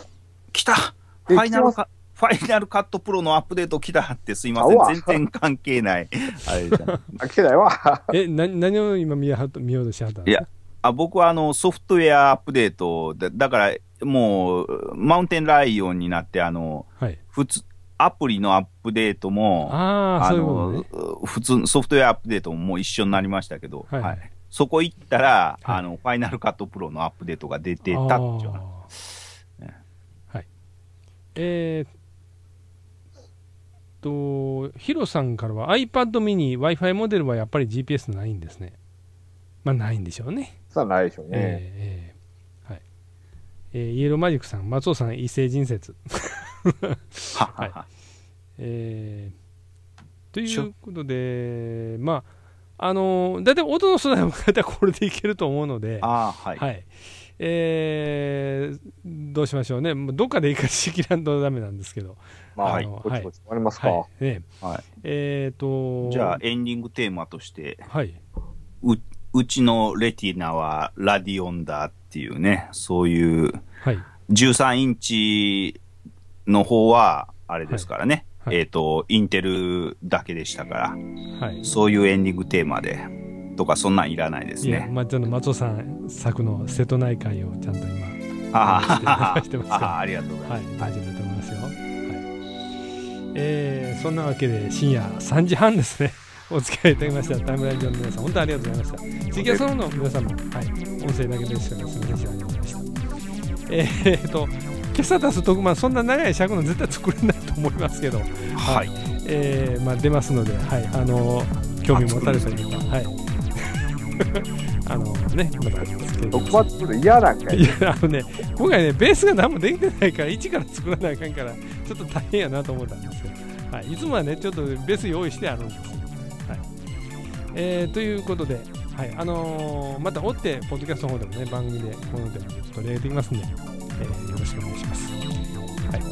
来たファイナルカファイナルカットプロのアップデート来たってすいません。全然関係ない。あれじゃん。関係ないわ。え、な、何を今見ようとしはったいや、あ僕はあの、ソフトウェアアップデートだ、だから、もう、マウンテンライオンになって、あの、はい、普通、アプリのアップデートも、あの、普通、ソフトウェアアップデートももう一緒になりましたけど、はい、はい、そこ行ったら、はい、あの、ファイナルカットプロのアップデートが出てたっていうはい。えー、と、ヒロさんからは iPad mini、Wi-Fi モデルはやっぱり GPS ないんですね。まあ、ないんでしょうね。さあ、ないでしょうね。えー、えー、はい。えー、イエローマジックさん、松尾さん、異星人説。はい。えー、ということで、まあ、あのー、大体音の素材を変えたらこれでいけると思うので、あはい。はいえー、どうしましょうね、どっかでいいかしきらんとだめなんですけど、はい、っちっち終りますか。はい、はい、えっ、と。じゃあ、エンディングテーマとして、はい。う、うちのレティナはラディオンだっていうね、そういう、はい。13インチの方は、あれですからね、はい、えっ、と、インテルだけでしたから、はい。そういうエンディングテーマで、とか、そんなんいらないですね。まあ、ちゃんと松尾さん作の瀬戸内海をちゃんと今、ああ、ありがとうございます。はい、大丈夫だと思います。えー、そんなわけで深夜3時半ですね。お付き合いいただきました。タイムライオの皆さん、本当にありがとうございました。次はそのの皆さんも、はい、音声だけでしたが、すみません、ありがとうございました。えー、っと、今朝出す特番、そんな長い尺の絶対作れないと思いますけど、はい、はい、えー、まあ、出ますので、はい、あのー、興味持たれたりとはい。あのね、まだつけどこる嫌なんかいや、あのね、今回ね、ベースが何もできてないから、一から作らなあかんから、ちょっと大変やなと思ったんですけど、はい、いつもはね、ちょっとベース用意してあるんです。はいえー、ということで、はいあのー、また追って、ポッドキャストの方でもね、番組でこの点取り上げていきますんで、えー、よろしくお願いします。はい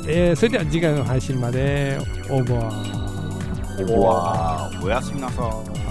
えー、それでは次回の配信まで、オーバー。オーバー。おやすみなさい。